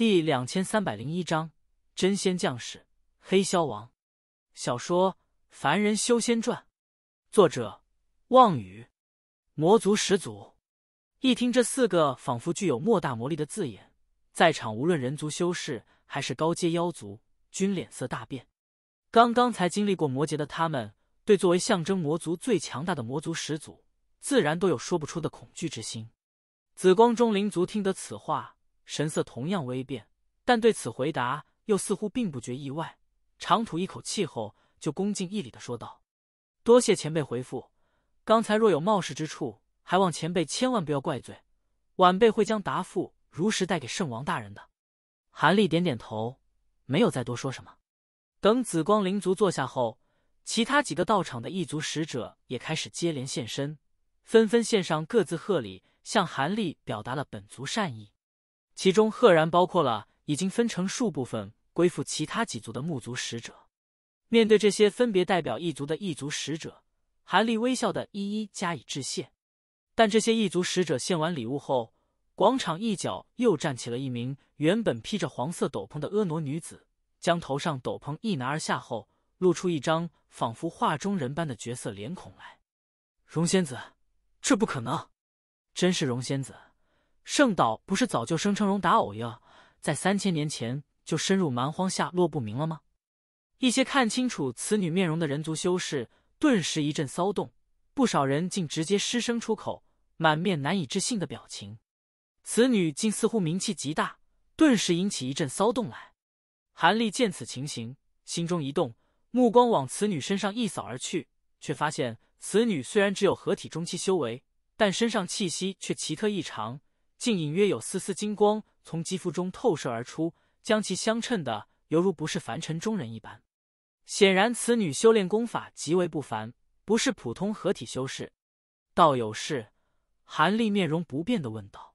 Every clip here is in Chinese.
第两千三百零一章，真仙将士黑霄王，小说《凡人修仙传》，作者：望雨。魔族始祖，一听这四个仿佛具有莫大魔力的字眼，在场无论人族修士还是高阶妖族，均脸色大变。刚刚才经历过魔劫的他们，对作为象征魔族最强大的魔族始祖，自然都有说不出的恐惧之心。紫光中，灵族听得此话。神色同样微变，但对此回答又似乎并不觉意外。长吐一口气后，就恭敬一礼的说道：“多谢前辈回复，刚才若有冒失之处，还望前辈千万不要怪罪，晚辈会将答复如实带给圣王大人的。”韩立点点头，没有再多说什么。等紫光灵族坐下后，其他几个道场的异族使者也开始接连现身，纷纷献上各自贺礼，向韩立表达了本族善意。其中赫然包括了已经分成数部分归附其他几族的木族使者。面对这些分别代表一族的异族使者，韩立微笑的一一加以致谢。但这些异族使者献完礼物后，广场一角又站起了一名原本披着黄色斗篷的婀娜女子，将头上斗篷一拿而下后，露出一张仿佛画中人般的绝色脸孔来。荣仙子，这不可能！真是荣仙子。圣岛不是早就声称荣达偶耶，在三千年前就深入蛮荒下落不明了吗？一些看清楚此女面容的人族修士顿时一阵骚动，不少人竟直接失声出口，满面难以置信的表情。此女竟似乎名气极大，顿时引起一阵骚动来。韩立见此情形，心中一动，目光往此女身上一扫而去，却发现此女虽然只有合体中期修为，但身上气息却奇特异常。竟隐约有丝丝金光从肌肤中透射而出，将其相衬的犹如不是凡尘中人一般。显然此女修炼功法极为不凡，不是普通合体修士。道友是？韩立面容不变的问道。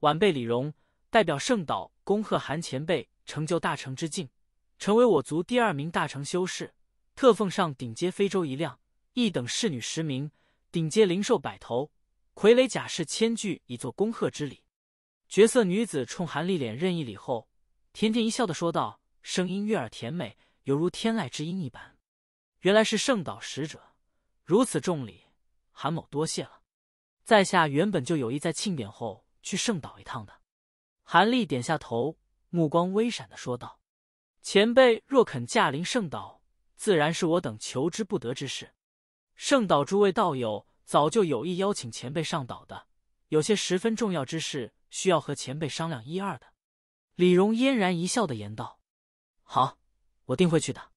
晚辈李荣，代表圣岛恭贺韩前辈成就大成之境，成为我族第二名大成修士，特奉上顶阶非洲一辆，一等侍女十名，顶阶灵兽百头。傀儡甲士千句以作恭贺之礼，绝色女子冲韩立脸任意礼后，甜甜一笑的说道，声音悦耳甜美，犹如天籁之音一般。原来是圣岛使者，如此重礼，韩某多谢了。在下原本就有意在庆典后去圣岛一趟的。韩立点下头，目光微闪的说道：“前辈若肯驾临圣岛，自然是我等求之不得之事。圣岛诸位道友。”早就有意邀请前辈上岛的，有些十分重要之事需要和前辈商量一二的。李荣嫣然一笑的言道：“好，我定会去的。”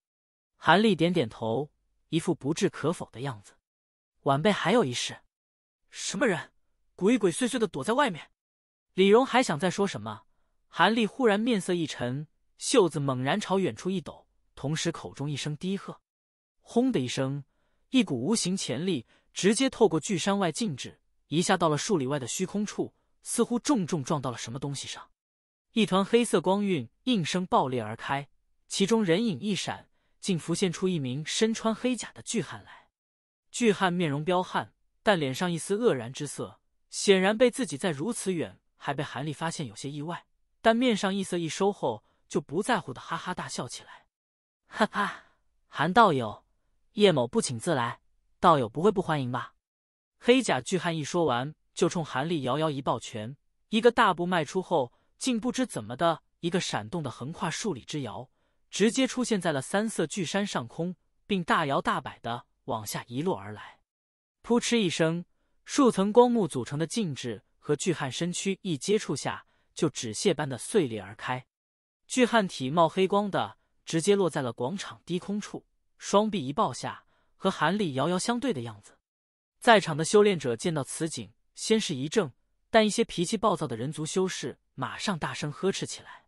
韩立点点头，一副不置可否的样子。晚辈还有一事。什么人？鬼鬼祟祟的躲在外面？李荣还想再说什么，韩立忽然面色一沉，袖子猛然朝远处一抖，同时口中一声低喝：“轰”的一声，一股无形潜力。直接透过巨山外禁制，一下到了数里外的虚空处，似乎重重撞到了什么东西上。一团黑色光晕应声爆裂而开，其中人影一闪，竟浮现出一名身穿黑甲的巨汉来。巨汉面容彪悍，但脸上一丝愕然之色，显然被自己在如此远还被韩立发现有些意外，但面上异色一收后，就不在乎的哈哈大笑起来：“哈哈，韩道友，叶某不请自来。”道友不会不欢迎吧？黑甲巨汉一说完，就冲韩立遥遥一抱拳，一个大步迈出后，竟不知怎么的，一个闪动的横跨数里之遥，直接出现在了三色巨山上空，并大摇大摆的往下一落而来。扑哧一声，数层光幕组成的禁制和巨汉身躯一接触下，就纸屑般的碎裂而开。巨汉体冒黑光的，直接落在了广场低空处，双臂一抱下。和韩立遥遥相对的样子，在场的修炼者见到此景，先是一怔，但一些脾气暴躁的人族修士马上大声呵斥起来，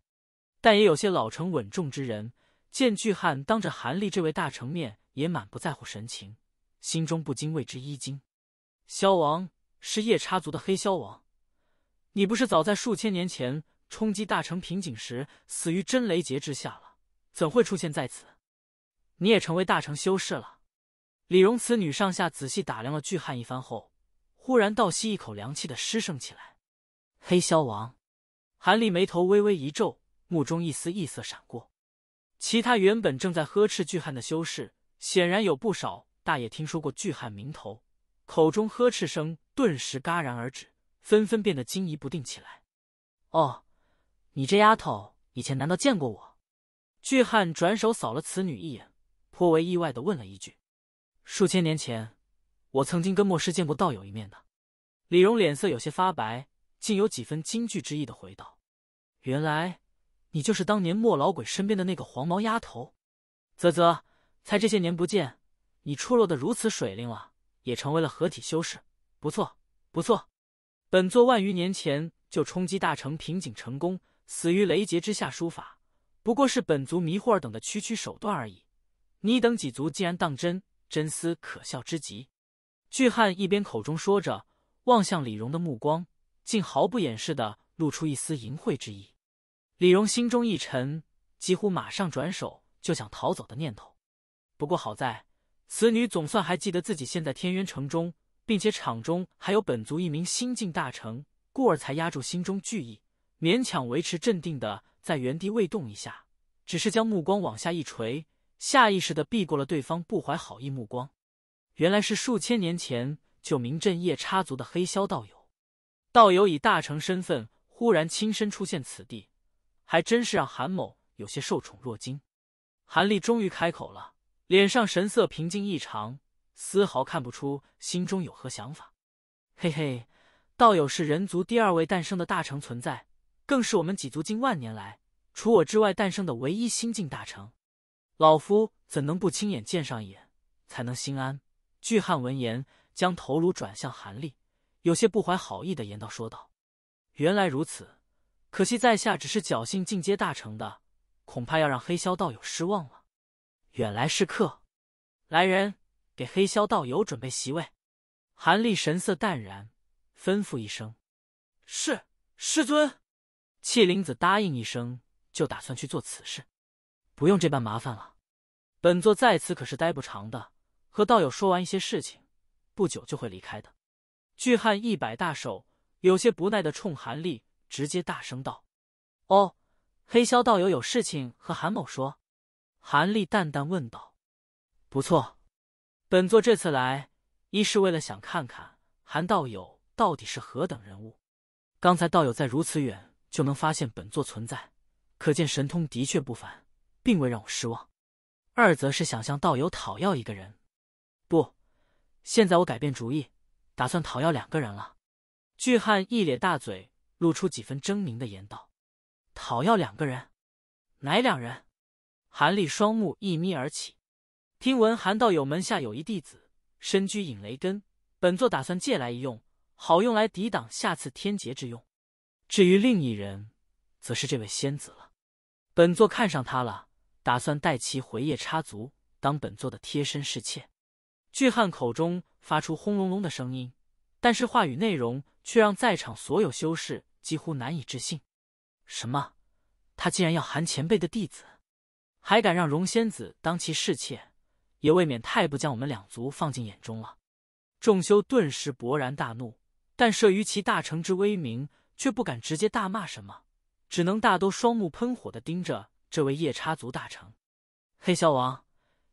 但也有些老成稳重之人见巨汉当着韩立这位大成面也满不在乎神情，心中不禁为之一惊。萧王是夜叉族的黑萧王，你不是早在数千年前冲击大成瓶颈时死于真雷劫之下了，怎会出现在此？你也成为大成修士了？李荣，此女上下仔细打量了巨汉一番后，忽然倒吸一口凉气的失声起来。黑霄王，韩立眉头微微一皱，目中一丝异色闪过。其他原本正在呵斥巨汉的修士，显然有不少大爷听说过巨汉名头，口中呵斥声顿时戛然而止，纷纷变得惊疑不定起来。哦，你这丫头以前难道见过我？巨汉转手扫了此女一眼，颇为意外的问了一句。数千年前，我曾经跟莫师见过道友一面的。李荣脸色有些发白，竟有几分惊惧之意的回道：“原来你就是当年莫老鬼身边的那个黄毛丫头。”啧啧，才这些年不见，你出落的如此水灵了，也成为了合体修士。不错，不错。本座万余年前就冲击大成瓶颈成功，死于雷劫之下。书法不过是本族迷惑尔等的区区手段而已。你等几族竟然当真？真丝可笑之极，巨汉一边口中说着，望向李荣的目光，竟毫不掩饰的露出一丝淫秽之意。李荣心中一沉，几乎马上转手就想逃走的念头。不过好在此女总算还记得自己现在天渊城中，并且场中还有本族一名新晋大成，故而才压住心中惧意，勉强维持镇定的在原地未动一下，只是将目光往下一垂。下意识的避过了对方不怀好意目光，原来是数千年前就名震夜叉族的黑霄道友，道友以大成身份忽然亲身出现此地，还真是让韩某有些受宠若惊。韩立终于开口了，脸上神色平静异常，丝毫看不出心中有何想法。嘿嘿，道友是人族第二位诞生的大成存在，更是我们几族近万年来除我之外诞生的唯一新晋大成。老夫怎能不亲眼见上一眼，才能心安？巨汉闻言，将头颅转向韩立，有些不怀好意的言道：“说道，原来如此，可惜在下只是侥幸进阶大成的，恐怕要让黑霄道友失望了。”远来是客，来人，给黑霄道友准备席位。韩立神色淡然，吩咐一声：“是，师尊。”气灵子答应一声，就打算去做此事。不用这般麻烦了，本座在此可是待不长的。和道友说完一些事情，不久就会离开的。巨汉一摆大手，有些不耐的冲韩立直接大声道：“哦，黑霄道友有事情和韩某说。”韩立淡淡问道：“不错，本座这次来，一是为了想看看韩道友到底是何等人物。刚才道友在如此远就能发现本座存在，可见神通的确不凡。”并未让我失望，二则是想向道友讨要一个人，不，现在我改变主意，打算讨要两个人了。巨汉一咧大嘴，露出几分狰狞的言道：“讨要两个人，哪两人？”韩立双目一眯而起，听闻韩道友门下有一弟子身居引雷根，本座打算借来一用，好用来抵挡下次天劫之用。至于另一人，则是这位仙子了，本座看上他了。打算带其回夜叉族当本座的贴身侍妾。巨汉口中发出轰隆隆的声音，但是话语内容却让在场所有修士几乎难以置信。什么？他竟然要韩前辈的弟子，还敢让容仙子当其侍妾，也未免太不将我们两族放进眼中了。众修顿时勃然大怒，但慑于其大成之威名，却不敢直接大骂什么，只能大都双目喷火的盯着。这位夜叉族大成，黑霄王，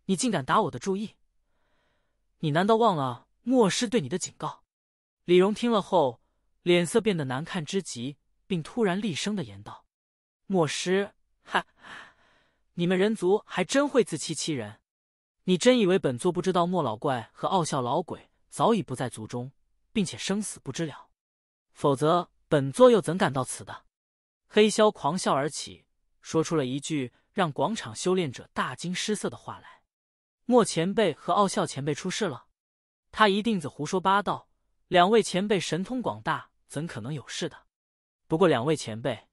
你竟敢打我的注意？你难道忘了末师对你的警告？李荣听了后，脸色变得难看之极，并突然厉声的言道：“末师，哈哈，你们人族还真会自欺欺人！你真以为本座不知道莫老怪和傲笑老鬼早已不在族中，并且生死不知了？否则，本座又怎敢到此的？”黑霄狂笑而起。说出了一句让广场修炼者大惊失色的话来：“莫前辈和奥笑前辈出事了？”他一定子胡说八道，两位前辈神通广大，怎可能有事的？不过两位前辈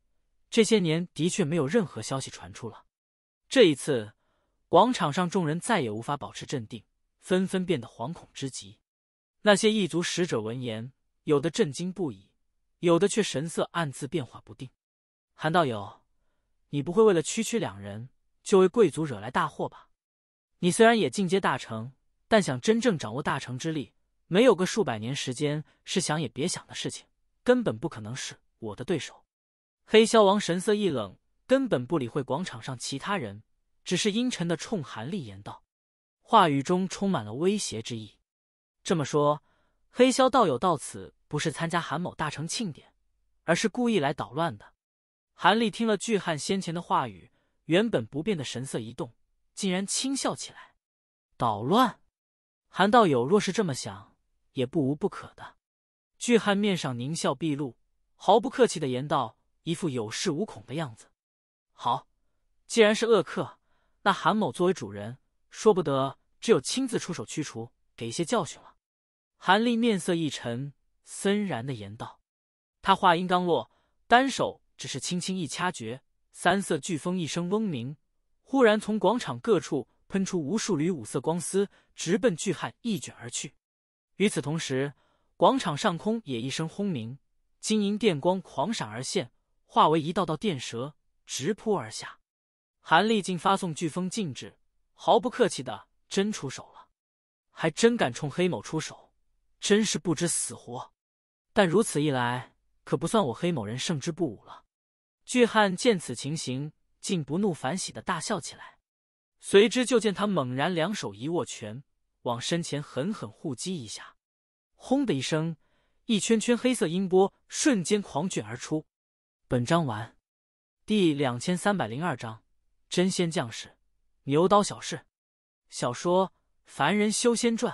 这些年的确没有任何消息传出了。这一次，广场上众人再也无法保持镇定，纷纷变得惶恐之极。那些异族使者闻言，有的震惊不已，有的却神色暗自变化不定。韩道友。你不会为了区区两人就为贵族惹来大祸吧？你虽然也进阶大成，但想真正掌握大成之力，没有个数百年时间是想也别想的事情，根本不可能是我的对手。黑霄王神色一冷，根本不理会广场上其他人，只是阴沉的冲韩立言道，话语中充满了威胁之意。这么说，黑霄道友到此不是参加韩某大成庆典，而是故意来捣乱的。韩立听了巨汉先前的话语，原本不变的神色一动，竟然轻笑起来。捣乱，韩道友若是这么想，也不无不可的。巨汉面上狞笑毕露，毫不客气的言道，一副有恃无恐的样子。好，既然是恶客，那韩某作为主人，说不得只有亲自出手驱除，给一些教训了。韩立面色一沉，森然的言道。他话音刚落，单手。只是轻轻一掐诀，三色飓风一声嗡鸣，忽然从广场各处喷出无数缕五色光丝，直奔巨汉一卷而去。与此同时，广场上空也一声轰鸣，金银电光狂闪而现，化为一道道电蛇直扑而下。韩立竟发送飓风禁制，毫不客气的真出手了，还真敢冲黑某出手，真是不知死活。但如此一来，可不算我黑某人胜之不武了。巨汉见此情形，竟不怒反喜的大笑起来，随之就见他猛然两手一握拳，往身前狠狠互击一下，轰的一声，一圈圈黑色音波瞬间狂卷而出。本章完。第两千三百零二章：真仙将士，牛刀小试。小说《凡人修仙传》，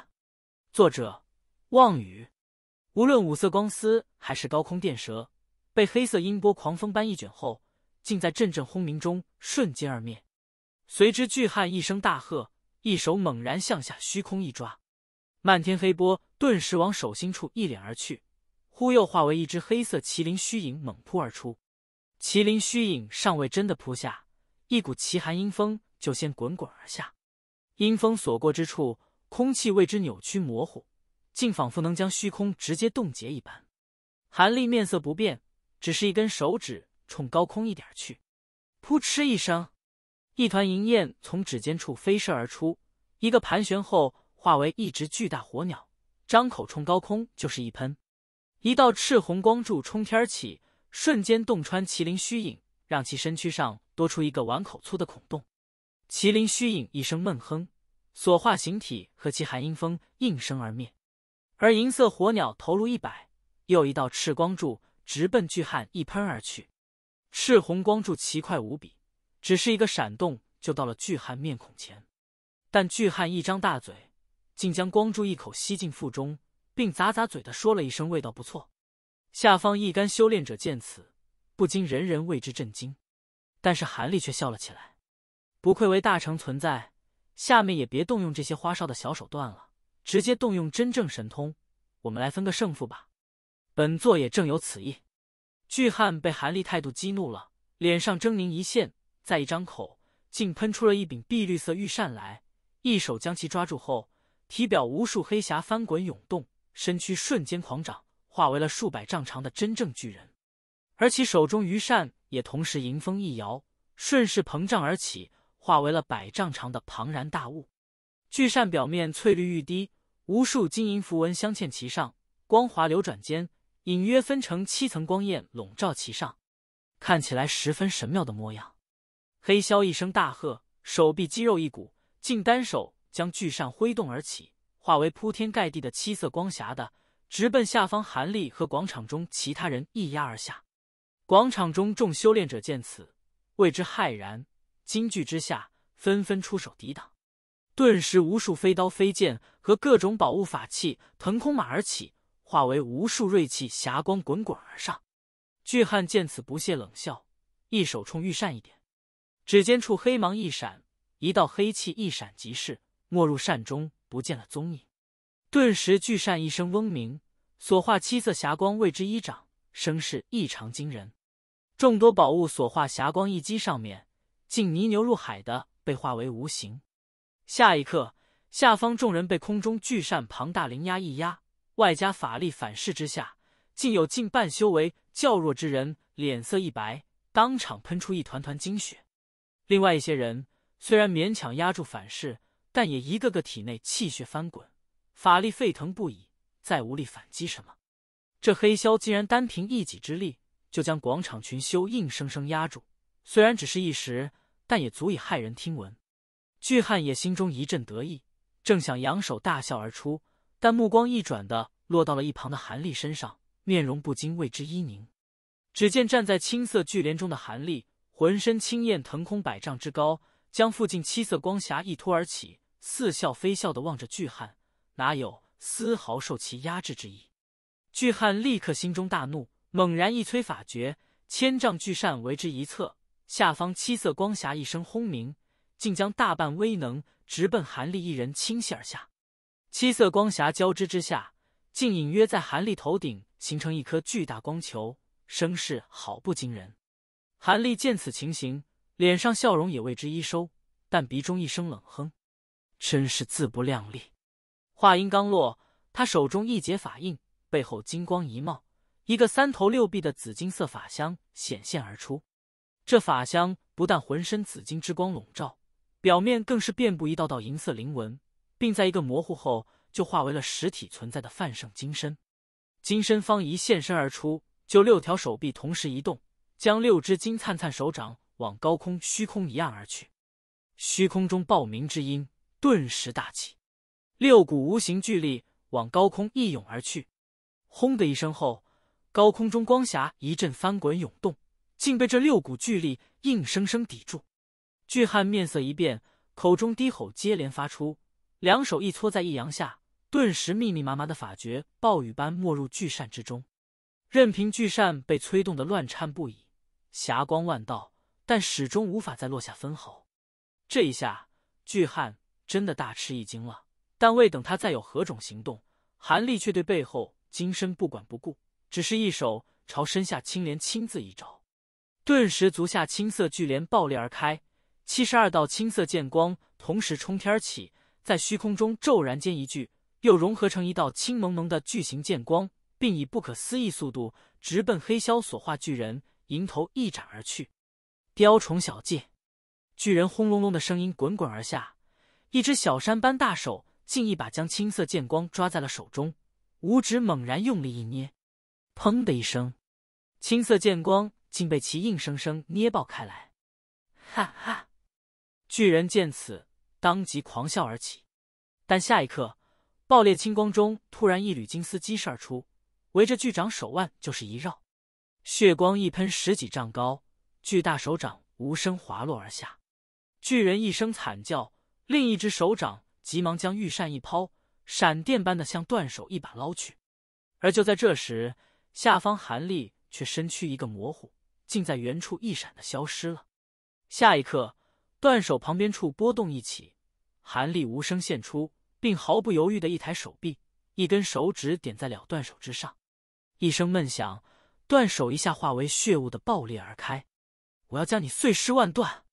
作者：望雨。无论五色光丝还是高空电蛇。被黑色音波狂风般一卷后，竟在阵阵轰鸣中瞬间而灭。随之，巨汉一声大喝，一手猛然向下虚空一抓，漫天黑波顿时往手心处一敛而去。忽又化为一只黑色麒麟虚影猛扑而出。麒麟虚影尚未真的扑下，一股奇寒阴风就先滚滚而下。阴风所过之处，空气为之扭曲模糊，竟仿佛能将虚空直接冻结一般。韩立面色不变。只是一根手指冲高空一点去，噗嗤一声，一团银焰从指尖处飞射而出，一个盘旋后化为一只巨大火鸟，张口冲高空就是一喷，一道赤红光柱冲天起，瞬间洞穿麒麟虚影，让其身躯上多出一个碗口粗的孔洞。麒麟虚影一声闷哼，所化形体和其寒阴风应声而灭，而银色火鸟头颅一摆，又一道赤光柱。直奔巨汉一喷而去，赤红光柱奇快无比，只是一个闪动就到了巨汉面孔前。但巨汉一张大嘴，竟将光柱一口吸进腹中，并咂咂嘴的说了一声“味道不错”。下方一干修炼者见此，不禁人人为之震惊。但是韩立却笑了起来：“不愧为大成存在，下面也别动用这些花哨的小手段了，直接动用真正神通，我们来分个胜负吧。”本座也正有此意。巨汉被韩立态度激怒了，脸上狰狞一现，再一张口，竟喷出了一柄碧绿色玉扇来。一手将其抓住后，体表无数黑霞翻滚涌动，身躯瞬间狂涨，化为了数百丈长的真正巨人。而其手中鱼扇也同时迎风一摇，顺势膨胀而起，化为了百丈长的庞然大物。巨扇表面翠绿欲滴，无数金银符文镶嵌其上，光滑流转间。隐约分成七层光焰笼罩其上，看起来十分神妙的模样。黑霄一声大喝，手臂肌肉一鼓，竟单手将巨扇挥动而起，化为铺天盖地的七色光霞的，直奔下方韩立和广场中其他人一压而下。广场中众修炼者见此，为之骇然，惊惧之下纷纷出手抵挡，顿时无数飞刀飞剑和各种宝物法器腾空马而起。化为无数锐气，霞光滚滚而上。巨汉见此，不屑冷笑，一手冲玉扇一点，指尖处黑芒一闪，一道黑气一闪即逝，没入扇中，不见了踪影。顿时，巨扇一声嗡鸣，所化七色霞光为之一掌，声势异常惊人。众多宝物所化霞光一击，上面竟泥牛入海的被化为无形。下一刻，下方众人被空中巨扇庞大灵压一压。外加法力反噬之下，竟有近半修为较弱之人脸色一白，当场喷出一团团精血。另外一些人虽然勉强压住反噬，但也一个个体内气血翻滚，法力沸腾不已，再无力反击什么。这黑枭竟然单凭一己之力就将广场群修硬生生压住，虽然只是一时，但也足以骇人听闻。巨汉也心中一阵得意，正想扬手大笑而出。但目光一转的落到了一旁的韩立身上，面容不禁为之一凝。只见站在青色巨莲中的韩立，浑身青焰腾空百丈之高，将附近七色光霞一托而起，似笑非笑的望着巨汉，哪有丝毫受其压制之意？巨汉立刻心中大怒，猛然一催法诀，千丈巨扇为之一侧，下方七色光霞一声轰鸣，竟将大半威能直奔韩立一人倾泻而下。七色光霞交织之下，竟隐约在韩立头顶形成一颗巨大光球，声势好不惊人。韩立见此情形，脸上笑容也为之一收，但鼻中一声冷哼：“真是自不量力。”话音刚落，他手中一结法印，背后金光一冒，一个三头六臂的紫金色法箱显现而出。这法箱不但浑身紫金之光笼罩，表面更是遍布一道道银色灵纹。并在一个模糊后，就化为了实体存在的范圣金身。金身方一现身而出，就六条手臂同时移动，将六只金灿灿手掌往高空虚空一按而去。虚空中爆鸣之音顿时大起，六股无形巨力往高空一涌而去。轰的一声后，高空中光霞一阵翻滚涌动，竟被这六股巨力硬生生抵住。巨汉面色一变，口中低吼接连发出。两手一搓，在一阳下，顿时密密麻麻的法诀暴雨般没入巨扇之中，任凭巨扇被催动的乱颤不已，霞光万道，但始终无法再落下分毫。这一下，巨汉真的大吃一惊了。但未等他再有何种行动，韩立却对背后金身不管不顾，只是一手朝身下青莲亲自一招，顿时足下青色巨莲爆裂而开，七十二道青色剑光同时冲天而起。在虚空中骤然间一聚，又融合成一道青蒙蒙的巨型剑光，并以不可思议速度直奔黑霄所化巨人迎头一斩而去。雕虫小技！巨人轰隆隆的声音滚滚而下，一只小山般大手竟一把将青色剑光抓在了手中，五指猛然用力一捏，砰的一声，青色剑光竟被其硬生生捏爆开来。哈哈！巨人见此。当即狂笑而起，但下一刻，爆裂青光中突然一缕金丝激射而出，围着巨掌手腕就是一绕，血光一喷，十几丈高，巨大手掌无声滑落而下，巨人一声惨叫，另一只手掌急忙将玉扇一抛，闪电般的向断手一把捞去，而就在这时，下方寒力却身躯一个模糊，竟在原处一闪的消失了，下一刻。断手旁边处波动一起，寒力无声现出，并毫不犹豫的一抬手臂，一根手指点在了断手之上。一声闷响，断手一下化为血雾的爆裂而开。我要将你碎尸万段！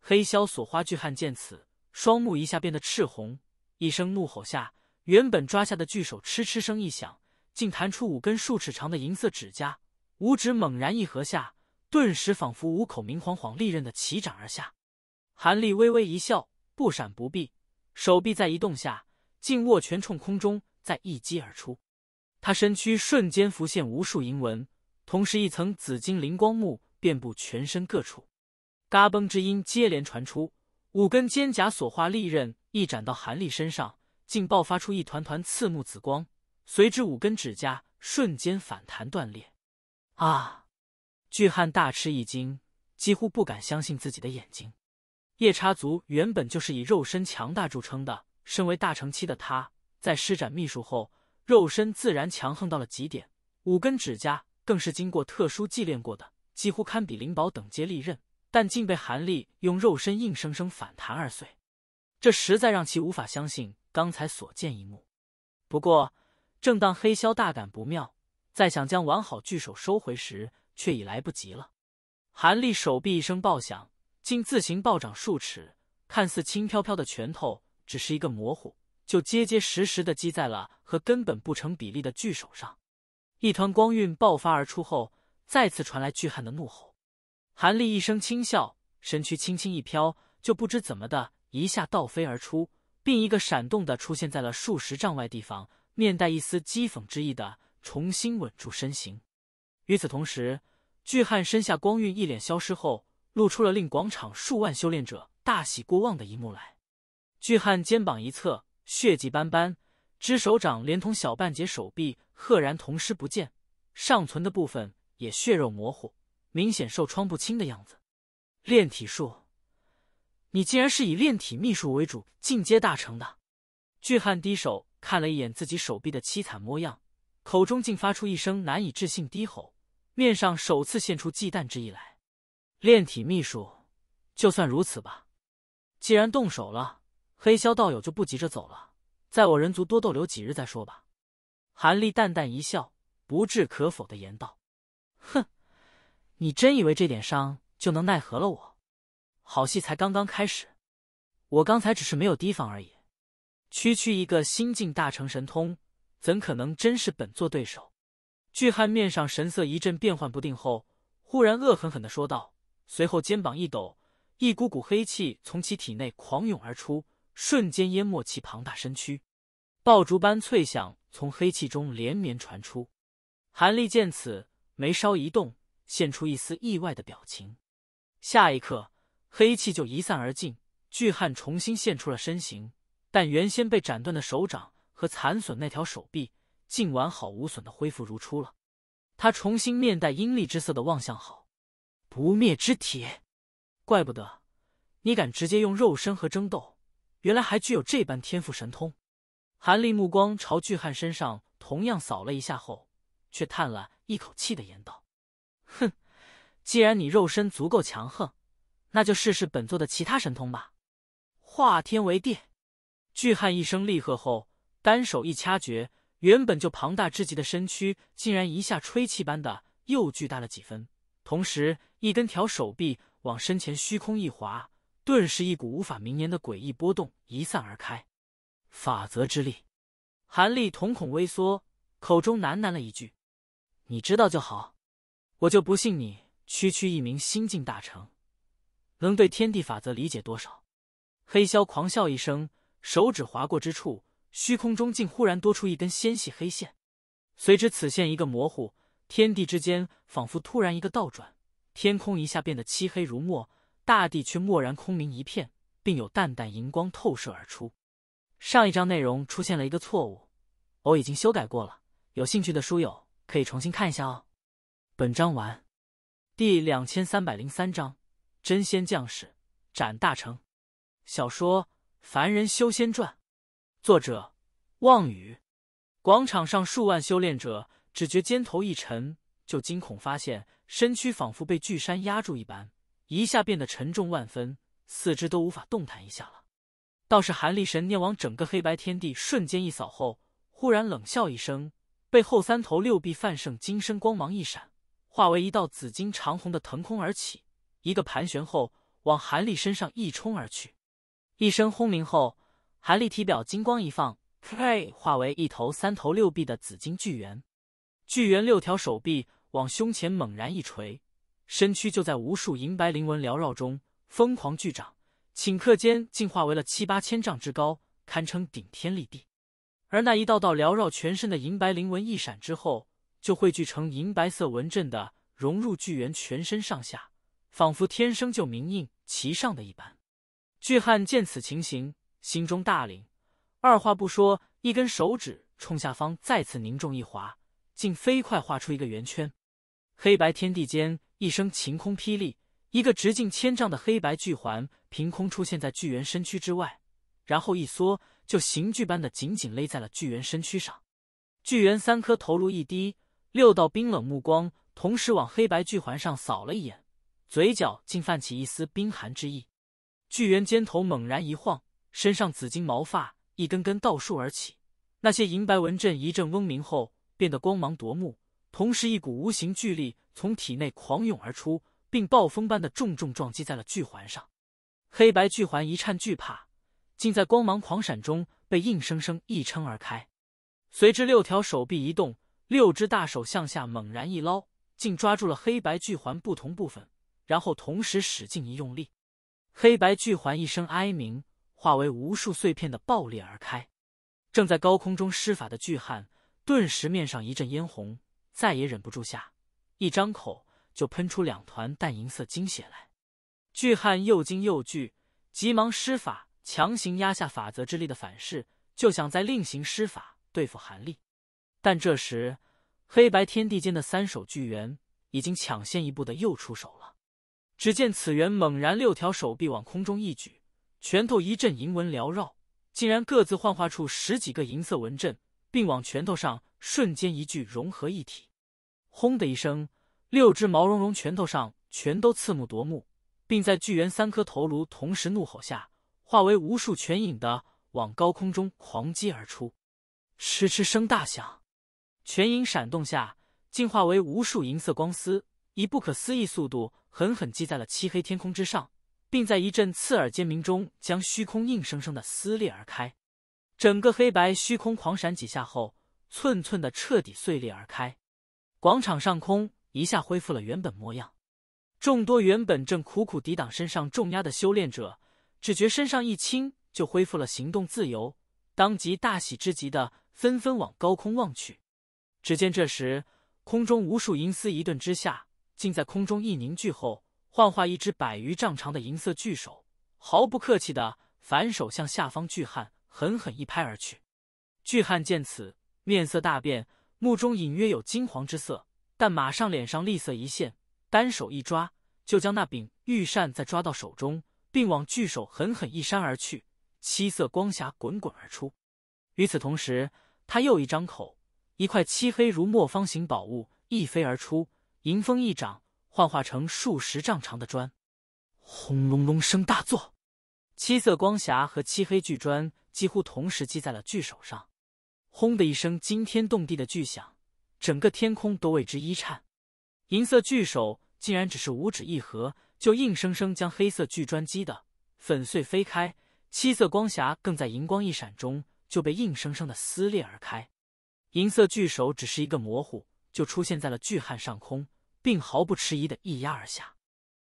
黑霄锁花巨汉见此，双目一下变得赤红，一声怒吼下，原本抓下的巨手嗤嗤声一响，竟弹出五根数尺长的银色指甲。五指猛然一合下，顿时仿佛五口明晃晃利刃的齐斩而下。韩立微微一笑，不闪不避，手臂在移动下，竟握拳冲空中再一击而出。他身躯瞬间浮现无数银纹，同时一层紫金灵光幕遍布全身各处。嘎嘣之音接连传出，五根肩甲所化利刃一斩到韩立身上，竟爆发出一团团刺目紫光。随之，五根指甲瞬间反弹断裂。啊！巨汉大吃一惊，几乎不敢相信自己的眼睛。夜叉族原本就是以肉身强大著称的，身为大成期的他，在施展秘术后，肉身自然强横到了极点。五根指甲更是经过特殊祭炼过的，几乎堪比灵宝等阶利刃，但竟被韩立用肉身硬生生反弹而碎，这实在让其无法相信刚才所见一幕。不过，正当黑枭大感不妙，再想将完好巨手收回时，却已来不及了。韩立手臂一声爆响。竟自行暴涨数尺，看似轻飘飘的拳头，只是一个模糊，就结结实实的击在了和根本不成比例的巨手上。一团光晕爆发而出后，再次传来巨汉的怒吼。韩立一声轻笑，身躯轻轻一飘，就不知怎么的一下倒飞而出，并一个闪动的出现在了数十丈外地方，面带一丝讥讽之意的重新稳住身形。与此同时，巨汉身下光晕一脸消失后。露出了令广场数万修炼者大喜过望的一幕来。巨汉肩膀一侧血迹斑斑，只手掌连同小半截手臂赫然同时不见，尚存的部分也血肉模糊，明显受创不轻的样子。炼体术，你竟然是以炼体秘术为主进阶大成的？巨汉低手看了一眼自己手臂的凄惨模样，口中竟发出一声难以置信低吼，面上首次现出忌惮之意来。炼体秘术，就算如此吧。既然动手了，黑霄道友就不急着走了，在我人族多逗留几日再说吧。韩立淡淡一笑，不置可否的言道：“哼，你真以为这点伤就能奈何了我？好戏才刚刚开始。我刚才只是没有提防而已。区区一个新晋大成神通，怎可能真是本座对手？”巨汉面上神色一阵变幻不定，后忽然恶狠狠的说道。随后肩膀一抖，一股股黑气从其体内狂涌而出，瞬间淹没其庞大身躯。爆竹般脆响从黑气中连绵传出。韩立见此，眉梢一动，现出一丝意外的表情。下一刻，黑气就一散而尽，巨汉重新现出了身形。但原先被斩断的手掌和残损那条手臂，竟完好无损的恢复如初了。他重新面带阴厉之色的望向郝。不灭之体，怪不得你敢直接用肉身和争斗，原来还具有这般天赋神通。韩立目光朝巨汉身上同样扫了一下后，却叹了一口气的言道：“哼，既然你肉身足够强横，那就试试本座的其他神通吧。”化天为地。巨汉一声厉喝后，单手一掐诀，原本就庞大之极的身躯，竟然一下吹气般的又巨大了几分，同时。一根条手臂往身前虚空一划，顿时一股无法名言的诡异波动一散而开。法则之力，韩立瞳孔微缩，口中喃喃了一句：“你知道就好，我就不信你区区一名心境大成，能对天地法则理解多少？”黑霄狂笑一声，手指划过之处，虚空中竟忽然多出一根纤细黑线，随之此线一个模糊，天地之间仿佛突然一个倒转。天空一下变得漆黑如墨，大地却蓦然空明一片，并有淡淡荧光透射而出。上一章内容出现了一个错误，偶已经修改过了，有兴趣的书友可以重新看一下哦。本章完。第两千三百零三章：真仙将士斩大成。小说《凡人修仙传》，作者：望雨。广场上数万修炼者只觉肩头一沉，就惊恐发现。身躯仿佛被巨山压住一般，一下变得沉重万分，四肢都无法动弹一下了。倒是韩立神念往整个黑白天地瞬间一扫后，忽然冷笑一声，背后三头六臂泛圣金身光芒一闪，化为一道紫金长虹的腾空而起，一个盘旋后往韩立身上一冲而去。一声轰鸣后，韩立体表金光一放，化为一头三头六臂的紫金巨猿，巨猿六条手臂。往胸前猛然一锤，身躯就在无数银白灵纹缭绕中疯狂巨长，顷刻间竟化为了七八千丈之高，堪称顶天立地。而那一道道缭绕全身的银白灵纹一闪之后，就汇聚成银白色纹阵的融入巨猿全身上下，仿佛天生就明印其上的一般。巨汉见此情形，心中大凛，二话不说，一根手指冲下方再次凝重一划，竟飞快画出一个圆圈。黑白天地间，一声晴空霹雳，一个直径千丈的黑白巨环凭空出现在巨猿身躯之外，然后一缩，就刑具般的紧紧勒在了巨猿身躯上。巨猿三颗头颅一低，六道冰冷目光同时往黑白巨环上扫了一眼，嘴角竟泛起一丝冰寒之意。巨猿肩头猛然一晃，身上紫金毛发一根根倒竖而起，那些银白纹阵一阵嗡鸣后变得光芒夺目。同时，一股无形巨力从体内狂涌而出，并暴风般的重重撞击在了巨环上。黑白巨环一颤，惧怕，竟在光芒狂闪中被硬生生一撑而开。随之，六条手臂一动，六只大手向下猛然一捞，竟抓住了黑白巨环不同部分，然后同时使劲一用力，黑白巨环一声哀鸣，化为无数碎片的爆裂而开。正在高空中施法的巨汉顿时面上一阵嫣红。再也忍不住，下一张口就喷出两团淡银色精血来。巨汉又惊又惧，急忙施法强行压下法则之力的反噬，就想再另行施法对付韩立。但这时，黑白天地间的三首巨猿已经抢先一步的又出手了。只见此猿猛然六条手臂往空中一举，拳头一阵银纹缭绕，竟然各自幻化出十几个银色纹阵，并往拳头上。瞬间，一具融合一体，轰的一声，六只毛茸茸拳头上全都刺目夺目，并在巨猿三颗头颅同时怒吼下，化为无数拳影的往高空中狂击而出，哧哧声大响，拳影闪动下，进化为无数银色光丝，以不可思议速度狠狠击在了漆黑天空之上，并在一阵刺耳尖鸣中，将虚空硬生生的撕裂而开，整个黑白虚空狂闪几下后。寸寸的彻底碎裂而开，广场上空一下恢复了原本模样。众多原本正苦苦抵挡身上重压的修炼者，只觉身上一轻，就恢复了行动自由，当即大喜之极的纷纷往高空望去。只见这时空中无数银丝一顿之下，竟在空中一凝聚后，幻化一只百余丈长的银色巨手，毫不客气的反手向下方巨汉狠狠一拍而去。巨汉见此。面色大变，目中隐约有金黄之色，但马上脸上厉色一现，单手一抓，就将那柄玉扇再抓到手中，并往巨手狠狠一扇而去，七色光霞滚滚而出。与此同时，他又一张口，一块漆黑如墨方形宝物一飞而出，迎风一掌，幻化成数十丈长的砖，轰隆隆声大作，七色光霞和漆黑巨砖几乎同时击在了巨手上。轰的一声，惊天动地的巨响，整个天空都为之一颤。银色巨手竟然只是五指一合，就硬生生将黑色巨砖击的粉碎飞开。七色光霞更在银光一闪中就被硬生生的撕裂而开。银色巨手只是一个模糊，就出现在了巨汉上空，并毫不迟疑的一压而下。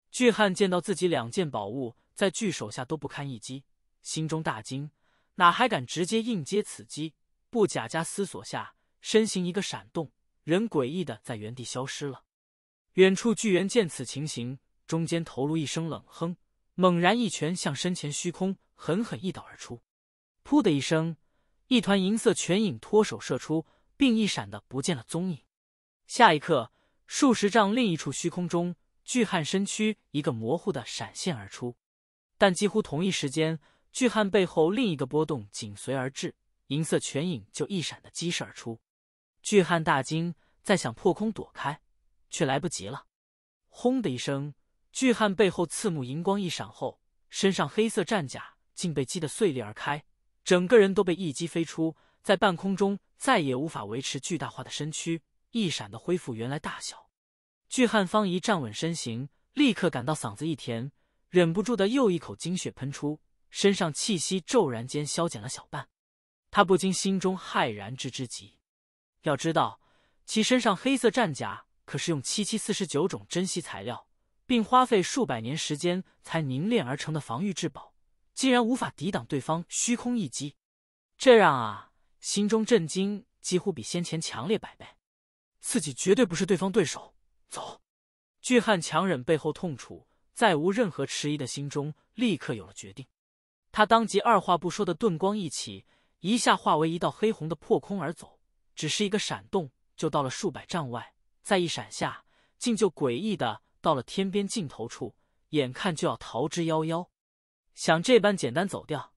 巨汉见到自己两件宝物在巨手下都不堪一击，心中大惊，哪还敢直接硬接此击？不假加思索下，身形一个闪动，人诡异的在原地消失了。远处巨猿见此情形，中间头颅一声冷哼，猛然一拳向身前虚空狠狠一倒而出。噗的一声，一团银色拳影脱手射出，并一闪的不见了踪影。下一刻，数十丈另一处虚空中，巨汉身躯一个模糊的闪现而出。但几乎同一时间，巨汉背后另一个波动紧随而至。银色拳影就一闪的击射而出，巨汉大惊，再想破空躲开，却来不及了。轰的一声，巨汉背后刺目银光一闪后，身上黑色战甲竟被击得碎裂而开，整个人都被一击飞出，在半空中再也无法维持巨大化的身躯，一闪的恢复原来大小。巨汉方一站稳身形，立刻感到嗓子一甜，忍不住的又一口精血喷出，身上气息骤然间消减了小半。他不禁心中骇然之之极，要知道其身上黑色战甲可是用七七四十九种珍稀材料，并花费数百年时间才凝练而成的防御至宝，竟然无法抵挡对方虚空一击，这让啊心中震惊几乎比先前强烈百倍，自己绝对不是对方对手。走！巨汉强忍背后痛楚，再无任何迟疑的心中立刻有了决定，他当即二话不说的顿光一起。一下化为一道黑红的破空而走，只是一个闪动就到了数百丈外，再一闪下，竟就诡异的到了天边尽头处，眼看就要逃之夭夭。想这般简单走掉，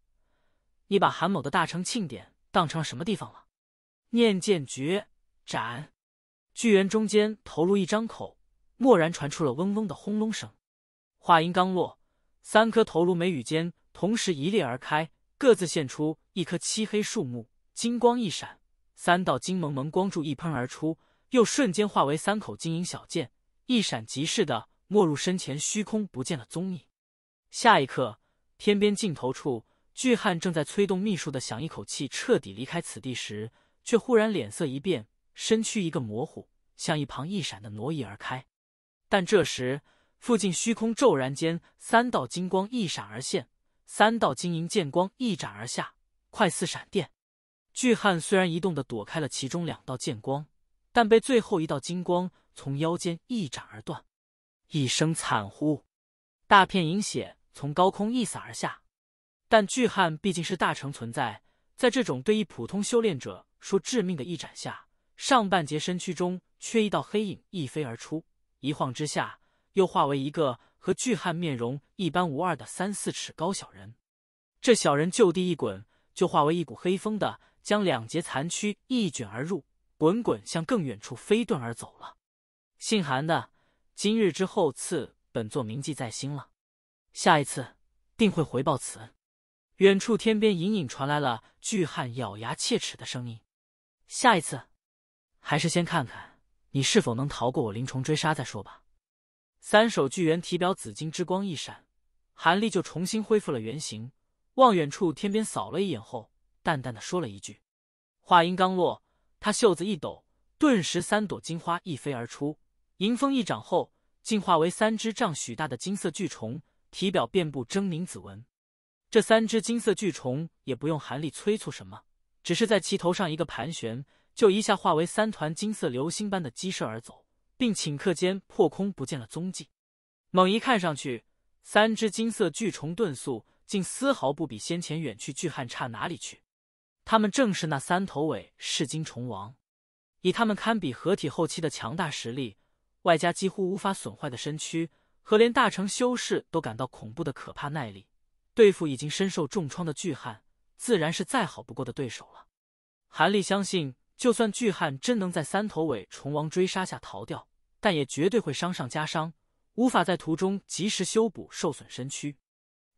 你把韩某的大成庆典当成了什么地方了？念剑诀，斩！巨猿中间头颅一张口，蓦然传出了嗡嗡的轰隆声。话音刚落，三颗头颅眉宇间同时一裂而开。各自现出一棵漆黑树木，金光一闪，三道金蒙蒙光柱一喷而出，又瞬间化为三口金银小剑，一闪即逝的没入身前虚空，不见了踪影。下一刻，天边尽头处，巨汉正在催动秘术的想一口气彻底离开此地时，却忽然脸色一变，身躯一个模糊，向一旁一闪的挪移而开。但这时，附近虚空骤然间三道金光一闪而现。三道晶莹剑光一斩而下，快似闪电。巨汉虽然移动的躲开了其中两道剑光，但被最后一道金光从腰间一斩而断，一声惨呼，大片银血从高空一洒而下。但巨汉毕竟是大成存在，在这种对一普通修炼者说致命的一斩下，上半截身躯中却一道黑影一飞而出，一晃之下又化为一个。和巨汉面容一般无二的三四尺高小人，这小人就地一滚，就化为一股黑风的将两截残躯一卷而入，滚滚向更远处飞遁而走了。姓韩的，今日之后，赐本座铭记在心了，下一次定会回报此恩。远处天边隐隐传来了巨汉咬牙切齿的声音：“下一次，还是先看看你是否能逃过我灵虫追杀再说吧。”三首巨猿体表紫金之光一闪，韩立就重新恢复了原形，望远处天边扫了一眼后，淡淡的说了一句。话音刚落，他袖子一抖，顿时三朵金花一飞而出，迎风一掌后，竟化为三只丈许大的金色巨虫，体表遍布狰狞紫纹。这三只金色巨虫也不用韩立催促什么，只是在其头上一个盘旋，就一下化为三团金色流星般的激射而走。并顷刻间破空不见了踪迹，猛一看上去，三只金色巨虫遁速竟丝毫不比先前远去巨汉差哪里去。他们正是那三头尾噬金虫王，以他们堪比合体后期的强大实力，外加几乎无法损坏的身躯和连大成修士都感到恐怖的可怕耐力，对付已经身受重创的巨汉，自然是再好不过的对手了。韩立相信。就算巨汉真能在三头尾虫王追杀下逃掉，但也绝对会伤上加伤，无法在途中及时修补受损身躯。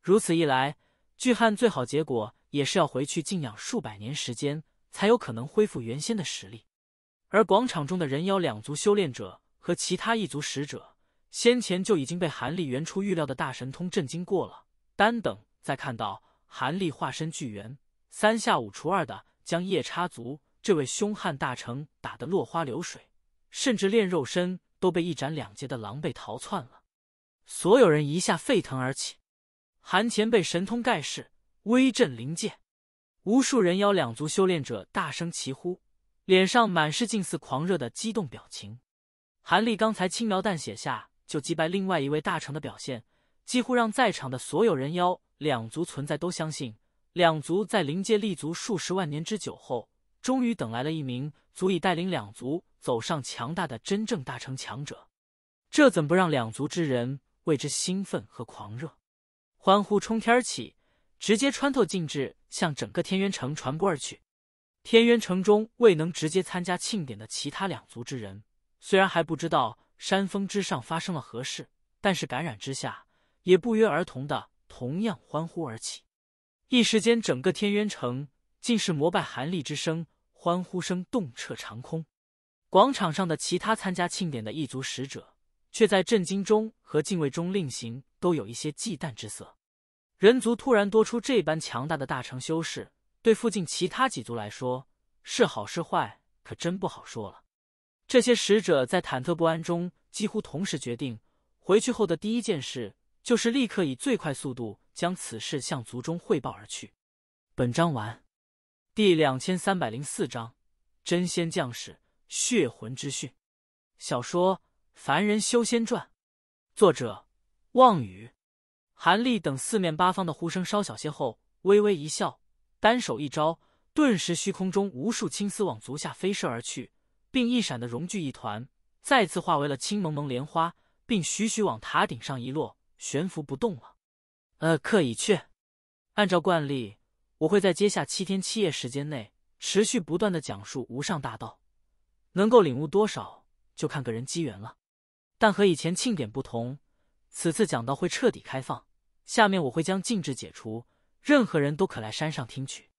如此一来，巨汉最好结果也是要回去静养数百年时间，才有可能恢复原先的实力。而广场中的人妖两族修炼者和其他一族使者，先前就已经被韩立原初预料的大神通震惊过了，单等再看到韩立化身巨猿，三下五除二的将夜叉族。这位凶悍大成打得落花流水，甚至练肉身都被一斩两截的狼狈逃窜了。所有人一下沸腾而起，韩前辈神通盖世，威震灵界，无数人妖两族修炼者大声齐呼，脸上满是近似狂热的激动表情。韩立刚才轻描淡写下就击败另外一位大成的表现，几乎让在场的所有人妖两族存在都相信，两族在灵界立足数十万年之久后。终于等来了一名足以带领两族走上强大的真正大成强者，这怎不让两族之人为之兴奋和狂热？欢呼冲天起，直接穿透禁制，向整个天渊城传播而去。天渊城中未能直接参加庆典的其他两族之人，虽然还不知道山峰之上发生了何事，但是感染之下，也不约而同的同样欢呼而起。一时间，整个天渊城。竟是膜拜韩立之声，欢呼声动彻长空。广场上的其他参加庆典的异族使者，却在震惊中和敬畏中，另行都有一些忌惮之色。人族突然多出这般强大的大成修士，对附近其他几族来说，是好是坏，可真不好说了。这些使者在忐忑不安中，几乎同时决定，回去后的第一件事，就是立刻以最快速度将此事向族中汇报而去。本章完。第两千三百零四章真仙将士血魂之训。小说《凡人修仙传》，作者：望雨。韩立等四面八方的呼声稍小些后，微微一笑，单手一招，顿时虚空中无数青丝往足下飞射而去，并一闪的融聚一团，再次化为了青蒙蒙莲花，并徐徐往塔顶上一落，悬浮不动了。呃，可以去。按照惯例。我会在接下七天七夜时间内持续不断的讲述无上大道，能够领悟多少就看个人机缘了。但和以前庆典不同，此次讲道会彻底开放。下面我会将禁制解除，任何人都可来山上听取。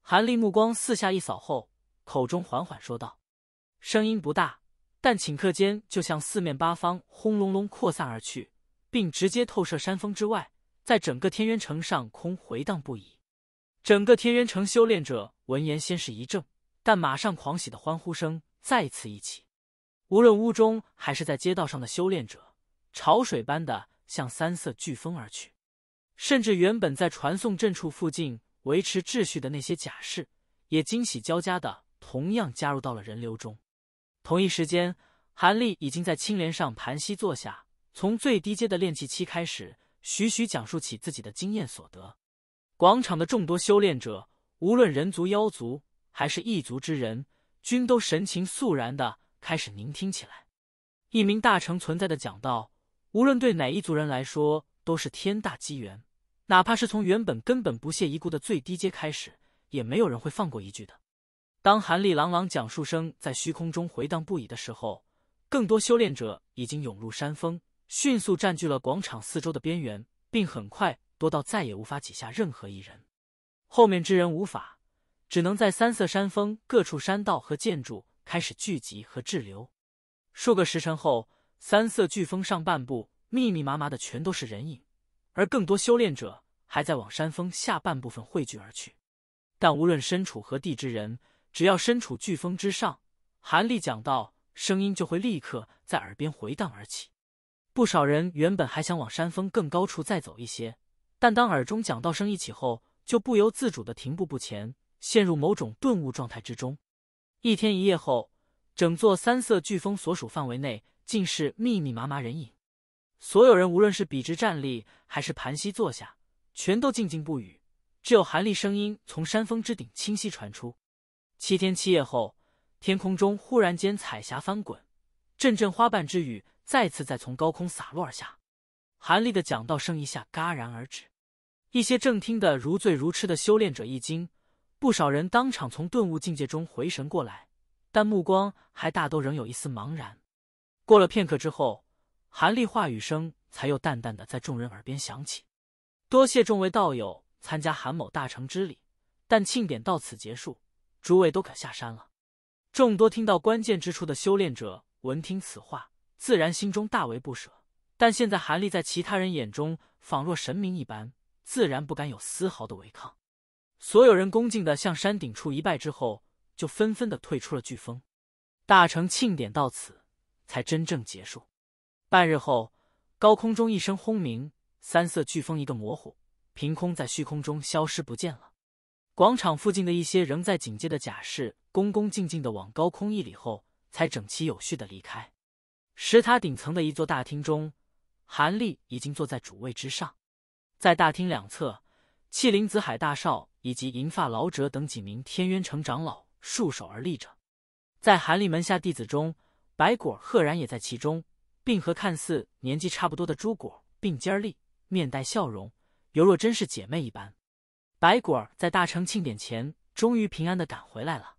韩立目光四下一扫后，口中缓缓说道，声音不大，但顷刻间就向四面八方轰隆隆扩散而去，并直接透射山峰之外，在整个天渊城上空回荡不已。整个天元城修炼者闻言，先是一怔，但马上狂喜的欢呼声再次一起。无论屋中还是在街道上的修炼者，潮水般的向三色飓风而去。甚至原本在传送阵处附近维持秩序的那些甲士，也惊喜交加的同样加入到了人流中。同一时间，韩立已经在青莲上盘膝坐下，从最低阶的练气期开始，徐徐讲述起自己的经验所得。广场的众多修炼者，无论人族、妖族还是异族之人，均都神情肃然的开始聆听起来。一名大成存在的讲道，无论对哪一族人来说都是天大机缘，哪怕是从原本根本不屑一顾的最低阶开始，也没有人会放过一句的。当韩立朗朗讲述声在虚空中回荡不已的时候，更多修炼者已经涌入山峰，迅速占据了广场四周的边缘，并很快。多到再也无法挤下任何一人，后面之人无法，只能在三色山峰各处山道和建筑开始聚集和滞留。数个时辰后，三色飓风上半部密密麻麻的全都是人影，而更多修炼者还在往山峰下半部分汇聚而去。但无论身处何地之人，只要身处飓风之上，韩立讲到，声音就会立刻在耳边回荡而起。不少人原本还想往山峰更高处再走一些。但当耳中讲道声一起后，就不由自主的停步不前，陷入某种顿悟状态之中。一天一夜后，整座三色飓风所属范围内尽是密密麻麻人影，所有人无论是笔直站立还是盘膝坐下，全都静静不语，只有韩立声音从山峰之顶清晰传出。七天七夜后，天空中忽然间彩霞翻滚，阵阵花瓣之雨再次在从高空洒落而下，韩立的讲道声一下戛然而止。一些正听的如醉如痴的修炼者一惊，不少人当场从顿悟境界中回神过来，但目光还大都仍有一丝茫然。过了片刻之后，韩立话语声才又淡淡的在众人耳边响起：“多谢众位道友参加韩某大成之礼，但庆典到此结束，诸位都可下山了。”众多听到关键之处的修炼者闻听此话，自然心中大为不舍。但现在韩立在其他人眼中仿若神明一般。自然不敢有丝毫的违抗，所有人恭敬的向山顶处一拜之后，就纷纷的退出了飓风大成庆典，到此才真正结束。半日后，高空中一声轰鸣，三色飓风一个模糊，凭空在虚空中消失不见了。广场附近的一些仍在警戒的甲士，恭恭敬敬的往高空一礼后，才整齐有序的离开。石塔顶层的一座大厅中，韩立已经坐在主位之上。在大厅两侧，气灵子海大少以及银发老者等几名天渊城长老束手而立着。在韩立门下弟子中，白果赫然也在其中，并和看似年纪差不多的朱果并肩立，面带笑容，犹若真是姐妹一般。白果在大成庆典前终于平安的赶回来了。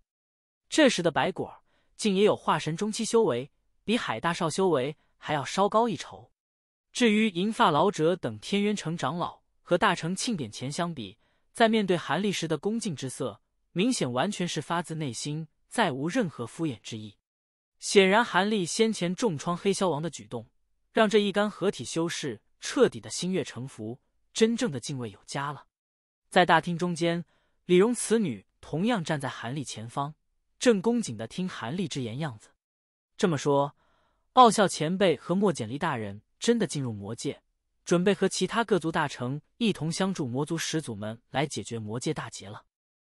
这时的白果竟也有化神中期修为，比海大少修为还要稍高一筹。至于银发老者等天渊城长老和大成庆典前相比，在面对韩立时的恭敬之色，明显完全是发自内心，再无任何敷衍之意。显然，韩立先前重创黑霄王的举动，让这一干合体修士彻底的心悦诚服，真正的敬畏有加了。在大厅中间，李荣此女同样站在韩立前方，正恭敬的听韩立之言，样子。这么说，傲笑前辈和莫简离大人。真的进入魔界，准备和其他各族大成一同相助魔族始祖们来解决魔界大劫了。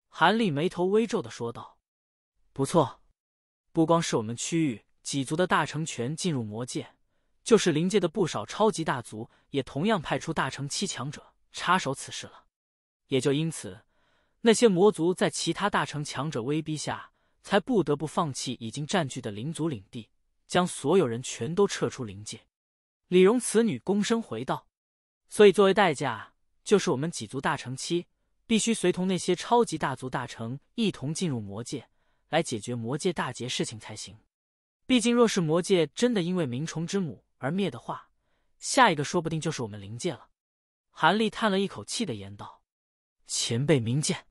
韩立眉头微皱的说道：“不错，不光是我们区域几族的大成全进入魔界，就是灵界的不少超级大族也同样派出大成七强者插手此事了。也就因此，那些魔族在其他大成强者威逼下，才不得不放弃已经占据的灵族领地，将所有人全都撤出灵界。”李荣此女躬身回道：“所以作为代价，就是我们几族大成期必须随同那些超级大族大成一同进入魔界，来解决魔界大劫事情才行。毕竟，若是魔界真的因为冥虫之母而灭的话，下一个说不定就是我们灵界了。”韩立叹了一口气的言道：“前辈明鉴，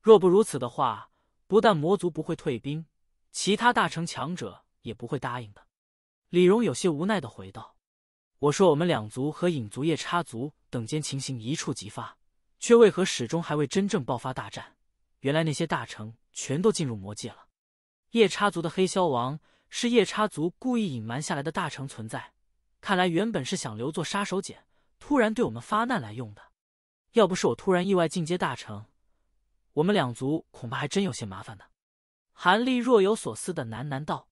若不如此的话，不但魔族不会退兵，其他大成强者也不会答应的。”李荣有些无奈的回道。我说，我们两族和影族、夜叉族等间情形一触即发，却为何始终还未真正爆发大战？原来那些大成全都进入魔界了。夜叉族的黑霄王是夜叉族故意隐瞒下来的大成存在，看来原本是想留作杀手锏，突然对我们发难来用的。要不是我突然意外进阶大成，我们两族恐怕还真有些麻烦呢。韩立若有所思的喃喃道：“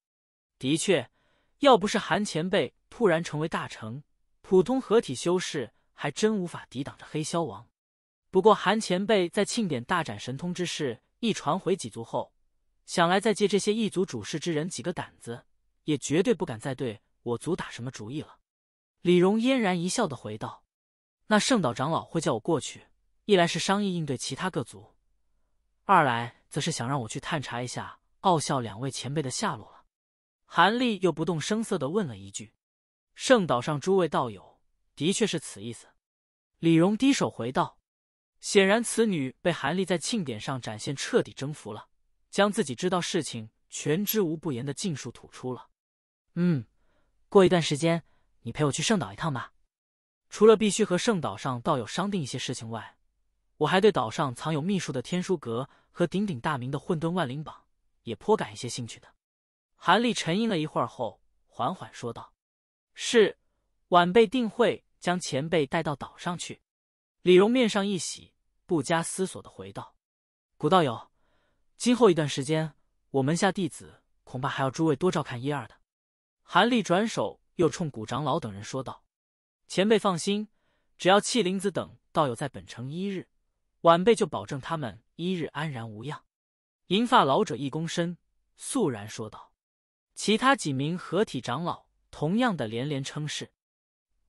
的确，要不是韩前辈……”突然成为大成，普通合体修士还真无法抵挡着黑霄王。不过韩前辈在庆典大展神通之事一传回几族后，想来再借这些异族主事之人几个胆子，也绝对不敢再对我族打什么主意了。李荣嫣然一笑的回道：“那圣岛长老会叫我过去，一来是商议应对其他各族，二来则是想让我去探查一下傲笑两位前辈的下落了。”韩立又不动声色的问了一句。圣岛上诸位道友的确是此意思，李荣低首回道。显然，此女被韩立在庆典上展现彻底征服了，将自己知道事情全知无不言的尽数吐出了。嗯，过一段时间，你陪我去圣岛一趟吧。除了必须和圣岛上道友商定一些事情外，我还对岛上藏有秘术的天书阁和鼎鼎大名的混沌万灵榜也颇感一些兴趣的。韩立沉吟了一会儿后，缓缓说道。是，晚辈定会将前辈带到岛上去。李荣面上一喜，不加思索的回道：“古道友，今后一段时间，我门下弟子恐怕还要诸位多照看一二的。”韩立转手又冲古长老等人说道：“前辈放心，只要气灵子等道友在本城一日，晚辈就保证他们一日安然无恙。”银发老者一躬身，肃然说道：“其他几名合体长老。”同样的连连称是，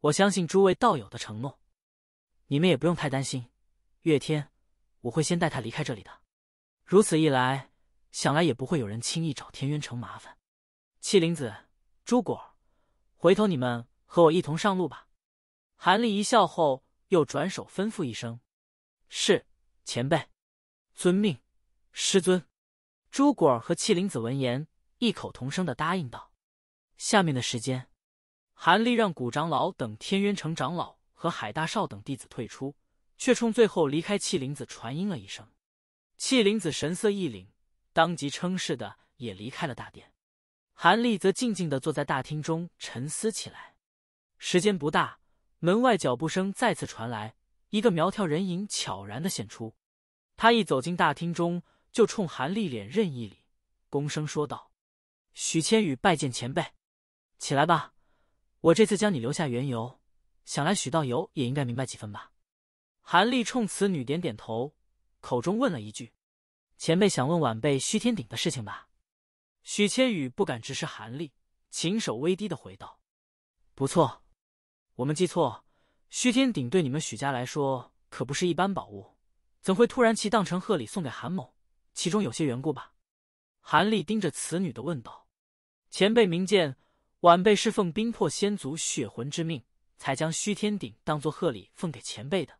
我相信诸位道友的承诺，你们也不用太担心。月天，我会先带他离开这里的。如此一来，想来也不会有人轻易找天渊城麻烦。气灵子、朱果儿，回头你们和我一同上路吧。韩立一笑后，又转手吩咐一声：“是，前辈，遵命，师尊。”朱果儿和气灵子闻言，异口同声的答应道。下面的时间，韩立让古长老等天渊城长老和海大少等弟子退出，却冲最后离开气灵子传音了一声。气灵子神色一凛，当即称是的，也离开了大殿。韩立则静静的坐在大厅中沉思起来。时间不大，门外脚步声再次传来，一个苗条人影悄然的现出。他一走进大厅中，就冲韩立脸认一礼，躬声说道：“许千羽拜见前辈。”起来吧，我这次将你留下缘由，想来许道友也应该明白几分吧。韩立冲此女点点头，口中问了一句：“前辈想问晚辈虚天鼎的事情吧？”许千羽不敢直视韩立，琴手微低的回道：“不错，我们记错虚天鼎对你们许家来说可不是一般宝物，怎会突然其当成贺礼送给韩某？其中有些缘故吧？”韩立盯着此女的问道：“前辈明鉴。”晚辈是奉冰魄先祖血魂之命，才将虚天鼎当做贺礼奉给前辈的。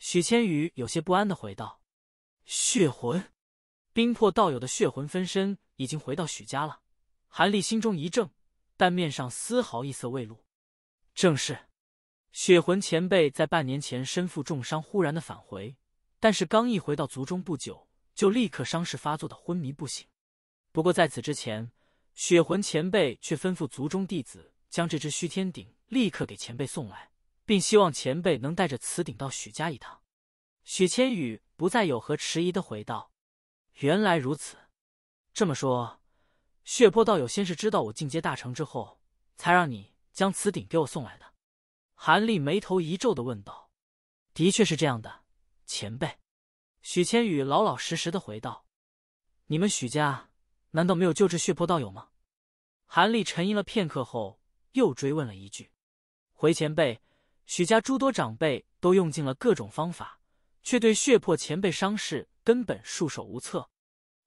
许千羽有些不安的回道：“血魂，冰魄道友的血魂分身已经回到许家了。”韩立心中一怔，但面上丝毫一丝未露。正是，血魂前辈在半年前身负重伤，忽然的返回，但是刚一回到族中不久，就立刻伤势发作的昏迷不醒。不过在此之前。血魂前辈却吩咐族中弟子将这只虚天鼎立刻给前辈送来，并希望前辈能带着此鼎到许家一趟。许千羽不再有何迟疑的回道：“原来如此，这么说，血魄道友先是知道我进阶大成之后，才让你将此鼎给我送来的。”韩立眉头一皱的问道：“的确是这样的，前辈。”许千羽老老实实的回道：“你们许家。”难道没有救治血魄道友吗？韩立沉吟了片刻后，又追问了一句：“回前辈，许家诸多长辈都用尽了各种方法，却对血魄前辈伤势根本束手无策。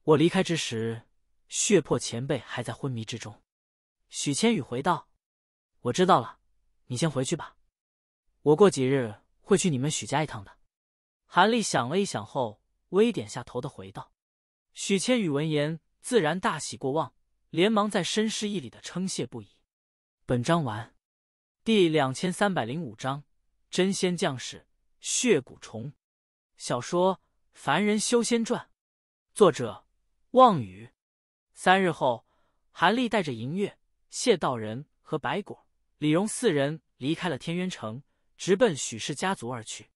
我离开之时，血魄前辈还在昏迷之中。”许千羽回道：“我知道了，你先回去吧，我过几日会去你们许家一趟的。”韩立想了一想后，微点下头的回道：“许千羽闻言。”自然大喜过望，连忙在深施一礼的称谢不已。本章完。第两千三百零五章：真仙将士血骨虫。小说《凡人修仙传》，作者：望雨。三日后，韩立带着银月、谢道人和白果、李荣四人离开了天渊城，直奔许氏家族而去。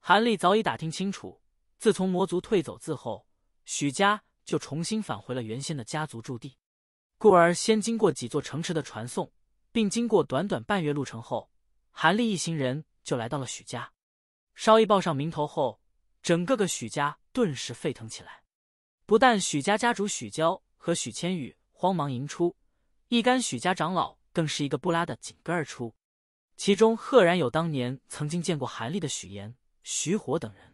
韩立早已打听清楚，自从魔族退走之后，许家。就重新返回了原先的家族驻地，故而先经过几座城池的传送，并经过短短半月路程后，韩立一行人就来到了许家。稍一报上名头后，整个个许家顿时沸腾起来。不但许家家主许娇和许千羽慌忙迎出，一干许家长老更是一个不拉的紧跟而出，其中赫然有当年曾经见过韩立的许岩、许火等人。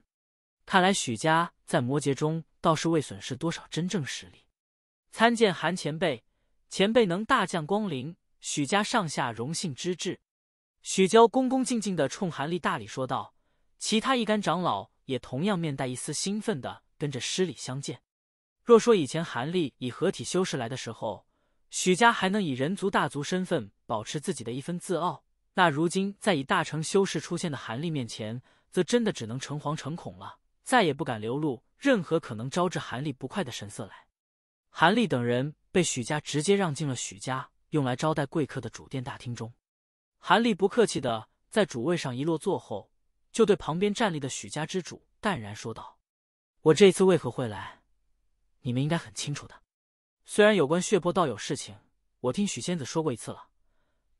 看来许家在摩羯中倒是未损失多少真正实力。参见韩前辈，前辈能大驾光临，许家上下荣幸之至。许娇恭恭敬敬的冲韩立大礼说道，其他一干长老也同样面带一丝兴奋地跟着施礼相见。若说以前韩立以合体修士来的时候，许家还能以人族大族身份保持自己的一分自傲，那如今在以大成修士出现的韩立面前，则真的只能诚惶诚恐了。再也不敢流露任何可能招致韩立不快的神色来。韩立等人被许家直接让进了许家用来招待贵客的主殿大厅中。韩立不客气的在主位上一落座后，就对旁边站立的许家之主淡然说道：“我这一次为何会来，你们应该很清楚的。虽然有关血魄道友事情，我听许仙子说过一次了，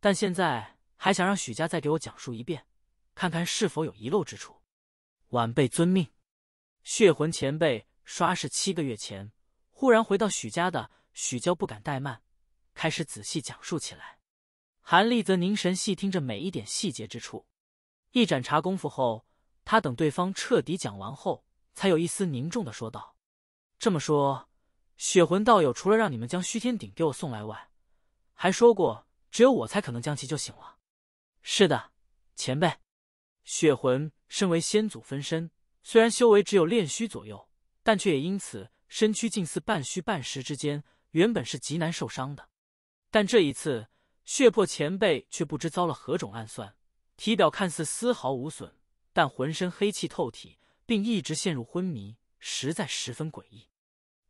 但现在还想让许家再给我讲述一遍，看看是否有遗漏之处。”晚辈遵命。血魂前辈，刷是七个月前忽然回到许家的许娇不敢怠慢，开始仔细讲述起来。韩立则凝神细听着每一点细节之处。一盏茶功夫后，他等对方彻底讲完后，才有一丝凝重的说道：“这么说，血魂道友除了让你们将虚天鼎给我送来外，还说过只有我才可能将其救醒了。”“是的，前辈。”血魂身为先祖分身。虽然修为只有炼虚左右，但却也因此身躯近似半虚半实之间，原本是极难受伤的。但这一次，血魄前辈却不知遭了何种暗算，体表看似丝毫无损，但浑身黑气透体，并一直陷入昏迷，实在十分诡异。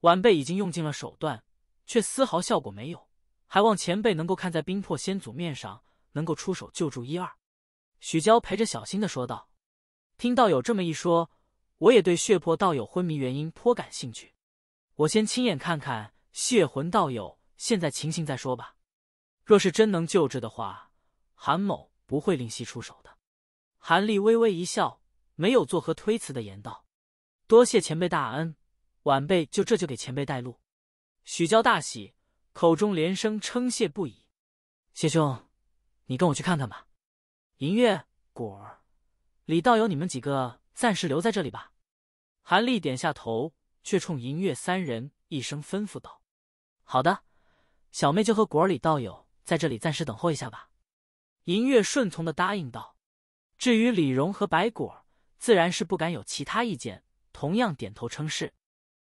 晚辈已经用尽了手段，却丝毫效果没有，还望前辈能够看在冰魄先祖面上，能够出手救助一二。”许娇陪着小心的说道。听道友这么一说。我也对血魄道友昏迷原因颇感兴趣，我先亲眼看看血魂道友现在情形再说吧。若是真能救治的话，韩某不会吝惜出手的。韩立微微一笑，没有做何推辞的言道：“多谢前辈大恩，晚辈就这就给前辈带路。”许娇大喜，口中连声称谢不已：“谢兄，你跟我去看看吧。”银月、果儿、李道友，你们几个。暂时留在这里吧。韩立点下头，却冲银月三人一声吩咐道：“好的，小妹就和果儿道友在这里暂时等候一下吧。”银月顺从的答应道。至于李荣和白果，自然是不敢有其他意见，同样点头称是。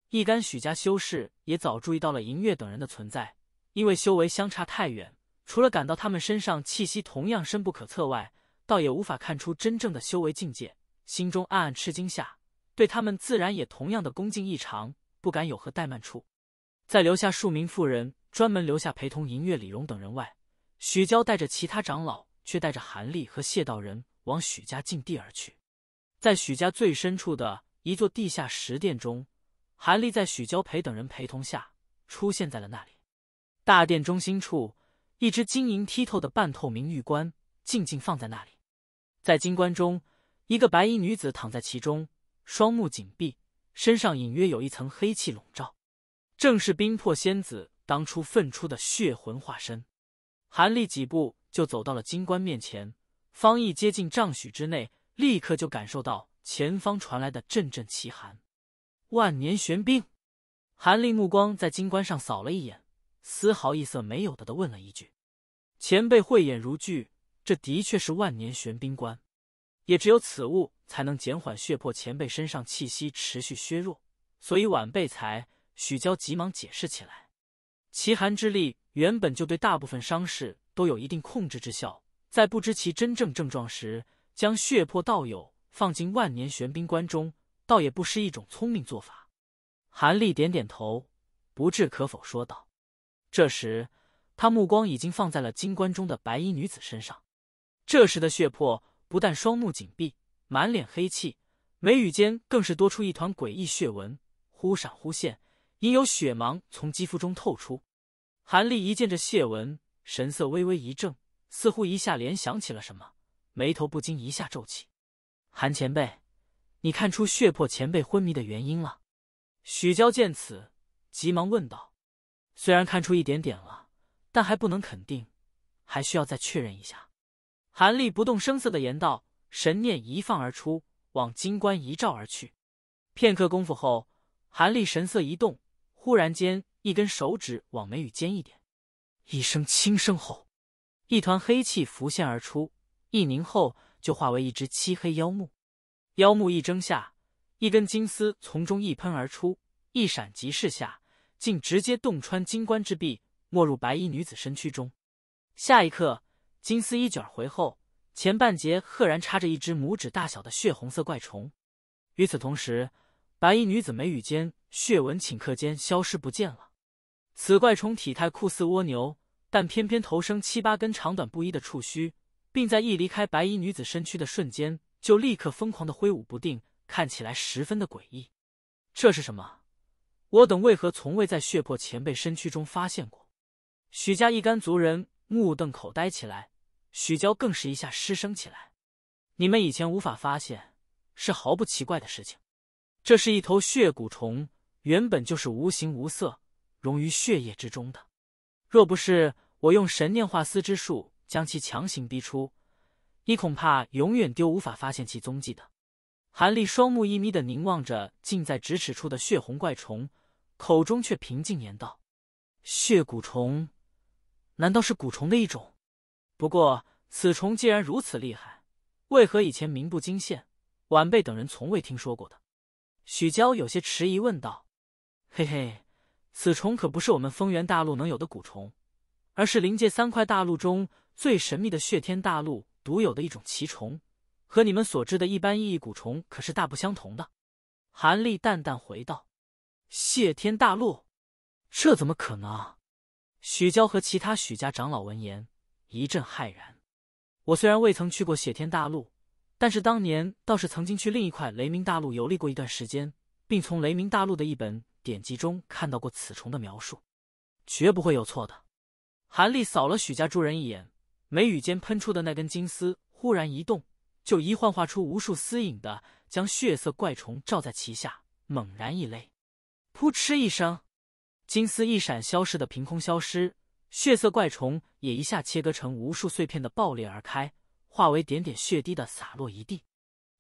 一干许家修士也早注意到了银月等人的存在，因为修为相差太远，除了感到他们身上气息同样深不可测外，倒也无法看出真正的修为境界。心中暗暗吃惊，下对他们自然也同样的恭敬异常，不敢有何怠慢处。在留下数名妇人专门留下陪同银月、李荣等人外，许娇带着其他长老却带着韩立和谢道人往许家禁地而去。在许家最深处的一座地下石殿中，韩立在许娇陪等人陪同下出现在了那里。大殿中心处，一只晶莹剔透的半透明玉棺静静放在那里，在金棺中。一个白衣女子躺在其中，双目紧闭，身上隐约有一层黑气笼罩，正是冰魄仙子当初分出的血魂化身。韩立几步就走到了金棺面前，方毅接近丈许之内，立刻就感受到前方传来的阵阵奇寒。万年玄冰。韩立目光在金棺上扫了一眼，丝毫异色没有的，的问了一句：“前辈慧眼如炬，这的确是万年玄冰棺。”也只有此物才能减缓血魄前辈身上气息持续削弱，所以晚辈才……许娇急忙解释起来。奇寒之力原本就对大部分伤势都有一定控制之效，在不知其真正症状时，将血魄道友放进万年玄冰棺中，倒也不失一种聪明做法。韩立点点头，不置可否说道。这时，他目光已经放在了金棺中的白衣女子身上。这时的血魄。不但双目紧闭，满脸黑气，眉宇间更是多出一团诡异血纹，忽闪忽现，隐有血芒从肌肤中透出。韩立一见这血纹，神色微微一怔，似乎一下联想起了什么，眉头不禁一下皱起。韩前辈，你看出血魄前辈昏迷的原因了？许娇见此，急忙问道。虽然看出一点点了，但还不能肯定，还需要再确认一下。韩立不动声色的言道，神念一放而出，往金棺一照而去。片刻功夫后，韩立神色一动，忽然间一根手指往眉宇间一点，一声轻声吼，一团黑气浮现而出，一凝后就化为一只漆黑妖目。妖目一睁下，一根金丝从中一喷而出，一闪即逝下，竟直接洞穿金棺之壁，没入白衣女子身躯中。下一刻。金丝一卷回后，前半截赫然插着一只拇指大小的血红色怪虫。与此同时，白衣女子眉宇间血纹顷刻间消失不见了。此怪虫体态酷似蜗牛，但偏偏头生七八根长短不一的触须，并在一离开白衣女子身躯的瞬间，就立刻疯狂的挥舞不定，看起来十分的诡异。这是什么？我等为何从未在血魄前辈身躯中发现过？许家一干族人目瞪口呆起来。许娇更是一下失声起来。你们以前无法发现，是毫不奇怪的事情。这是一头血蛊虫，原本就是无形无色，融于血液之中的。若不是我用神念化丝之术将其强行逼出，你恐怕永远丢无法发现其踪迹的。韩立双目一眯的凝望着近在咫尺处的血红怪虫，口中却平静言道：“血蛊虫，难道是蛊虫的一种？”不过，此虫既然如此厉害，为何以前名不惊现，晚辈等人从未听说过的？许娇有些迟疑问道：“嘿嘿，此虫可不是我们丰源大陆能有的蛊虫，而是灵界三块大陆中最神秘的血天大陆独有的一种奇虫，和你们所知的一般意义蛊虫可是大不相同的。”韩立淡淡回道：“血天大陆，这怎么可能？”许娇和其他许家长老闻言。一阵骇然，我虽然未曾去过雪天大陆，但是当年倒是曾经去另一块雷鸣大陆游历过一段时间，并从雷鸣大陆的一本典籍中看到过此虫的描述，绝不会有错的。韩立扫了许家诸人一眼，眉宇间喷出的那根金丝忽然一动，就一幻化出无数丝影的将血色怪虫罩在其下，猛然一勒，噗嗤一声，金丝一闪，消失的凭空消失。血色怪虫也一下切割成无数碎片的爆裂而开，化为点点血滴的洒落一地。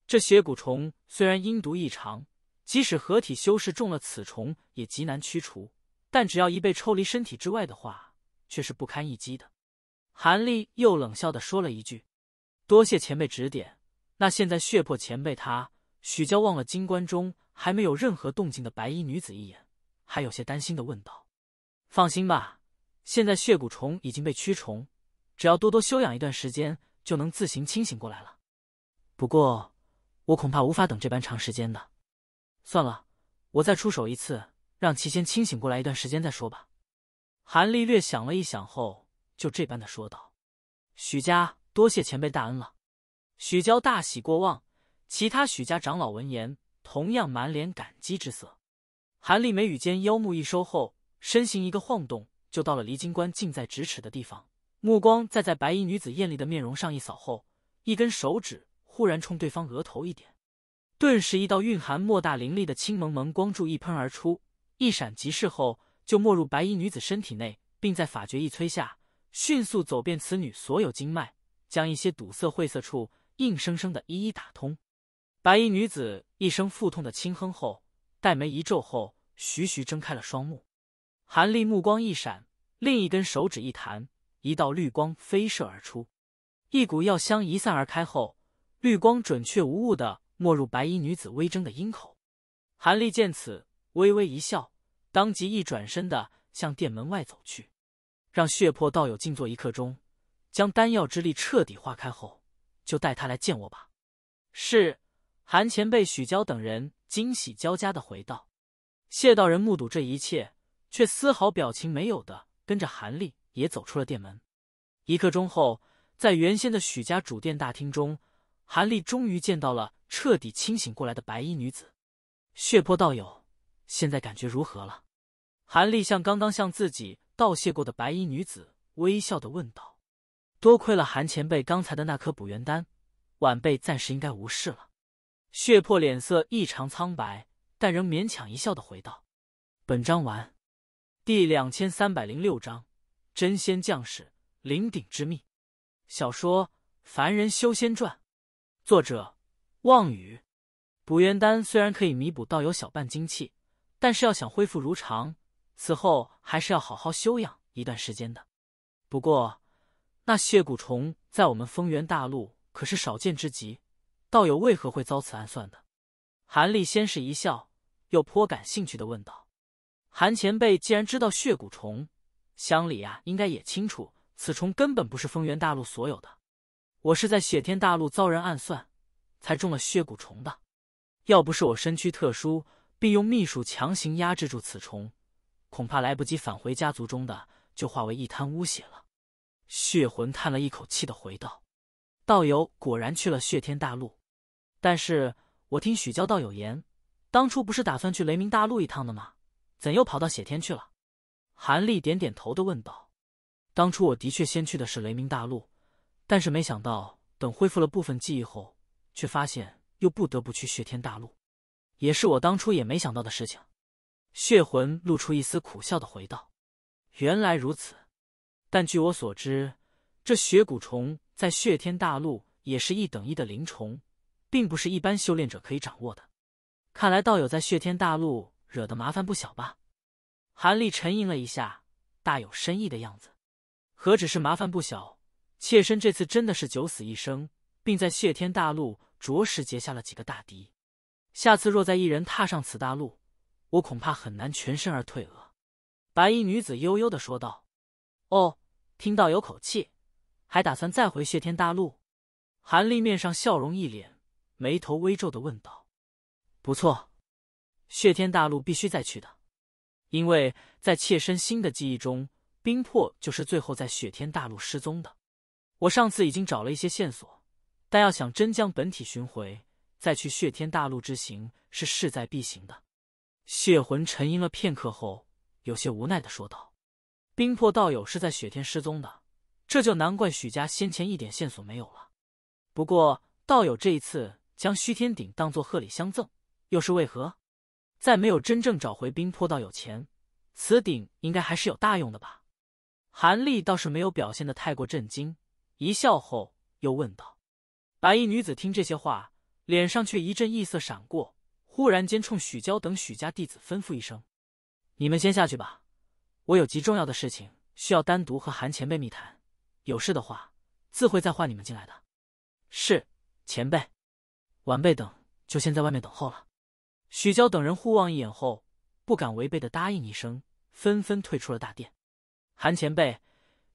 这血蛊虫虽然阴毒异常，即使合体修士中了此虫也极难驱除，但只要一被抽离身体之外的话，却是不堪一击的。韩立又冷笑的说了一句：“多谢前辈指点。”那现在血魄前辈他许娇望了金棺中还没有任何动静的白衣女子一眼，还有些担心的问道：“放心吧。”现在血骨虫已经被驱虫，只要多多休养一段时间，就能自行清醒过来了。不过，我恐怕无法等这般长时间的。算了，我再出手一次，让其先清醒过来一段时间再说吧。韩立略想了一想后，就这般的说道：“许家多谢前辈大恩了。”许娇大喜过望，其他许家长老闻言，同样满脸感激之色。韩立眉宇间妖目一收后，身形一个晃动。就到了离金棺近在咫尺的地方，目光再在白衣女子艳丽的面容上一扫后，一根手指忽然冲对方额头一点，顿时一道蕴含莫大灵力的青蒙蒙光柱一喷而出，一闪即逝后就没入白衣女子身体内，并在法诀一催下，迅速走遍此女所有经脉，将一些堵塞晦涩处硬生生的一一打通。白衣女子一声腹痛的轻哼后，黛眉一皱后，徐徐睁开了双目。韩立目光一闪，另一根手指一弹，一道绿光飞射而出。一股药香一散而开后，绿光准确无误的没入白衣女子微睁的阴口。韩立见此，微微一笑，当即一转身的向殿门外走去。让血魄道友静坐一刻钟，将丹药之力彻底化开后，就带他来见我吧。是，韩前辈、许娇等人惊喜交加的回道。谢道人目睹这一切。却丝毫表情没有的跟着韩立也走出了店门。一刻钟后，在原先的许家主殿大厅中，韩立终于见到了彻底清醒过来的白衣女子。血魄道友，现在感觉如何了？韩立向刚刚向自己道谢过的白衣女子微笑的问道：“多亏了韩前辈刚才的那颗补元丹，晚辈暂时应该无事了。”血魄脸色异常苍白，但仍勉强一笑的回道：“本章完。”第两千三百零六章真仙将士灵鼎之秘。小说《凡人修仙传》，作者：望雨。补元丹虽然可以弥补道友小半精气，但是要想恢复如常，此后还是要好好休养一段时间的。不过，那血骨虫在我们丰源大陆可是少见之极，道友为何会遭此暗算的？韩立先是一笑，又颇感兴趣的问道。韩前辈既然知道血蛊虫，乡里啊应该也清楚，此虫根本不是丰源大陆所有的。我是在血天大陆遭人暗算，才中了血蛊虫的。要不是我身躯特殊，并用秘术强行压制住此虫，恐怕来不及返回家族中的，就化为一滩污血了。血魂叹了一口气的回道：“道友果然去了血天大陆，但是我听许教道友言，当初不是打算去雷鸣大陆一趟的吗？”怎又跑到血天去了？韩立点点头的问道：“当初我的确先去的是雷鸣大陆，但是没想到等恢复了部分记忆后，却发现又不得不去血天大陆，也是我当初也没想到的事情。”血魂露出一丝苦笑的回道：“原来如此。但据我所知，这血骨虫在血天大陆也是一等一的灵虫，并不是一般修炼者可以掌握的。看来道友在血天大陆……”惹的麻烦不小吧？韩立沉吟了一下，大有深意的样子。何止是麻烦不小，妾身这次真的是九死一生，并在谢天大陆着实结下了几个大敌。下次若在一人踏上此大陆，我恐怕很难全身而退额。白衣女子悠悠的说道：“哦，听到有口气，还打算再回谢天大陆？”韩立面上笑容一脸，眉头微皱的问道：“不错。”血天大陆必须再去的，因为在妾身新的记忆中，冰魄就是最后在雪天大陆失踪的。我上次已经找了一些线索，但要想真将本体寻回，再去血天大陆之行是势在必行的。血魂沉吟了片刻后，有些无奈的说道：“冰魄道友是在雪天失踪的，这就难怪许家先前一点线索没有了。不过，道友这一次将虚天鼎当作贺礼相赠，又是为何？”在没有真正找回冰魄道有钱，此鼎应该还是有大用的吧？韩立倒是没有表现得太过震惊，一笑后又问道。白衣女子听这些话，脸上却一阵异色闪过，忽然间冲许娇等许家弟子吩咐一声：“你们先下去吧，我有极重要的事情需要单独和韩前辈密谈，有事的话自会再唤你们进来的。”“是，前辈，晚辈等就先在外面等候了。”许娇等人互望一眼后，不敢违背的答应一声，纷纷退出了大殿。韩前辈，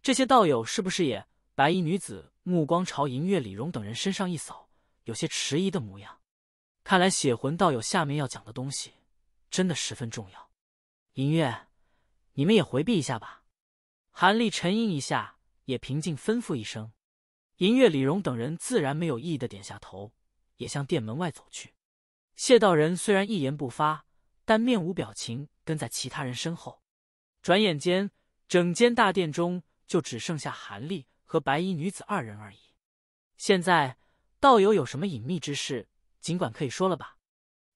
这些道友是不是也……白衣女子目光朝银月、李荣等人身上一扫，有些迟疑的模样。看来血魂道友下面要讲的东西真的十分重要。银月，你们也回避一下吧。韩立沉吟一下，也平静吩咐一声。银月、李荣等人自然没有异议的点下头，也向殿门外走去。谢道人虽然一言不发，但面无表情，跟在其他人身后。转眼间，整间大殿中就只剩下韩立和白衣女子二人而已。现在，道友有什么隐秘之事，尽管可以说了吧。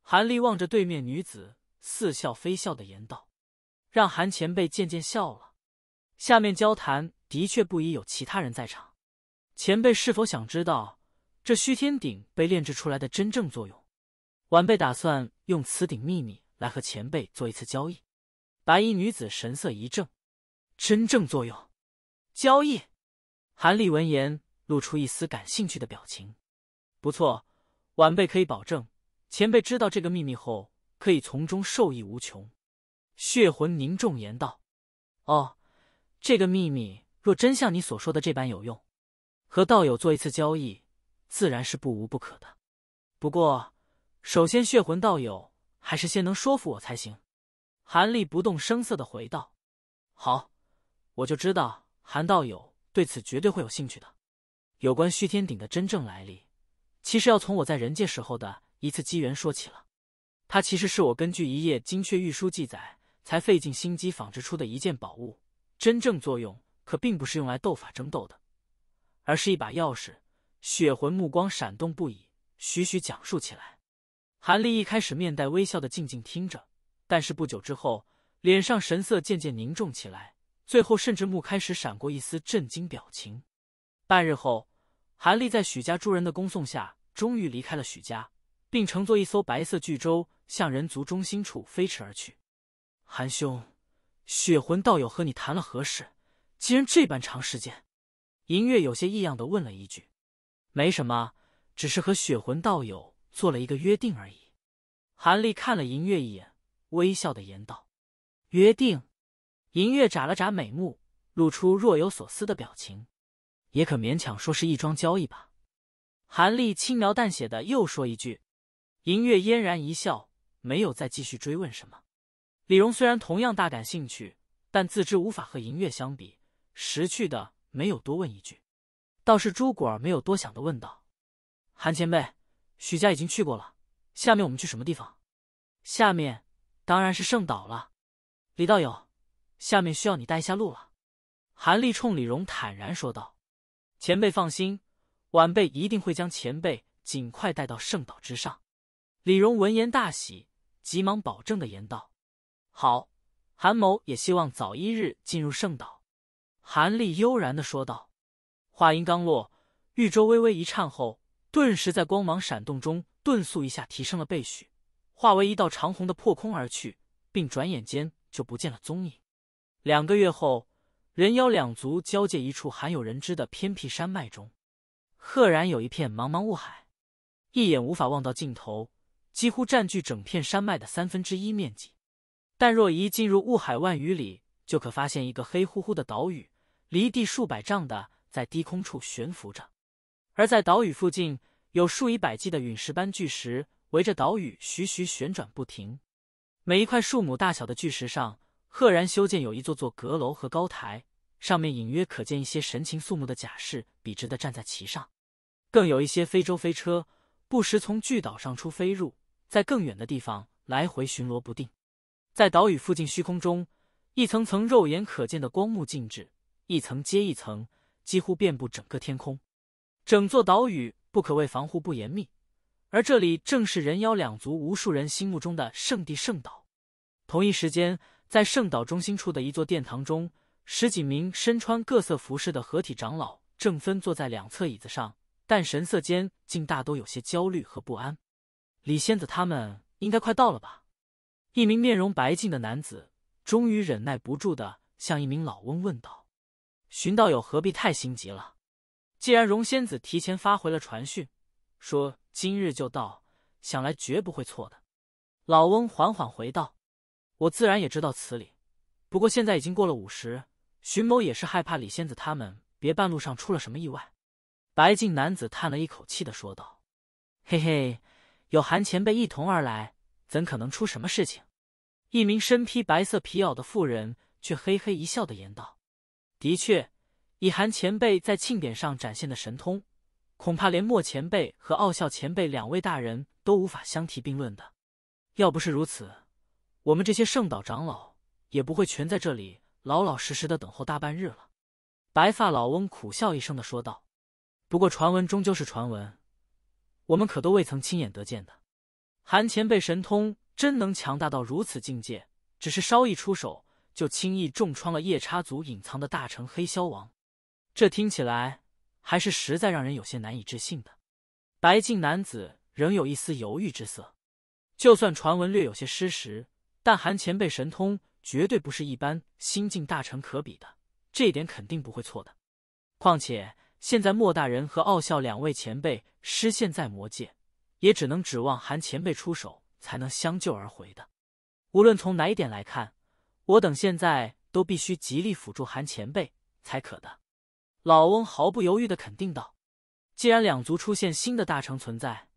韩立望着对面女子，似笑非笑的言道：“让韩前辈渐渐笑了。下面交谈的确不宜有其他人在场。前辈是否想知道这虚天鼎被炼制出来的真正作用？”晚辈打算用此顶秘密来和前辈做一次交易。白衣女子神色一怔：“真正作用，交易。韩立闻言露出一丝感兴趣的表情。不错，晚辈可以保证，前辈知道这个秘密后可以从中受益无穷。血魂凝重言道：“哦，这个秘密若真像你所说的这般有用，和道友做一次交易自然是不无不可的。不过。”首先，血魂道友还是先能说服我才行。韩立不动声色的回道：“好，我就知道韩道友对此绝对会有兴趣的。有关虚天鼎的真正来历，其实要从我在人界时候的一次机缘说起了。它其实是我根据一页精确玉书记载，才费尽心机仿制出的一件宝物。真正作用可并不是用来斗法争斗的，而是一把钥匙。”血魂目光闪动不已，徐徐讲述起来。韩立一开始面带微笑的静静听着，但是不久之后，脸上神色渐渐凝重起来，最后甚至目开始闪过一丝震惊表情。半日后，韩立在许家诸人的恭送下，终于离开了许家，并乘坐一艘白色巨舟向人族中心处飞驰而去。韩兄，血魂道友和你谈了何事？竟然这般长时间？银月有些异样的问了一句：“没什么，只是和血魂道友。”做了一个约定而已。韩立看了银月一眼，微笑的言道：“约定。”银月眨了眨美目，露出若有所思的表情，也可勉强说是一桩交易吧。韩立轻描淡写的又说一句，银月嫣然一笑，没有再继续追问什么。李荣虽然同样大感兴趣，但自知无法和银月相比，识趣的没有多问一句。倒是朱果儿没有多想的问道：“韩前辈。”许家已经去过了，下面我们去什么地方？下面当然是圣岛了。李道友，下面需要你带一下路了。韩立冲李荣坦然说道：“前辈放心，晚辈一定会将前辈尽快带到圣岛之上。”李荣闻言大喜，急忙保证的言道：“好，韩某也希望早一日进入圣岛。”韩立悠然的说道。话音刚落，玉舟微微一颤后。顿时在光芒闪动中，顿速一下提升了倍许，化为一道长虹的破空而去，并转眼间就不见了踪影。两个月后，人妖两族交界一处罕有人知的偏僻山脉中，赫然有一片茫茫雾海，一眼无法望到尽头，几乎占据整片山脉的三分之一面积。但若一进入雾海万余里，就可发现一个黑乎乎的岛屿，离地数百丈的在低空处悬浮着。而在岛屿附近，有数以百计的陨石般巨石围着岛屿徐徐旋转不停，每一块数亩大小的巨石上，赫然修建有一座座阁楼和高台，上面隐约可见一些神情肃穆的甲士笔直地站在其上，更有一些非洲飞车不时从巨岛上出飞入，在更远的地方来回巡逻不定。在岛屿附近虚空中，一层层肉眼可见的光幕静止，一层接一层，几乎遍布整个天空。整座岛屿不可谓防护不严密，而这里正是人妖两族无数人心目中的圣地圣岛。同一时间，在圣岛中心处的一座殿堂中，十几名身穿各色服饰的合体长老正分坐在两侧椅子上，但神色间竟大都有些焦虑和不安。李仙子他们应该快到了吧？一名面容白净的男子终于忍耐不住的向一名老翁问道：“寻道友何必太心急了？”既然容仙子提前发回了传讯，说今日就到，想来绝不会错的。老翁缓缓回道：“我自然也知道此理，不过现在已经过了午时，寻某也是害怕李仙子他们别半路上出了什么意外。”白净男子叹了一口气的说道：“嘿嘿，有韩前辈一同而来，怎可能出什么事情？”一名身披白色皮袄的妇人却嘿嘿一笑的言道：“的确。”以韩前辈在庆典上展现的神通，恐怕连莫前辈和傲笑前辈两位大人都无法相提并论的。要不是如此，我们这些圣岛长老也不会全在这里老老实实的等候大半日了。白发老翁苦笑一声的说道：“不过传闻终究是传闻，我们可都未曾亲眼得见的。韩前辈神通真能强大到如此境界，只是稍一出手，就轻易重创了夜叉族隐藏的大成黑枭王。”这听起来还是实在让人有些难以置信的。白净男子仍有一丝犹豫之色。就算传闻略有些失实，但韩前辈神通绝对不是一般新晋大成可比的，这一点肯定不会错的。况且现在莫大人和傲笑两位前辈失陷在魔界，也只能指望韩前辈出手才能相救而回的。无论从哪一点来看，我等现在都必须极力辅助韩前辈才可的。老翁毫不犹豫的肯定道：“既然两族出现新的大成存在，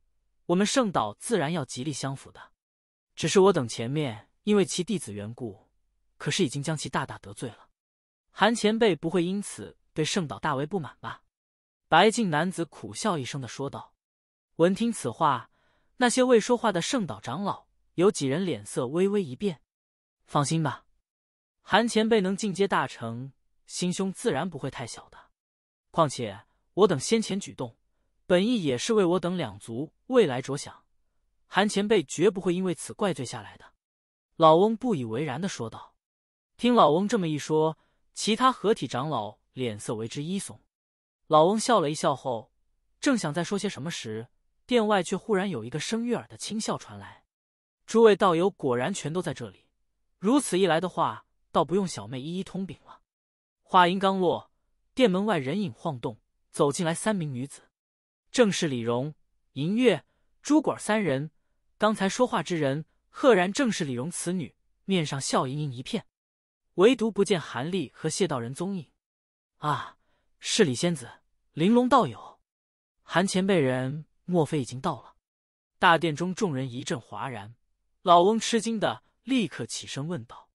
我们圣岛自然要极力相辅的。只是我等前面因为其弟子缘故，可是已经将其大大得罪了。韩前辈不会因此对圣岛大为不满吧？”白净男子苦笑一声的说道。闻听此话，那些未说话的圣岛长老有几人脸色微微一变。“放心吧，韩前辈能进阶大成，心胸自然不会太小的。”况且我等先前举动，本意也是为我等两族未来着想，韩前辈绝不会因为此怪罪下来的。老翁不以为然的说道。听老翁这么一说，其他合体长老脸色为之一松。老翁笑了一笑后，正想再说些什么时，殿外却忽然有一个声悦耳的轻笑传来。诸位道友果然全都在这里，如此一来的话，倒不用小妹一一通禀了。话音刚落。殿门外人影晃动，走进来三名女子，正是李荣、银月、朱管三人。刚才说话之人，赫然正是李荣此女面上笑盈盈一片，唯独不见韩立和谢道人踪影。啊，是李仙子、玲珑道友，韩前辈人莫非已经到了？大殿中众人一阵哗然，老翁吃惊的立刻起身问道：“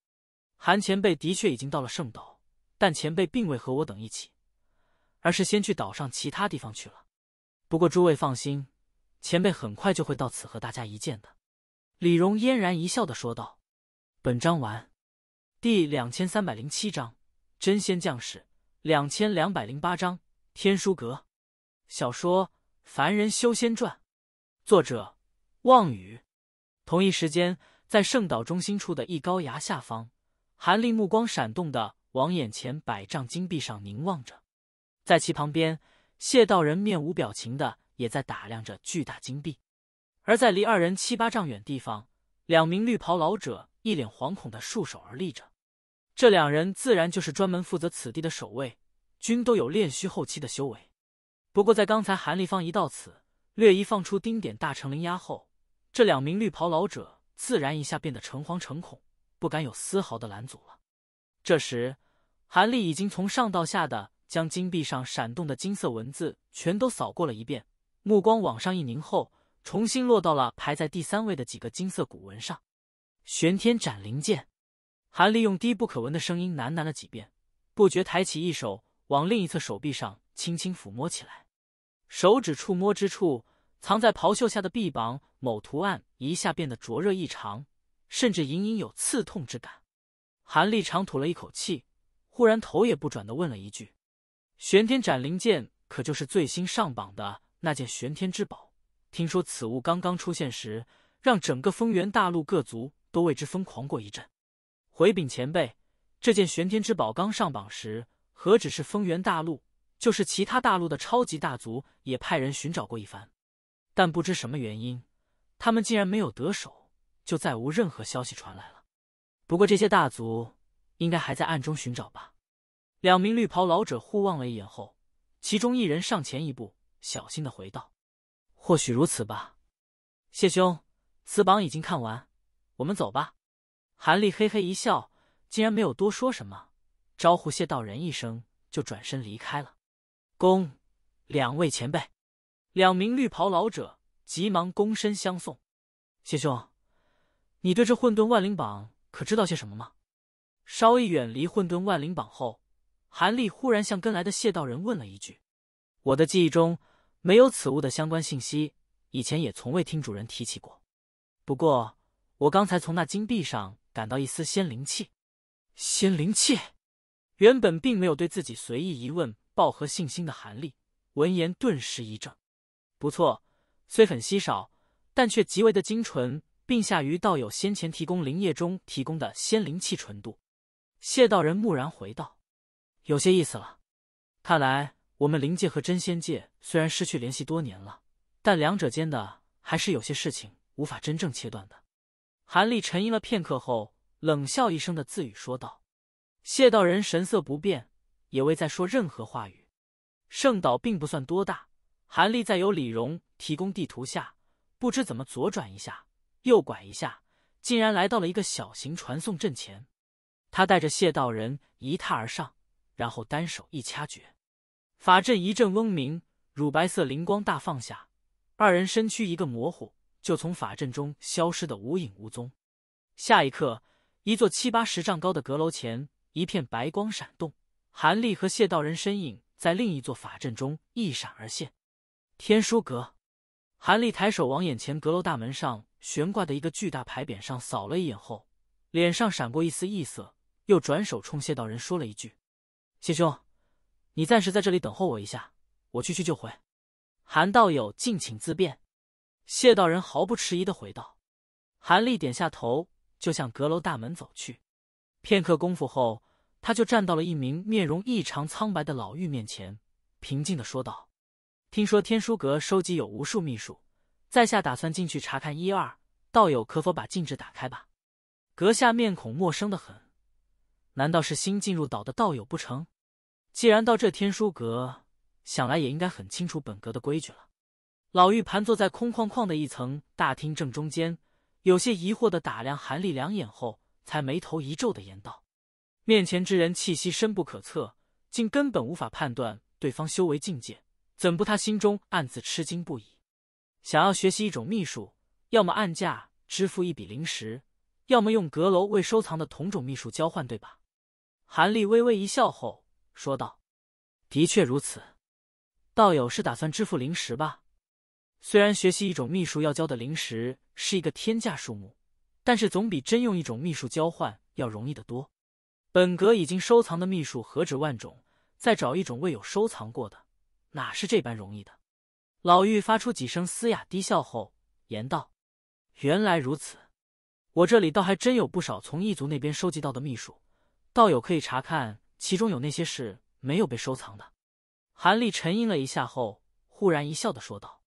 韩前辈的确已经到了圣岛，但前辈并未和我等一起。”而是先去岛上其他地方去了，不过诸位放心，前辈很快就会到此和大家一见的。”李荣嫣然一笑的说道。“本章完，第两千三百零七章真仙将士，两千两百零八章天书阁。小说《凡人修仙传》，作者：望雨。同一时间，在圣岛中心处的一高崖下方，韩立目光闪动的往眼前百丈金币上凝望着。在其旁边，谢道人面无表情的也在打量着巨大金币，而在离二人七八丈远地方，两名绿袍老者一脸惶恐的束手而立着。这两人自然就是专门负责此地的守卫，均都有炼虚后期的修为。不过在刚才韩立方一到此，略一放出丁点大成灵压后，这两名绿袍老者自然一下变得诚惶诚恐，不敢有丝毫的拦阻了。这时，韩立已经从上到下的。将金币上闪动的金色文字全都扫过了一遍，目光往上一凝后，重新落到了排在第三位的几个金色古文上。玄天斩灵剑，韩立用低不可闻的声音喃喃了几遍，不觉抬起一手往另一侧手臂上轻轻抚摸起来。手指触摸之处，藏在袍袖下的臂膀某图案一下变得灼热异常，甚至隐隐有刺痛之感。韩立长吐了一口气，忽然头也不转的问了一句。玄天斩灵剑可就是最新上榜的那件玄天之宝。听说此物刚刚出现时，让整个丰源大陆各族都为之疯狂过一阵。回禀前辈，这件玄天之宝刚上榜时，何止是丰源大陆，就是其他大陆的超级大族也派人寻找过一番，但不知什么原因，他们竟然没有得手，就再无任何消息传来了。不过这些大族应该还在暗中寻找吧。两名绿袍老者互望了一眼后，其中一人上前一步，小心的回道：“或许如此吧，谢兄，此榜已经看完，我们走吧。”韩立嘿嘿一笑，竟然没有多说什么，招呼谢道人一声，就转身离开了。恭，两位前辈！两名绿袍老者急忙躬身相送。谢兄，你对这混沌万灵榜可知道些什么吗？稍一远离混沌万灵榜后。韩立忽然向跟来的谢道人问了一句：“我的记忆中没有此物的相关信息，以前也从未听主人提起过。不过，我刚才从那金币上感到一丝仙灵气。”仙灵气，原本并没有对自己随意一问抱何信心的韩立，闻言顿时一怔。不错，虽很稀少，但却极为的精纯，并下于道友先前提供灵液中提供的仙灵气纯度。谢道人蓦然回道。有些意思了，看来我们灵界和真仙界虽然失去联系多年了，但两者间的还是有些事情无法真正切断的。韩立沉吟了片刻后，冷笑一声的自语说道：“谢道人神色不变，也未再说任何话语。”圣岛并不算多大，韩立在由李荣提供地图下，不知怎么左转一下，右拐一下，竟然来到了一个小型传送阵前。他带着谢道人一踏而上。然后单手一掐诀，法阵一阵嗡鸣，乳白色灵光大放下，二人身躯一个模糊，就从法阵中消失得无影无踪。下一刻，一座七八十丈高的阁楼前，一片白光闪动，韩立和谢道人身影在另一座法阵中一闪而现。天书阁，韩立抬手往眼前阁楼大门上悬挂的一个巨大牌匾上扫了一眼后，脸上闪过一丝异色，又转手冲谢道人说了一句。谢兄，你暂时在这里等候我一下，我去去就回。韩道友，敬请自便。谢道人毫不迟疑的回道。韩立点下头，就向阁楼大门走去。片刻功夫后，他就站到了一名面容异常苍白的老妪面前，平静的说道：“听说天书阁收集有无数秘术，在下打算进去查看一二，道友可否把禁制打开吧？”阁下面孔陌生的很。难道是新进入岛的道友不成？既然到这天书阁，想来也应该很清楚本阁的规矩了。老妪盘坐在空旷旷的一层大厅正中间，有些疑惑的打量韩立两眼后，才眉头一皱的言道：“面前之人气息深不可测，竟根本无法判断对方修为境界，怎不他心中暗自吃惊不已？想要学习一种秘术，要么按价支付一笔灵石，要么用阁楼未收藏的同种秘术交换，对吧？”韩立微微一笑后说道：“的确如此，道友是打算支付灵石吧？虽然学习一种秘术要交的灵石是一个天价数目，但是总比真用一种秘术交换要容易得多。本阁已经收藏的秘术何止万种，再找一种未有收藏过的，哪是这般容易的？”老妪发出几声嘶哑低笑后言道：“原来如此，我这里倒还真有不少从异族那边收集到的秘术。”道友可以查看，其中有那些是没有被收藏的。韩立沉吟了一下后，忽然一笑的说道。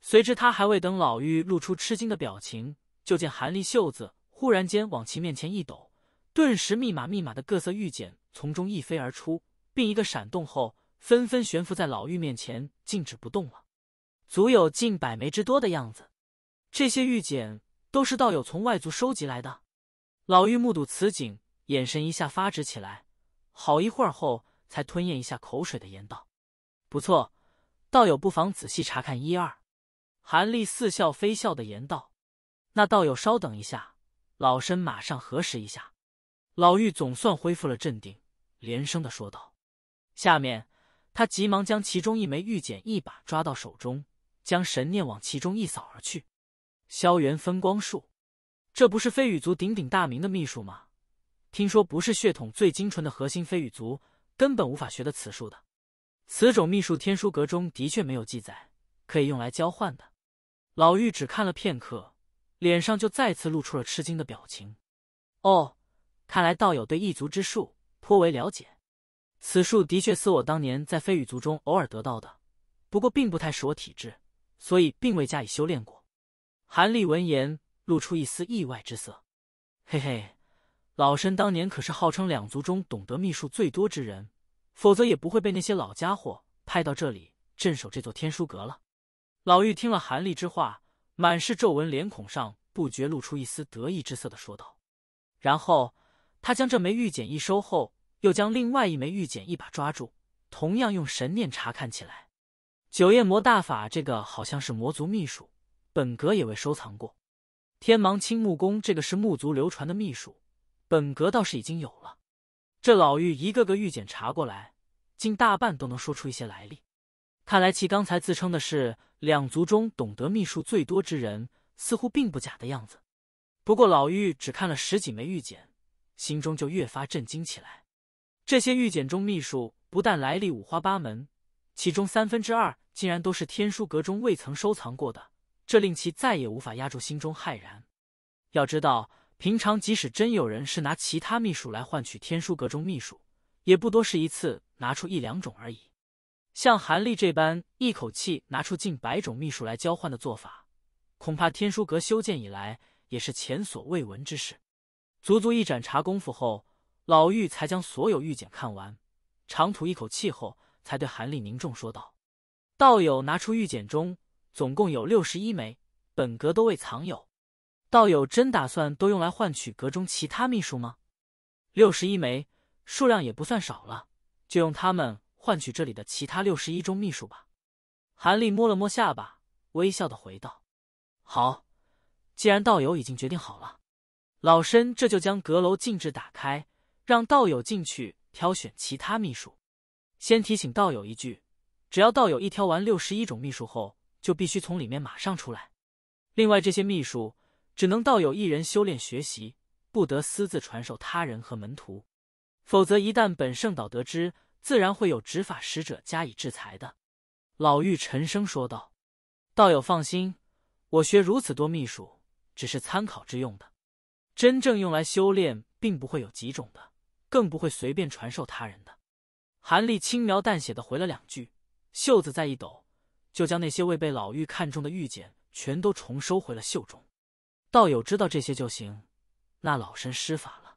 随之，他还未等老妪露出吃惊的表情，就见韩立袖子忽然间往其面前一抖，顿时，密码密码的各色玉简从中一飞而出，并一个闪动后，纷纷悬浮在老妪面前，静止不动了，足有近百枚之多的样子。这些玉简都是道友从外族收集来的。老妪目睹此景。眼神一下发直起来，好一会儿后才吞咽一下口水的言道：“不错，道友不妨仔细查看一二。”韩立似笑非笑的言道：“那道友稍等一下，老身马上核实一下。”老妪总算恢复了镇定，连声的说道：“下面，他急忙将其中一枚玉简一把抓到手中，将神念往其中一扫而去。萧元分光术，这不是飞羽族鼎鼎大名的秘术吗？”听说不是血统最精纯的核心飞羽族，根本无法学得此术的。此种秘术，天书阁中的确没有记载，可以用来交换的。老妪只看了片刻，脸上就再次露出了吃惊的表情。哦，看来道友对异族之术颇为了解。此术的确似我当年在飞羽族中偶尔得到的，不过并不太适我体质，所以并未加以修炼过。韩立闻言，露出一丝意外之色。嘿嘿。老身当年可是号称两族中懂得秘术最多之人，否则也不会被那些老家伙派到这里镇守这座天书阁了。老妪听了韩立之话，满是皱纹脸孔上不觉露出一丝得意之色的说道。然后他将这枚玉简一收后，又将另外一枚玉简一把抓住，同样用神念查看起来。九焰魔大法这个好像是魔族秘术，本阁也未收藏过。天芒青木功这个是木族流传的秘术。本阁倒是已经有了，这老妪一个个玉简查过来，竟大半都能说出一些来历。看来其刚才自称的是两族中懂得秘术最多之人，似乎并不假的样子。不过老妪只看了十几枚玉简，心中就越发震惊起来。这些玉简中秘术不但来历五花八门，其中三分之二竟然都是天书阁中未曾收藏过的，这令其再也无法压住心中骇然。要知道。平常即使真有人是拿其他秘术来换取天书阁中秘术，也不多是一次拿出一两种而已。像韩立这般一口气拿出近百种秘术来交换的做法，恐怕天书阁修建以来也是前所未闻之事。足足一盏茶功夫后，老妪才将所有玉简看完，长吐一口气后，才对韩立凝重说道：“道友拿出玉简中，总共有六十一枚，本阁都未藏有。”道友真打算都用来换取阁中其他秘术吗？六十一枚，数量也不算少了，就用它们换取这里的其他六十一种秘术吧。韩立摸了摸下巴，微笑的回道：“好，既然道友已经决定好了，老身这就将阁楼禁制打开，让道友进去挑选其他秘术。先提醒道友一句，只要道友一挑完六十一种秘术后，就必须从里面马上出来。另外这些秘术。”只能道友一人修炼学习，不得私自传授他人和门徒，否则一旦本圣岛得知，自然会有执法使者加以制裁的。老妪沉声说道：“道友放心，我学如此多秘术，只是参考之用的，真正用来修炼，并不会有几种的，更不会随便传授他人的。”韩立轻描淡写的回了两句，袖子再一抖，就将那些未被老妪看中的玉简全都重收回了袖中。道友知道这些就行，那老身施法了。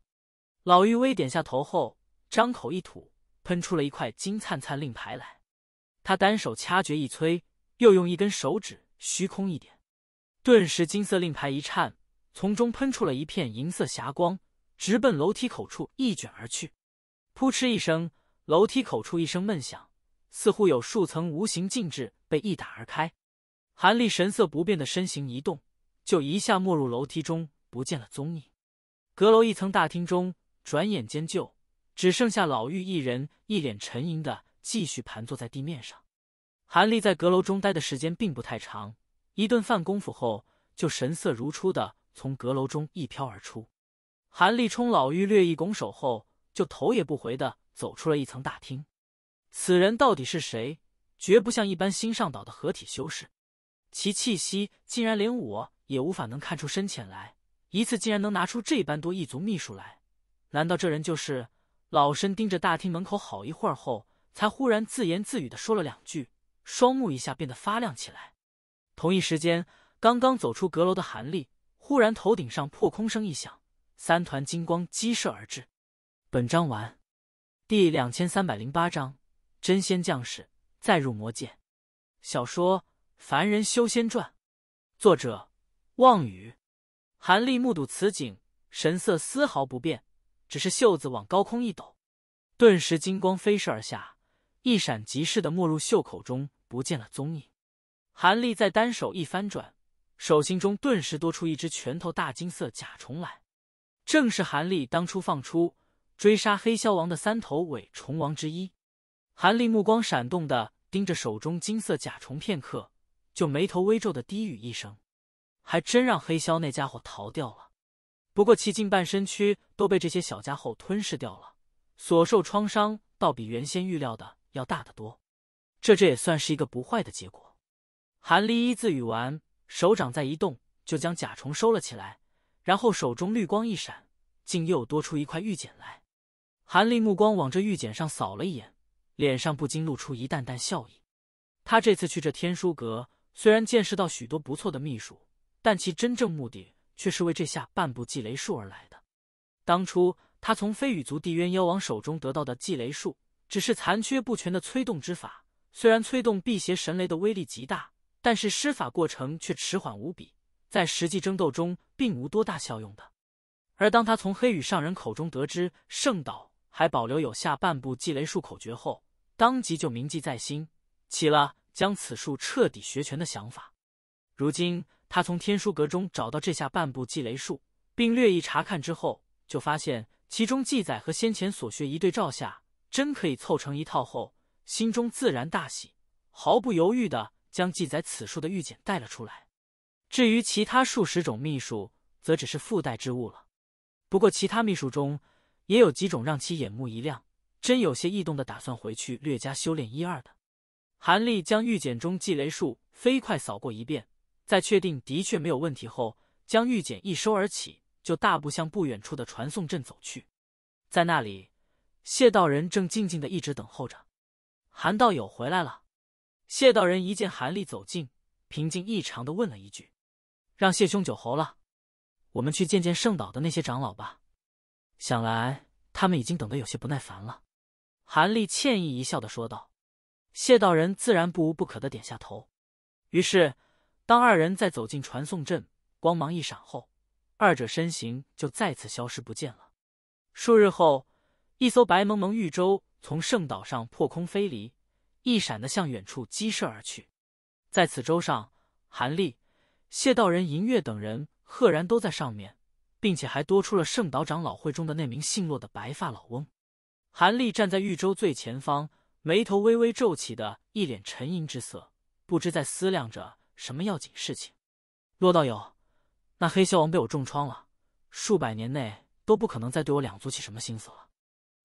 老玉微点下头后，张口一吐，喷出了一块金灿灿令牌来。他单手掐诀一催，又用一根手指虚空一点，顿时金色令牌一颤，从中喷出了一片银色霞光，直奔楼梯口处一卷而去。扑哧一声，楼梯口处一声闷响，似乎有数层无形禁制被一打而开。韩立神色不变的身形移动。就一下没入楼梯中，不见了踪影。阁楼一层大厅中，转眼间就只剩下老妪一人，一脸沉吟的继续盘坐在地面上。韩立在阁楼中待的时间并不太长，一顿饭功夫后，就神色如初的从阁楼中一飘而出。韩立冲老妪略一拱手后，就头也不回的走出了一层大厅。此人到底是谁？绝不像一般新上岛的合体修士，其气息竟然连我。也无法能看出深浅来。一次竟然能拿出这般多异族秘术来，难道这人就是老身？盯着大厅门口好一会儿后，才忽然自言自语的说了两句，双目一下变得发亮起来。同一时间，刚刚走出阁楼的韩立，忽然头顶上破空声一响，三团金光激射而至。本章完。第两千三百零八章：真仙将士再入魔界。小说《凡人修仙传》，作者。妄语，韩立目睹此景，神色丝毫不变，只是袖子往高空一抖，顿时金光飞射而下，一闪即逝的没入袖口中，不见了踪影。韩立在单手一翻转，手心中顿时多出一只拳头大金色甲虫来，正是韩立当初放出追杀黑枭王的三头尾虫王之一。韩立目光闪动的盯着手中金色甲虫片刻，就眉头微皱的低语一声。还真让黑枭那家伙逃掉了，不过其近半身躯都被这些小家伙吞噬掉了，所受创伤倒比原先预料的要大得多。这这也算是一个不坏的结果。韩立一字语完，手掌再一动，就将甲虫收了起来，然后手中绿光一闪，竟又多出一块玉简来。韩立目光往这玉简上扫了一眼，脸上不禁露出一淡淡笑意。他这次去这天书阁，虽然见识到许多不错的秘术。但其真正目的却是为这下半部祭雷术而来的。当初他从飞羽族地渊妖王手中得到的祭雷术，只是残缺不全的催动之法。虽然催动辟邪神雷的威力极大，但是施法过程却迟缓无比，在实际争斗中并无多大效用的。而当他从黑羽上人口中得知圣岛还保留有下半部祭雷术口诀后，当即就铭记在心，起了将此术彻底学全的想法。如今。他从天书阁中找到这下半部祭雷术，并略一查看之后，就发现其中记载和先前所学一对照下，真可以凑成一套。后心中自然大喜，毫不犹豫的将记载此术的玉简带了出来。至于其他数十种秘术，则只是附带之物了。不过其他秘术中也有几种让其眼目一亮，真有些异动的，打算回去略加修炼一二的。韩立将玉简中祭雷术飞快扫过一遍。在确定的确没有问题后，将玉简一收而起，就大步向不远处的传送阵走去。在那里，谢道人正静静的一直等候着。韩道友回来了。谢道人一见韩立走近，平静异常的问了一句：“让谢兄久候了。”我们去见见圣岛的那些长老吧，想来他们已经等得有些不耐烦了。”韩立歉意一笑的说道。谢道人自然不无不可的点下头。于是。当二人再走进传送阵，光芒一闪后，二者身形就再次消失不见了。数日后，一艘白蒙蒙玉舟从圣岛上破空飞离，一闪的向远处激射而去。在此舟上，韩立、谢道人、银月等人赫然都在上面，并且还多出了圣岛长老会中的那名姓洛的白发老翁。韩立站在玉舟最前方，眉头微微皱起，的一脸沉吟之色，不知在思量着。什么要紧事情？骆道友，那黑霄王被我重创了，数百年内都不可能再对我两族起什么心思了。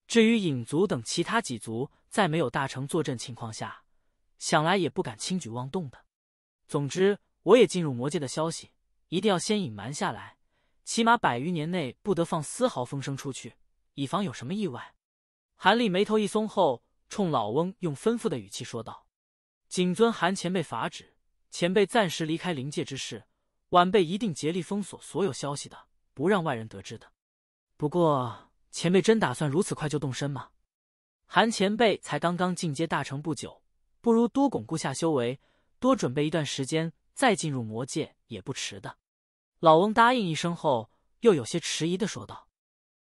至于影族等其他几族，在没有大成坐镇情况下，想来也不敢轻举妄动的。总之，我也进入魔界的消息，一定要先隐瞒下来，起码百余年内不得放丝毫风声出去，以防有什么意外。韩立眉头一松后，冲老翁用吩咐的语气说道：“谨遵韩前辈法旨。”前辈暂时离开灵界之事，晚辈一定竭力封锁所有消息的，不让外人得知的。不过，前辈真打算如此快就动身吗？韩前辈才刚刚进阶大成不久，不如多巩固下修为，多准备一段时间再进入魔界也不迟的。老翁答应一声后，又有些迟疑的说道：“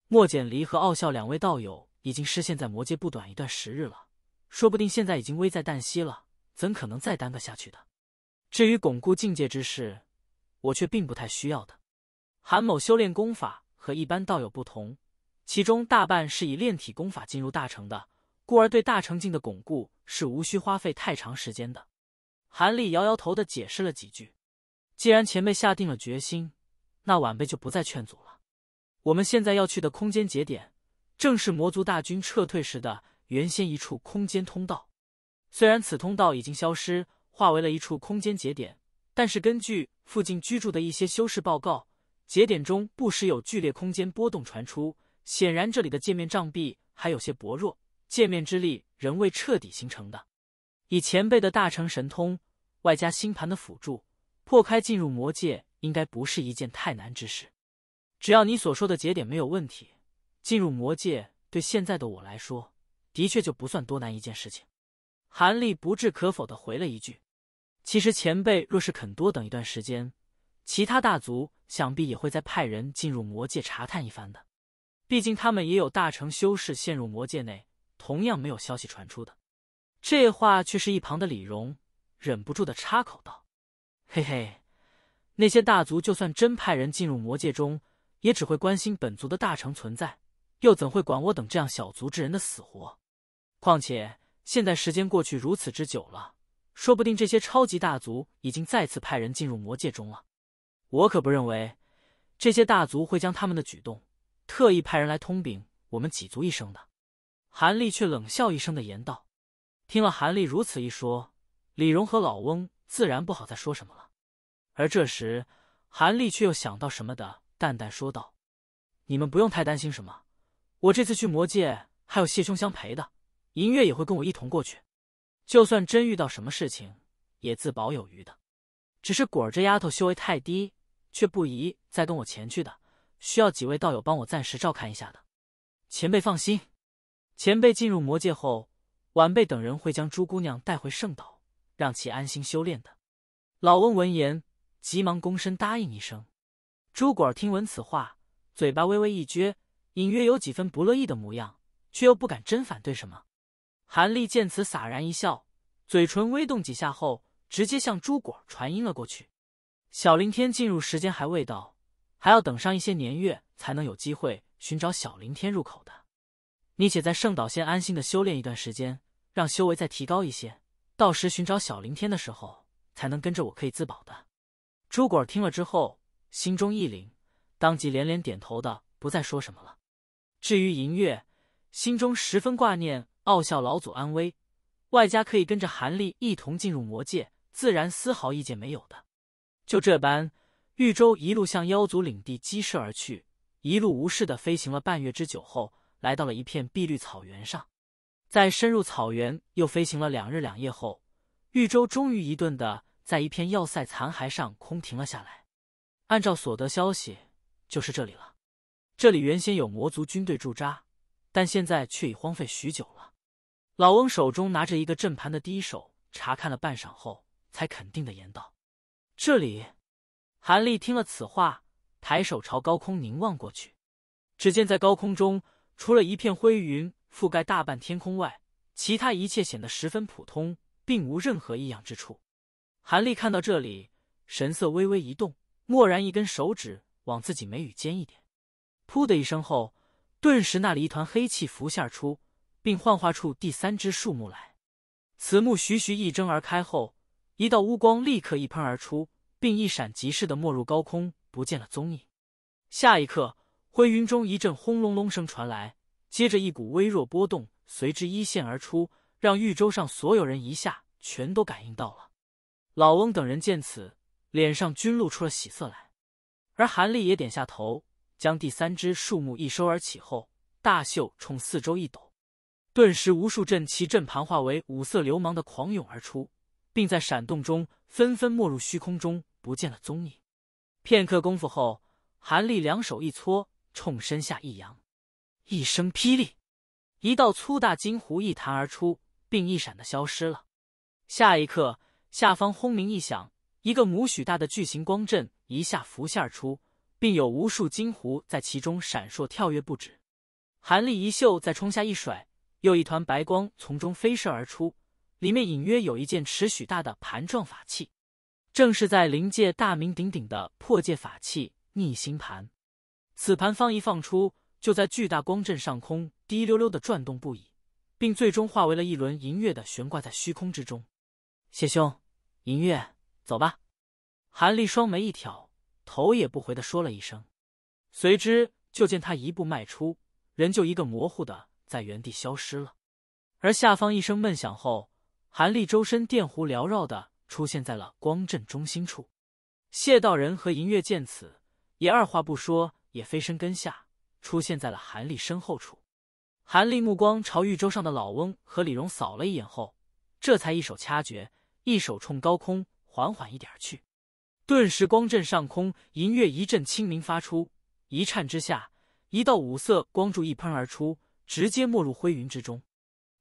莫简离和傲笑两位道友已经失陷在魔界不短一段时日了，说不定现在已经危在旦夕了，怎可能再耽搁下去的？”至于巩固境界之事，我却并不太需要的。韩某修炼功法和一般道友不同，其中大半是以炼体功法进入大成的，故而对大成境的巩固是无需花费太长时间的。韩立摇摇头的解释了几句：“既然前辈下定了决心，那晚辈就不再劝阻了。”我们现在要去的空间节点，正是魔族大军撤退时的原先一处空间通道。虽然此通道已经消失。化为了一处空间节点，但是根据附近居住的一些修士报告，节点中不时有剧烈空间波动传出。显然这里的界面障壁还有些薄弱，界面之力仍未彻底形成。的，以前辈的大成神通，外加星盘的辅助，破开进入魔界应该不是一件太难之事。只要你所说的节点没有问题，进入魔界对现在的我来说，的确就不算多难一件事情。韩立不置可否的回了一句。其实前辈若是肯多等一段时间，其他大族想必也会再派人进入魔界查探一番的。毕竟他们也有大成修士陷入魔界内，同样没有消息传出的。这话却是一旁的李荣忍不住的插口道：“嘿嘿，那些大族就算真派人进入魔界中，也只会关心本族的大成存在，又怎会管我等这样小族之人的死活？况且现在时间过去如此之久了。”说不定这些超级大族已经再次派人进入魔界中了，我可不认为这些大族会将他们的举动特意派人来通禀我们几族一声的。韩立却冷笑一声的言道：“听了韩立如此一说，李荣和老翁自然不好再说什么了。而这时，韩立却又想到什么的，淡淡说道：‘你们不用太担心什么，我这次去魔界还有谢兄相陪的，银月也会跟我一同过去。’”就算真遇到什么事情，也自保有余的。只是果儿这丫头修为太低，却不宜再跟我前去的，需要几位道友帮我暂时照看一下的。前辈放心，前辈进入魔界后，晚辈等人会将朱姑娘带回圣岛，让其安心修炼的。老翁闻言，急忙躬身答应一声。朱果儿听闻此话，嘴巴微微一撅，隐约有几分不乐意的模样，却又不敢真反对什么。韩立见此，洒然一笑，嘴唇微动几下后，直接向朱果传音了过去。小灵天进入时间还未到，还要等上一些年月才能有机会寻找小灵天入口的。你且在圣岛先安心的修炼一段时间，让修为再提高一些，到时寻找小灵天的时候，才能跟着我可以自保的。朱果听了之后，心中一凛，当即连连点头的，不再说什么了。至于银月，心中十分挂念。傲笑老祖安危，外加可以跟着韩立一同进入魔界，自然丝毫意见没有的。就这般，玉舟一路向妖族领地激射而去，一路无事的飞行了半月之久，后来到了一片碧绿草原上。在深入草原又飞行了两日两夜后，玉舟终于一顿的在一片要塞残骸上空停了下来。按照所得消息，就是这里了。这里原先有魔族军队驻扎，但现在却已荒废许久。老翁手中拿着一个镇盘的低手，查看了半晌后，才肯定的言道：“这里。”韩立听了此话，抬手朝高空凝望过去，只见在高空中，除了一片灰云覆盖大半天空外，其他一切显得十分普通，并无任何异样之处。韩立看到这里，神色微微一动，蓦然一根手指往自己眉宇间一点，噗的一声后，顿时那里一团黑气浮现出。并幻化出第三只树木来，此木徐徐一睁而开后，一道乌光立刻一喷而出，并一闪即逝的没入高空，不见了踪影。下一刻，灰云中一阵轰隆隆声传来，接着一股微弱波动随之一现而出，让玉舟上所有人一下全都感应到了。老翁等人见此，脸上均露出了喜色来，而韩立也点下头，将第三只树木一收而起后，大袖冲四周一抖。顿时，无数阵旗阵盘化为五色流氓的狂涌而出，并在闪动中纷纷没入虚空中，不见了踪影。片刻功夫后，韩立两手一搓，冲身下一扬，一声霹雳，一道粗大金弧一弹而出，并一闪的消失了。下一刻，下方轰鸣一响，一个母许大的巨型光阵一下浮现而出，并有无数金弧在其中闪烁跳跃不止。韩立一袖再冲下一甩。又一团白光从中飞射而出，里面隐约有一件持许大的盘状法器，正是在灵界大名鼎鼎的破界法器逆星盘。此盘方一放出，就在巨大光阵上空滴溜溜的转动不已，并最终化为了一轮银月的悬挂在虚空之中。谢兄，银月，走吧。韩立双眉一挑，头也不回的说了一声，随之就见他一步迈出，人就一个模糊的。在原地消失了，而下方一声闷响后，韩立周身电弧缭绕的出现在了光阵中心处。谢道人和银月见此，也二话不说，也飞身跟下，出现在了韩立身后处。韩立目光朝玉舟上的老翁和李荣扫了一眼后，这才一手掐诀，一手冲高空缓缓一点去。顿时光阵上空，银月一阵清明发出，一颤之下，一道五色光柱一喷而出。直接没入灰云之中。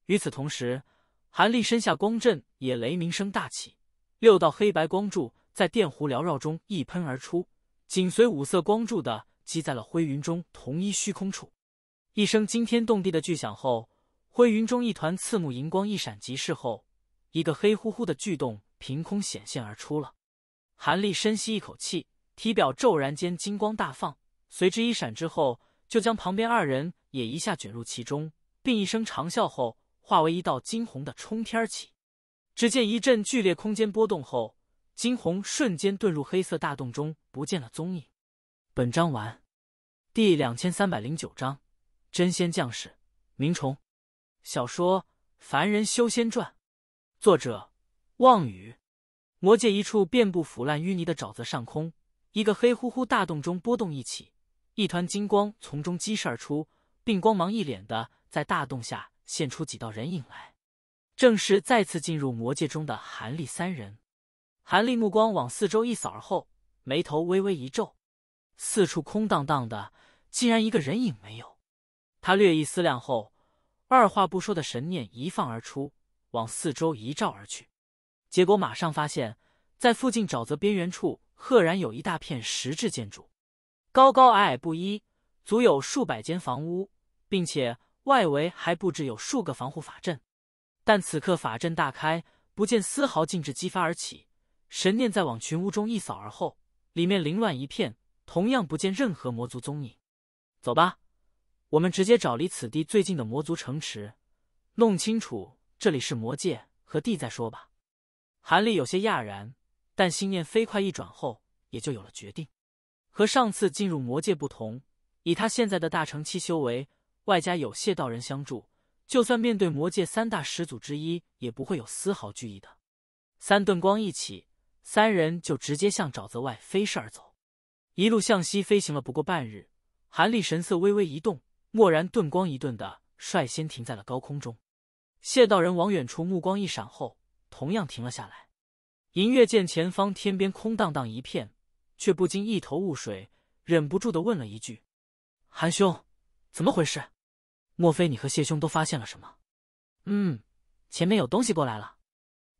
与此同时，韩立身下光阵也雷鸣声大起，六道黑白光柱在电弧缭绕中一喷而出，紧随五色光柱的击在了灰云中同一虚空处。一声惊天动地的巨响后，灰云中一团刺目银光一闪即逝后，一个黑乎乎的巨洞凭空显现而出了。韩立深吸一口气，体表骤然间金光大放，随之一闪之后，就将旁边二人。也一下卷入其中，并一声长啸后，化为一道金红的冲天而起。只见一阵剧烈空间波动后，金红瞬间遁入黑色大洞中，不见了踪影。本章完。第两千三百零九章：真仙将士。鸣虫小说《凡人修仙传》，作者：望雨。魔界一处遍布腐烂淤泥的沼泽上空，一个黑乎乎大洞中波动一起，一团金光从中激射而出。并光芒一脸的，在大洞下现出几道人影来，正是再次进入魔界中的韩立三人。韩立目光往四周一扫，而后眉头微微一皱，四处空荡荡的，竟然一个人影没有。他略一思量后，二话不说的神念一放而出，往四周一照而去，结果马上发现，在附近沼泽边缘处，赫然有一大片石质建筑，高高矮矮不一，足有数百间房屋。并且外围还布置有数个防护法阵，但此刻法阵大开，不见丝毫禁制激发而起。神念在往群屋中一扫而后，里面凌乱一片，同样不见任何魔族踪影。走吧，我们直接找离此地最近的魔族城池，弄清楚这里是魔界和地再说吧。韩立有些讶然，但心念飞快一转后，也就有了决定。和上次进入魔界不同，以他现在的大乘期修为。外加有谢道人相助，就算面对魔界三大始祖之一，也不会有丝毫惧意的。三顿光一起，三人就直接向沼泽外飞逝而走。一路向西飞行了不过半日，韩立神色微微一动，蓦然顿光一顿的率先停在了高空中。谢道人往远处目光一闪后，同样停了下来。银月见前方天边空荡荡一片，却不禁一头雾水，忍不住的问了一句：“韩兄，怎么回事？”莫非你和谢兄都发现了什么？嗯，前面有东西过来了。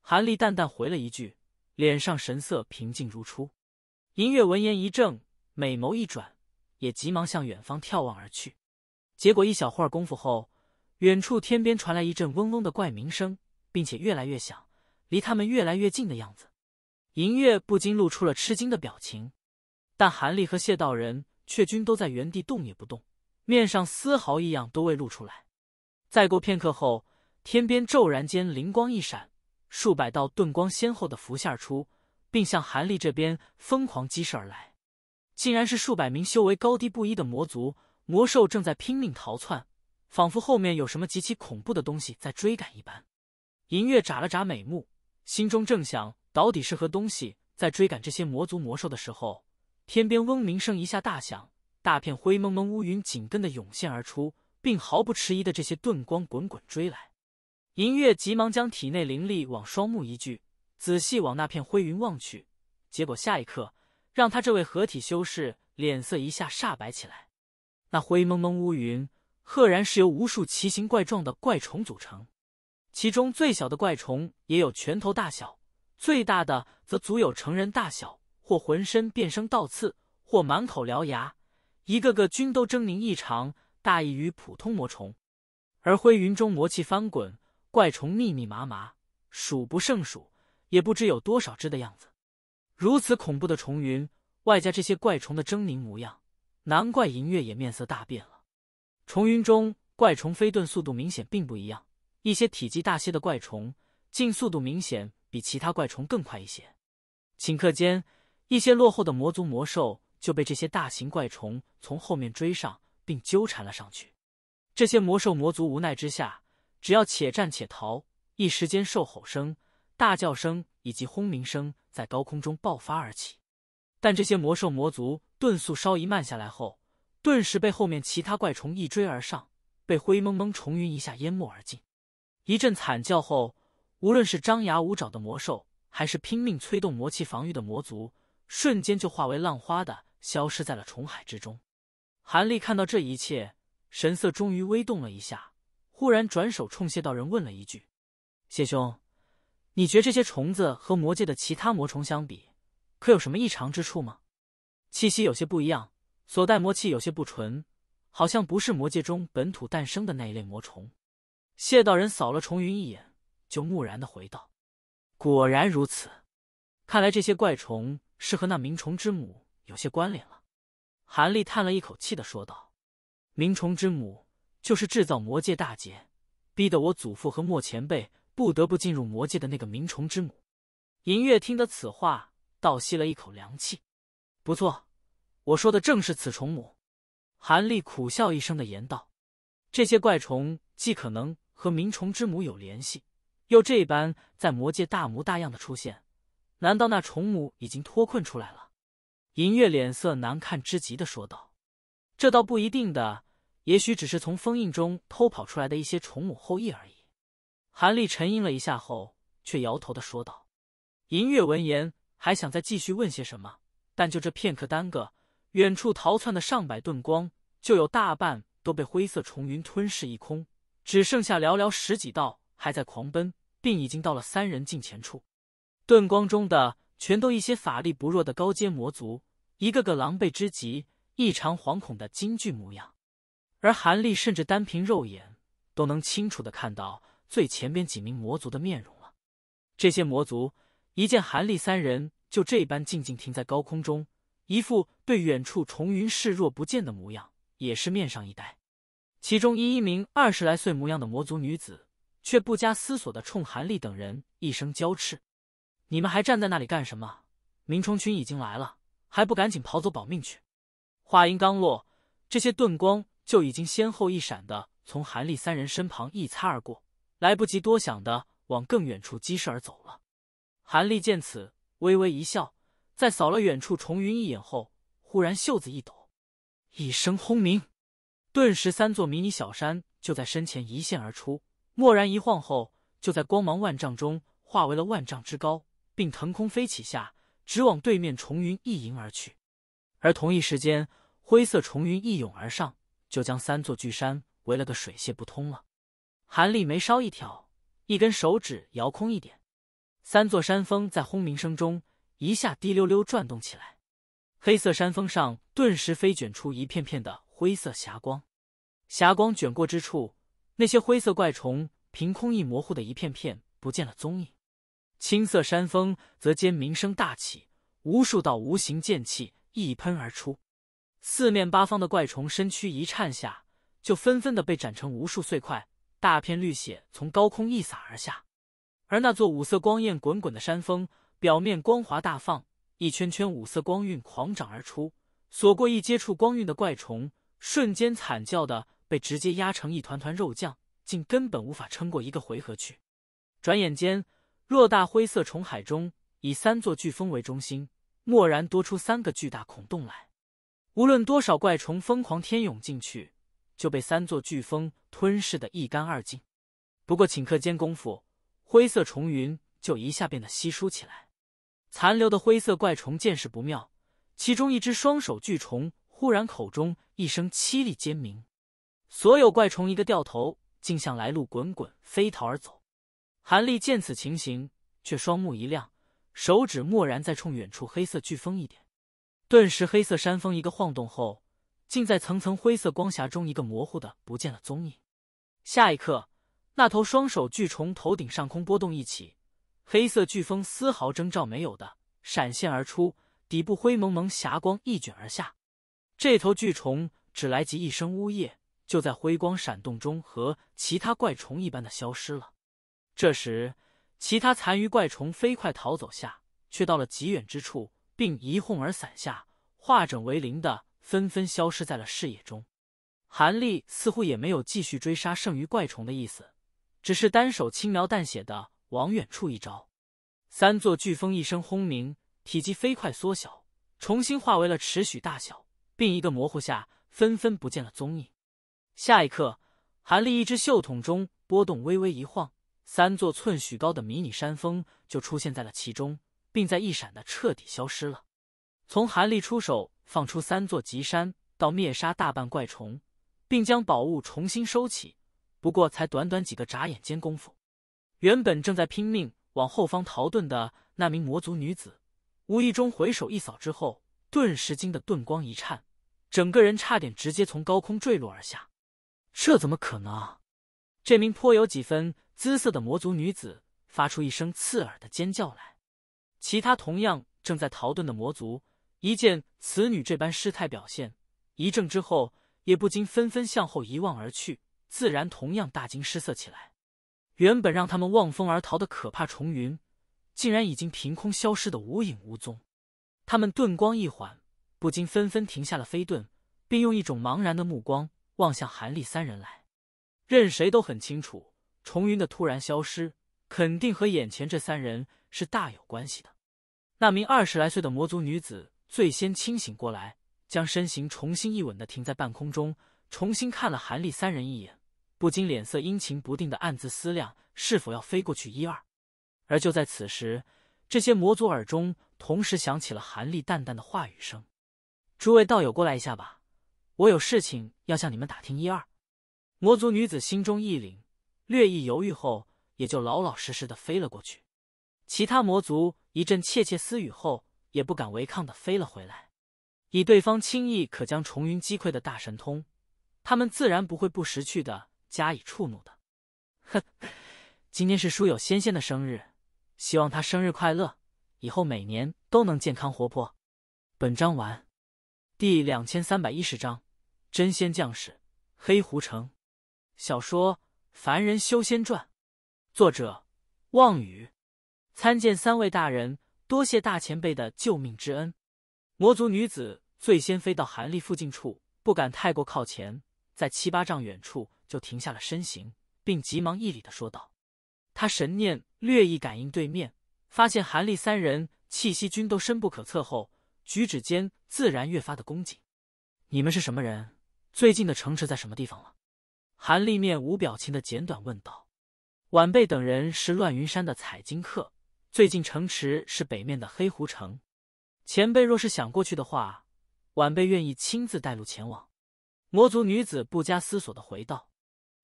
韩立淡淡回了一句，脸上神色平静如初。银月闻言一怔，美眸一转，也急忙向远方眺望而去。结果一小会儿功夫后，远处天边传来一阵嗡嗡的怪鸣声，并且越来越响，离他们越来越近的样子。银月不禁露出了吃惊的表情，但韩立和谢道人却均都在原地动也不动。面上丝毫异样都未露出来。再过片刻后，天边骤然间灵光一闪，数百道遁光先后的浮现而出，并向韩立这边疯狂激射而来。竟然是数百名修为高低不一的魔族魔兽正在拼命逃窜，仿佛后面有什么极其恐怖的东西在追赶一般。银月眨了眨美目，心中正想到底是何东西在追赶这些魔族魔兽的时候，天边嗡鸣声一下大响。大片灰蒙蒙乌云紧跟的涌现而出，并毫不迟疑的这些遁光滚滚追来。银月急忙将体内灵力往双目一聚，仔细往那片灰云望去，结果下一刻，让他这位合体修士脸色一下煞白起来。那灰蒙蒙乌云，赫然是由无数奇形怪状的怪虫组成，其中最小的怪虫也有拳头大小，最大的则足有成人大小，或浑身变生倒刺，或满口獠牙。一个个均都狰狞异常，大异于普通魔虫，而灰云中魔气翻滚，怪虫密密麻麻，数不胜数，也不知有多少只的样子。如此恐怖的虫云，外加这些怪虫的狰狞模样，难怪银月也面色大变了。虫云中怪虫飞遁速度明显并不一样，一些体积大些的怪虫，进速度明显比其他怪虫更快一些。顷刻间，一些落后的魔族魔兽。就被这些大型怪虫从后面追上并纠缠了上去，这些魔兽魔族无奈之下，只要且战且逃。一时间，兽吼声、大叫声以及轰鸣声在高空中爆发而起。但这些魔兽魔族遁速稍一慢下来后，顿时被后面其他怪虫一追而上，被灰蒙蒙虫云一下淹没而尽。一阵惨叫后，无论是张牙舞爪的魔兽，还是拼命催动魔气防御的魔族，瞬间就化为浪花的。消失在了虫海之中，韩立看到这一切，神色终于微动了一下，忽然转手冲谢道人问了一句：“谢兄，你觉得这些虫子和魔界的其他魔虫相比，可有什么异常之处吗？”气息有些不一样，所带魔气有些不纯，好像不是魔界中本土诞生的那一类魔虫。谢道人扫了重云一眼，就木然的回道：“果然如此，看来这些怪虫是和那名虫之母。”有些关联了，韩立叹了一口气的说道：“鸣虫之母就是制造魔界大劫，逼得我祖父和莫前辈不得不进入魔界的那个鸣虫之母。”银月听得此话，倒吸了一口凉气。不错，我说的正是此虫母。韩立苦笑一声的言道：“这些怪虫既可能和鸣虫之母有联系，又这般在魔界大模大样的出现，难道那虫母已经脱困出来了？”银月脸色难看之极的说道：“这倒不一定，的也许只是从封印中偷跑出来的一些虫母后裔而已。”韩立沉吟了一下后，却摇头的说道。银月闻言，还想再继续问些什么，但就这片刻耽搁，远处逃窜的上百盾光，就有大半都被灰色虫云吞噬一空，只剩下寥寥十几道还在狂奔，并已经到了三人近前处。盾光中的。全都一些法力不弱的高阶魔族，一个个狼狈之极、异常惶恐的惊惧模样。而韩立甚至单凭肉眼都能清楚的看到最前边几名魔族的面容了。这些魔族一见韩立三人就这般静静停在高空中，一副对远处重云视若不见的模样，也是面上一呆。其中一一名二十来岁模样的魔族女子，却不加思索的冲韩立等人一声娇斥。你们还站在那里干什么？明冲群已经来了，还不赶紧跑走保命去！话音刚落，这些盾光就已经先后一闪的从韩立三人身旁一擦而过，来不及多想的往更远处激射而走了。韩立见此，微微一笑，在扫了远处重云一眼后，忽然袖子一抖，一声轰鸣，顿时三座迷你小山就在身前一现而出，蓦然一晃后，就在光芒万丈中化为了万丈之高。并腾空飞起，下直往对面重云一迎而去。而同一时间，灰色重云一涌而上，就将三座巨山围了个水泄不通了。韩立眉梢一挑，一根手指遥空一点，三座山峰在轰鸣声中一下滴溜溜转动起来。黑色山峰上顿时飞卷出一片片的灰色霞光，霞光卷过之处，那些灰色怪虫凭空一模糊的一片片不见了踪影。青色山峰则间鸣声大起，无数道无形剑气一喷而出，四面八方的怪虫身躯一颤下，就纷纷的被斩成无数碎块，大片绿血从高空一洒而下。而那座五色光焰滚滚的山峰表面光滑大放，一圈圈五色光晕狂涨而出，所过一接触光晕的怪虫，瞬间惨叫的被直接压成一团团肉酱，竟根本无法撑过一个回合去。转眼间。偌大灰色虫海中，以三座飓风为中心，蓦然多出三个巨大孔洞来。无论多少怪虫疯狂天涌进去，就被三座飓风吞噬的一干二净。不过顷刻间功夫，灰色虫云就一下变得稀疏起来。残留的灰色怪虫见势不妙，其中一只双手巨虫忽然口中一声凄厉尖鸣，所有怪虫一个掉头，竟向来路滚滚飞逃而走。韩立见此情形，却双目一亮，手指蓦然在冲远处黑色飓风一点，顿时黑色山峰一个晃动后，竟在层层灰色光霞中一个模糊的不见了踪影。下一刻，那头双手巨虫头顶上空波动一起，黑色飓风丝毫征兆没有的闪现而出，底部灰蒙蒙霞光一卷而下。这头巨虫只来及一声呜咽，就在灰光闪动中和其他怪虫一般的消失了。这时，其他残余怪虫飞快逃走下，却到了极远之处，并一哄而散下，化整为零的纷纷消失在了视野中。韩立似乎也没有继续追杀剩余怪虫的意思，只是单手轻描淡写的往远处一招，三座飓风一声轰鸣，体积飞快缩小，重新化为了尺许大小，并一个模糊下，纷纷不见了踪影。下一刻，韩立一只袖筒中波动微微一晃。三座寸许高的迷你山峰就出现在了其中，并在一闪的彻底消失了。从韩立出手放出三座极山，到灭杀大半怪虫，并将宝物重新收起，不过才短短几个眨眼间功夫。原本正在拼命往后方逃遁的那名魔族女子，无意中回首一扫之后，顿时惊得盾光一颤，整个人差点直接从高空坠落而下。这怎么可能？这名颇有几分。姿色的魔族女子发出一声刺耳的尖叫来，其他同样正在逃遁的魔族一见此女这般失态表现，一怔之后，也不禁纷纷向后一望而去，自然同样大惊失色起来。原本让他们望风而逃的可怕重云，竟然已经凭空消失的无影无踪。他们顿光一缓，不禁纷纷停下了飞遁，并用一种茫然的目光望向韩立三人来。任谁都很清楚。重云的突然消失，肯定和眼前这三人是大有关系的。那名二十来岁的魔族女子最先清醒过来，将身形重新一稳的停在半空中，重新看了韩立三人一眼，不禁脸色阴晴不定的暗自思量，是否要飞过去一二。而就在此时，这些魔族耳中同时响起了韩立淡淡的话语声：“诸位道友，过来一下吧，我有事情要向你们打听一二。”魔族女子心中一凛。略一犹豫后，也就老老实实的飞了过去。其他魔族一阵窃窃私语后，也不敢违抗的飞了回来。以对方轻易可将重云击溃的大神通，他们自然不会不识趣的加以触怒的。哼，今天是书友仙仙的生日，希望他生日快乐，以后每年都能健康活泼。本章完，第两千三百一十章真仙将士，黑狐城，小说。《凡人修仙传》，作者望雨。参见三位大人，多谢大前辈的救命之恩。魔族女子最先飞到韩立附近处，不敢太过靠前，在七八丈远处就停下了身形，并急忙一礼的说道：“他神念略一感应对面，发现韩立三人气息均都深不可测后，举止间自然越发的恭敬。你们是什么人？最近的城池在什么地方了？”韩立面无表情的简短问道：“晚辈等人是乱云山的采金客，最近城池是北面的黑狐城。前辈若是想过去的话，晚辈愿意亲自带路前往。”魔族女子不加思索地回道：“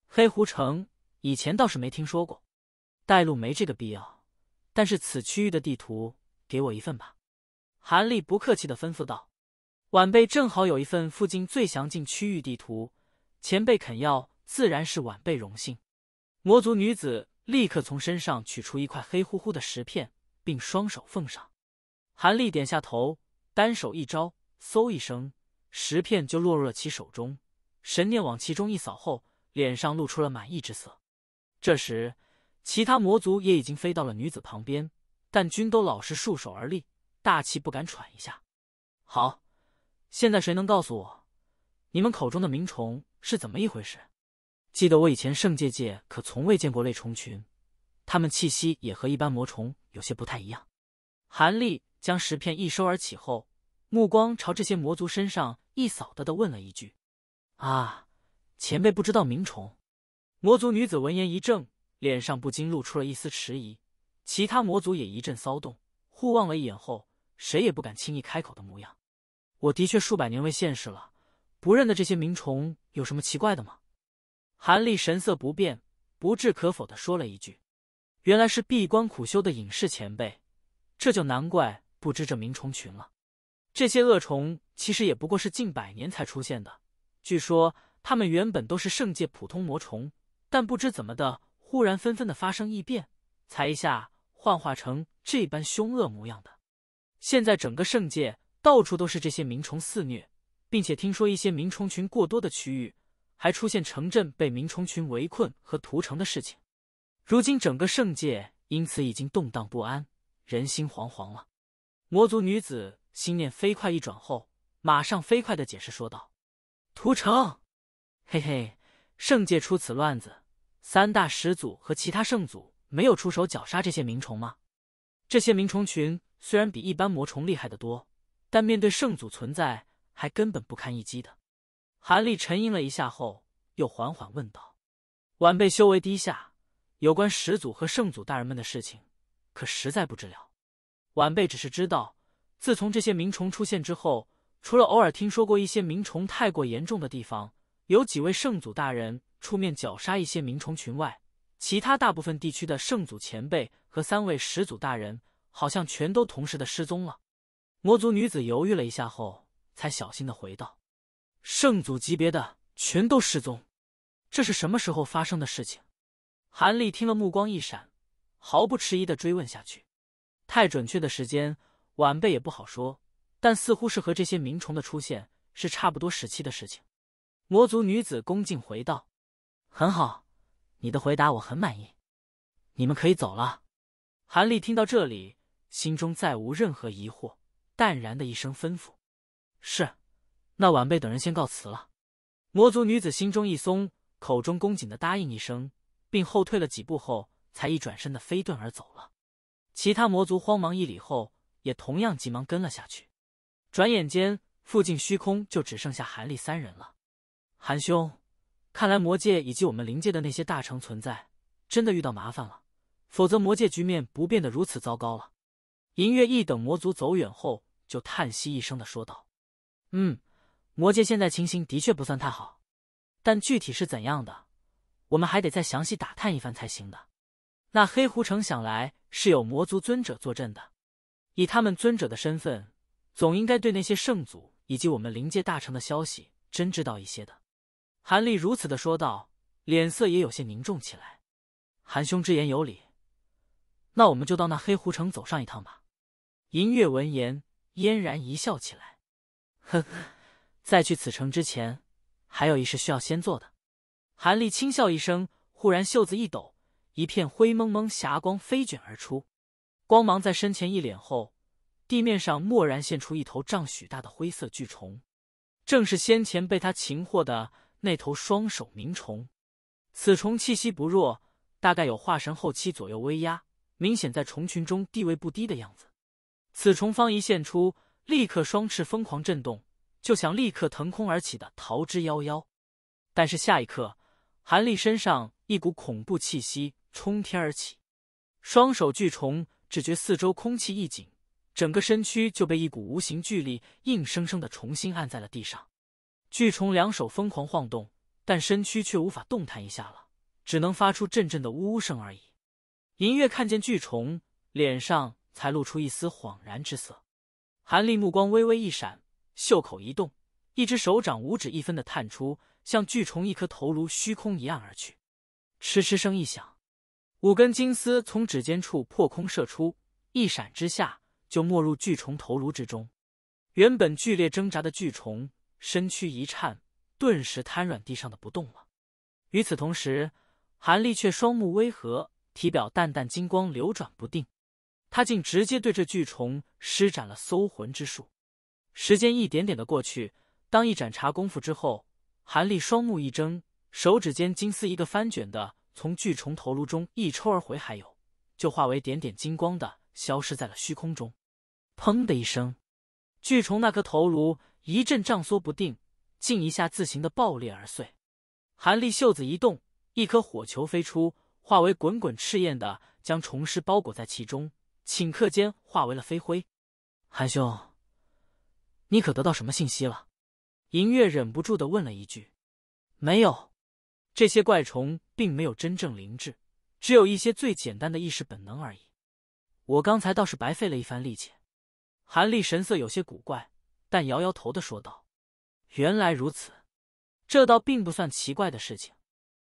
黑狐城以前倒是没听说过，带路没这个必要，但是此区域的地图给我一份吧。”韩立不客气地吩咐道：“晚辈正好有一份附近最详尽区域地图，前辈肯要。”自然是晚辈荣幸。魔族女子立刻从身上取出一块黑乎乎的石片，并双手奉上。韩立点下头，单手一招，嗖一声，石片就落入了其手中。神念往其中一扫后，脸上露出了满意之色。这时，其他魔族也已经飞到了女子旁边，但均都老实束手而立，大气不敢喘一下。好，现在谁能告诉我，你们口中的鸣虫是怎么一回事？记得我以前圣界界可从未见过类虫群，它们气息也和一般魔虫有些不太一样。韩立将石片一收而起后，目光朝这些魔族身上一扫，的的问了一句：“啊，前辈不知道名虫？”魔族女子闻言一怔，脸上不禁露出了一丝迟疑。其他魔族也一阵骚动，互望了一眼后，谁也不敢轻易开口的模样。我的确数百年未现世了，不认得这些名虫有什么奇怪的吗？韩立神色不变，不置可否的说了一句：“原来是闭关苦修的隐士前辈，这就难怪不知这鸣虫群了。这些恶虫其实也不过是近百年才出现的，据说他们原本都是圣界普通魔虫，但不知怎么的，忽然纷纷的发生异变，才一下幻化成这般凶恶模样的。现在整个圣界到处都是这些鸣虫肆虐，并且听说一些鸣虫群过多的区域。”还出现城镇被民虫群围困和屠城的事情，如今整个圣界因此已经动荡不安，人心惶惶了。魔族女子心念飞快一转后，马上飞快的解释说道：“屠城，嘿嘿，圣界出此乱子，三大始祖和其他圣祖没有出手绞杀这些明虫吗？这些明虫群虽然比一般魔虫厉害得多，但面对圣祖存在，还根本不堪一击的。”韩立沉吟了一下后，又缓缓问道：“晚辈修为低下，有关始祖和圣祖大人们的事情，可实在不知了。晚辈只是知道，自从这些鸣虫出现之后，除了偶尔听说过一些鸣虫太过严重的地方，有几位圣祖大人出面绞杀一些鸣虫群外，其他大部分地区的圣祖前辈和三位始祖大人，好像全都同时的失踪了。”魔族女子犹豫了一下后，才小心的回道。圣祖级别的全都失踪，这是什么时候发生的事情？韩立听了，目光一闪，毫不迟疑的追问下去。太准确的时间，晚辈也不好说，但似乎是和这些名虫的出现是差不多时期的事情。魔族女子恭敬回道：“很好，你的回答我很满意，你们可以走了。”韩立听到这里，心中再无任何疑惑，淡然的一声吩咐：“是。”那晚辈等人先告辞了。魔族女子心中一松，口中恭敬的答应一声，并后退了几步后，才一转身的飞遁而走了。其他魔族慌忙一礼后，也同样急忙跟了下去。转眼间，附近虚空就只剩下韩立三人了。韩兄，看来魔界以及我们灵界的那些大成存在，真的遇到麻烦了，否则魔界局面不变得如此糟糕了。银月一等魔族走远后，就叹息一声的说道：“嗯。”魔界现在情形的确不算太好，但具体是怎样的，我们还得再详细打探一番才行的。那黑狐城想来是有魔族尊者坐镇的，以他们尊者的身份，总应该对那些圣祖以及我们灵界大成的消息真知道一些的。韩立如此的说道，脸色也有些凝重起来。韩兄之言有理，那我们就到那黑狐城走上一趟吧。银月闻言，嫣然一笑起来，呵呵。在去此城之前，还有一事需要先做的。韩立轻笑一声，忽然袖子一抖，一片灰蒙蒙霞光飞卷而出，光芒在身前一脸后，地面上蓦然现出一头丈许大的灰色巨虫，正是先前被他擒获的那头双手鸣虫。此虫气息不弱，大概有化神后期左右威压，明显在虫群中地位不低的样子。此虫方一现出，立刻双翅疯狂震动。就想立刻腾空而起的逃之夭夭，但是下一刻，韩立身上一股恐怖气息冲天而起，双手巨虫只觉四周空气一紧，整个身躯就被一股无形巨力硬生生的重新按在了地上。巨虫两手疯狂晃动，但身躯却无法动弹一下了，只能发出阵阵的呜呜声而已。银月看见巨虫，脸上才露出一丝恍然之色。韩立目光微微一闪。袖口一动，一只手掌五指一分的探出，向巨虫一颗头颅虚空一按而去。嗤嗤声一响，五根金丝从指尖处破空射出，一闪之下就没入巨虫头颅之中。原本剧烈挣扎的巨虫身躯一颤，顿时瘫软地上的不动了。与此同时，韩立却双目微合，体表淡淡金光流转不定。他竟直接对这巨虫施展了搜魂之术。时间一点点的过去，当一盏茶功夫之后，韩立双目一睁，手指间金丝一个翻卷的从巨虫头颅中一抽而回，还有就化为点点金光的消失在了虚空中。砰的一声，巨虫那颗头颅一阵胀缩不定，竟一下自行的爆裂而碎。韩立袖子一动，一颗火球飞出，化为滚滚赤焰的将虫尸包裹在其中，顷刻间化为了飞灰。韩兄。你可得到什么信息了？银月忍不住的问了一句。没有，这些怪虫并没有真正灵智，只有一些最简单的意识本能而已。我刚才倒是白费了一番力气。韩立神色有些古怪，但摇摇头的说道：“原来如此，这倒并不算奇怪的事情。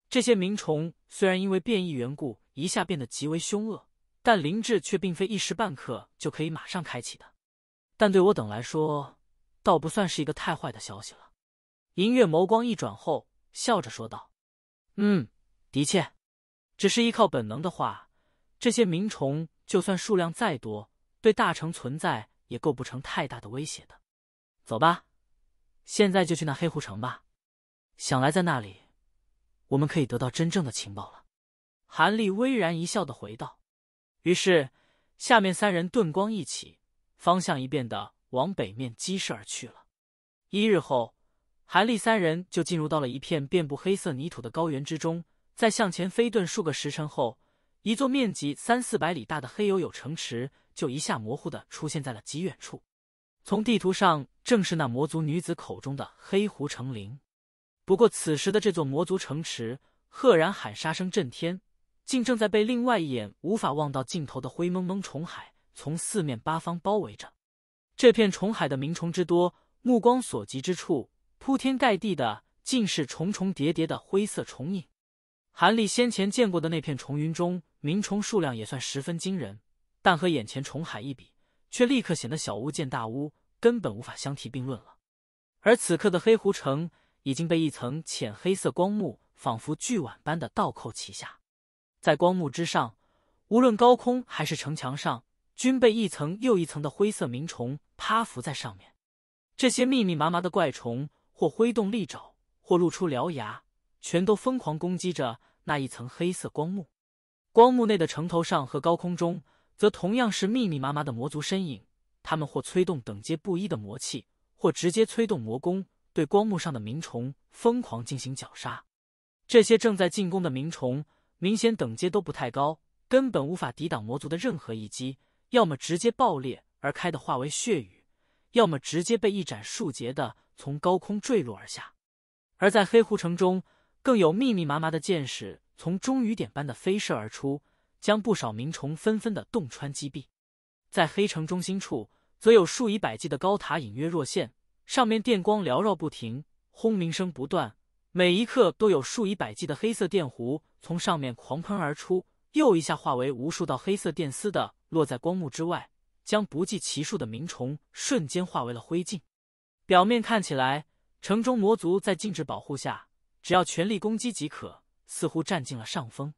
这些名虫虽然因为变异缘故一下变得极为凶恶，但灵智却并非一时半刻就可以马上开启的。但对我等来说。”倒不算是一个太坏的消息了。银月眸光一转后，笑着说道：“嗯，的确，只是依靠本能的话，这些鸣虫就算数量再多，对大成存在也构不成太大的威胁的。走吧，现在就去那黑狐城吧，想来在那里，我们可以得到真正的情报了。”韩立巍然一笑的回道。于是，下面三人遁光一起，方向一变的。往北面疾射而去了。一日后，韩立三人就进入到了一片遍布黑色泥土的高原之中。在向前飞遁数个时辰后，一座面积三四百里大的黑黝黝城池就一下模糊的出现在了极远处。从地图上，正是那魔族女子口中的黑狐城林。不过，此时的这座魔族城池赫然喊杀声震天，竟正在被另外一眼无法望到尽头的灰蒙蒙虫海从四面八方包围着。这片虫海的鸣虫之多，目光所及之处，铺天盖地的尽是重重叠叠的灰色虫影。韩立先前见过的那片虫云中，鸣虫数量也算十分惊人，但和眼前虫海一比，却立刻显得小巫见大巫，根本无法相提并论了。而此刻的黑狐城已经被一层浅黑色光幕，仿佛巨碗般的倒扣其下，在光幕之上，无论高空还是城墙上，均被一层又一层的灰色鸣虫。趴伏在上面，这些密密麻麻的怪虫或挥动利爪，或露出獠牙，全都疯狂攻击着那一层黑色光幕。光幕内的城头上和高空中，则同样是密密麻麻的魔族身影，他们或催动等阶不一的魔器，或直接催动魔功，对光幕上的鸣虫疯狂进行绞杀。这些正在进攻的鸣虫明显等阶都不太高，根本无法抵挡魔族的任何一击，要么直接爆裂。而开的化为血雨，要么直接被一斩数节的从高空坠落而下；而在黑湖城中，更有密密麻麻的箭矢从中雨点般的飞射而出，将不少鸣虫纷纷的洞穿击毙。在黑城中心处，则有数以百计的高塔隐约若现，上面电光缭绕不停，轰鸣声不断，每一刻都有数以百计的黑色电弧从上面狂喷而出，又一下化为无数道黑色电丝的落在光幕之外。将不计其数的冥虫瞬间化为了灰烬。表面看起来，城中魔族在禁制保护下，只要全力攻击即可，似乎占尽了上风。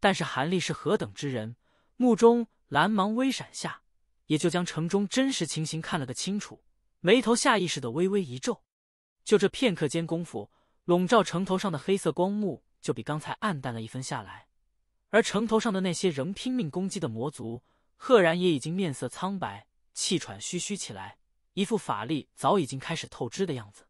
但是韩立是何等之人，目中蓝芒微闪下，也就将城中真实情形看了个清楚，眉头下意识的微微一皱。就这片刻间功夫，笼罩城头上的黑色光幕就比刚才暗淡了一分下来，而城头上的那些仍拼命攻击的魔族。赫然也已经面色苍白，气喘吁吁起来，一副法力早已经开始透支的样子。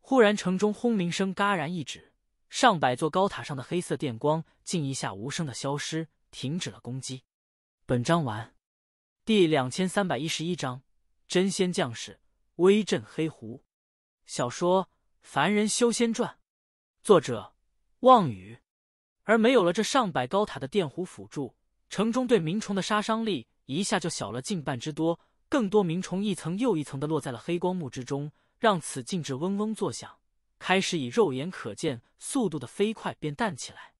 忽然，城中轰鸣声嘎然一止，上百座高塔上的黑色电光竟一下无声的消失，停止了攻击。本章完。第两千三百一十一章：真仙将士威震黑狐。小说《凡人修仙传》，作者：望雨。而没有了这上百高塔的电弧辅助。城中对鸣虫的杀伤力一下就小了近半之多，更多鸣虫一层又一层的落在了黑光幕之中，让此禁止嗡嗡作响，开始以肉眼可见速度的飞快变淡起来。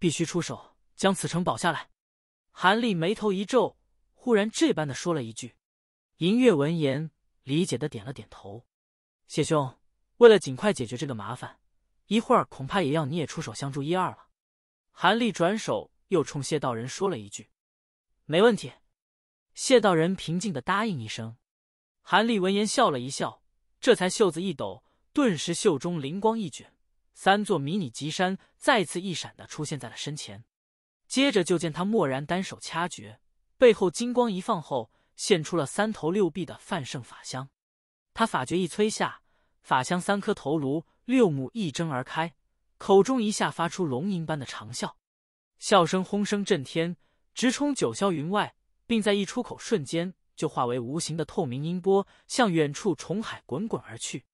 必须出手将此城保下来。韩立眉头一皱，忽然这般的说了一句：“银月闻言，理解的点了点头。谢兄，为了尽快解决这个麻烦，一会儿恐怕也要你也出手相助一二了。”韩立转手。又冲谢道人说了一句：“没问题。”谢道人平静的答应一声。韩立闻言笑了一笑，这才袖子一抖，顿时袖中灵光一卷，三座迷你极山再次一闪的出现在了身前。接着就见他蓦然单手掐诀，背后金光一放后，现出了三头六臂的范胜法相。他法诀一催下，法相三颗头颅六目一睁而开，口中一下发出龙吟般的长啸。笑声轰声震天，直冲九霄云外，并在一出口瞬间就化为无形的透明音波，向远处虫海滚滚而去。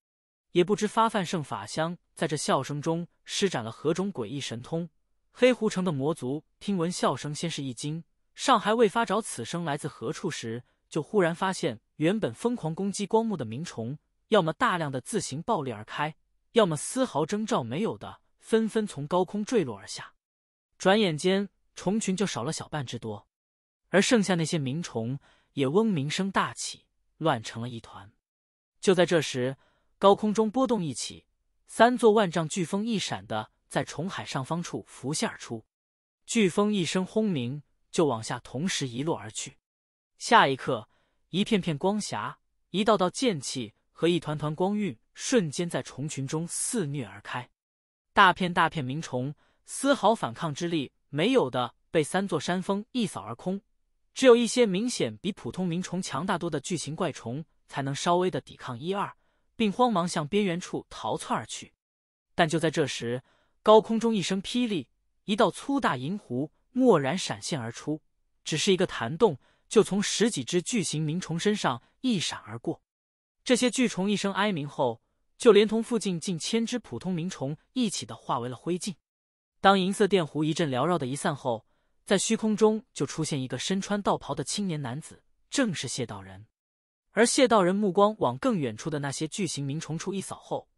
也不知发梵圣法香在这笑声中施展了何种诡异神通。黑狐城的魔族听闻笑声，先是一惊，尚还未发找此声来自何处时，就忽然发现，原本疯狂攻击光幕的鸣虫，要么大量的自行爆裂而开，要么丝毫征兆没有的，纷纷从高空坠落而下。转眼间，虫群就少了小半之多，而剩下那些鸣虫也嗡鸣声大起，乱成了一团。就在这时，高空中波动一起，三座万丈飓风一闪的在虫海上方处浮现而出，飓风一声轰鸣，就往下同时一落而去。下一刻，一片片光霞、一道道剑气和一团团光晕瞬间在虫群中肆虐而开，大片大片鸣虫。丝毫反抗之力没有的，被三座山峰一扫而空。只有一些明显比普通鸣虫强大多的巨型怪虫，才能稍微的抵抗一二，并慌忙向边缘处逃窜而去。但就在这时，高空中一声霹雳，一道粗大银狐蓦然闪现而出，只是一个弹动，就从十几只巨型鸣虫身上一闪而过。这些巨虫一声哀鸣后，就连同附近近千只普通鸣虫一起的化为了灰烬。当银色电弧一阵缭绕的一散后，在虚空中就出现一个身穿道袍的青年男子，正是谢道人。而谢道人目光往更远处的那些巨型鸣虫处一扫后，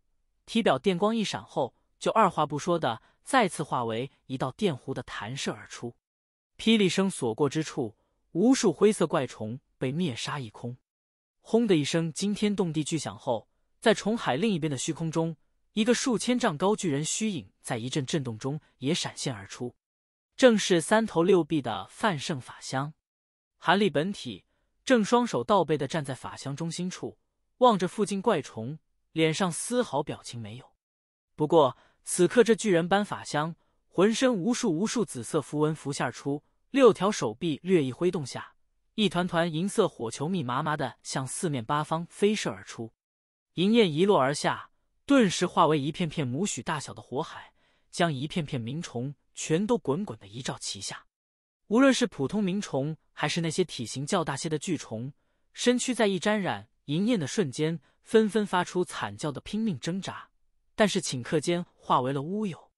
体表电光一闪后，就二话不说的再次化为一道电弧的弹射而出，霹雳声所过之处，无数灰色怪虫被灭杀一空。轰的一声惊天动地巨响后，在虫海另一边的虚空中。一个数千丈高巨人虚影在一阵震动中也闪现而出，正是三头六臂的范胜法相。韩立本体正双手倒背的站在法相中心处，望着附近怪虫，脸上丝毫表情没有。不过此刻这巨人般法相浑身无数无数紫色符文浮现出，六条手臂略一挥动下，一团团银色火球密麻麻的向四面八方飞射而出，银焰一落而下。顿时化为一片片拇许大小的火海，将一片片鸣虫全都滚滚的一照其下。无论是普通鸣虫，还是那些体型较大些的巨虫，身躯在一沾染银焰的瞬间，纷纷发出惨叫的拼命挣扎，但是顷刻间化为了乌有。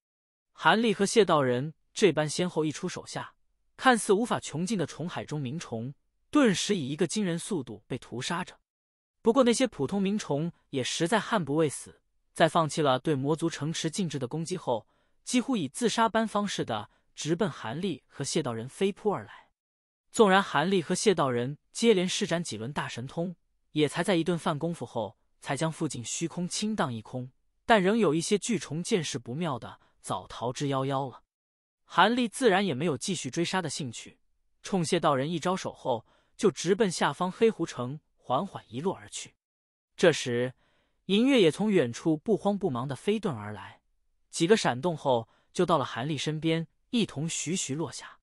韩立和谢道人这般先后一出手下，看似无法穷尽的虫海中鸣虫，顿时以一个惊人速度被屠杀着。不过那些普通鸣虫也实在悍不畏死。在放弃了对魔族城池禁制的攻击后，几乎以自杀般方式的直奔韩立和谢道人飞扑而来。纵然韩立和谢道人接连施展几轮大神通，也才在一顿饭功夫后才将附近虚空清荡一空，但仍有一些巨虫见势不妙的早逃之夭夭了。韩立自然也没有继续追杀的兴趣，冲谢道人一招手后，就直奔下方黑狐城缓缓一落而去。这时。银月也从远处不慌不忙的飞遁而来，几个闪动后就到了韩立身边，一同徐徐落下。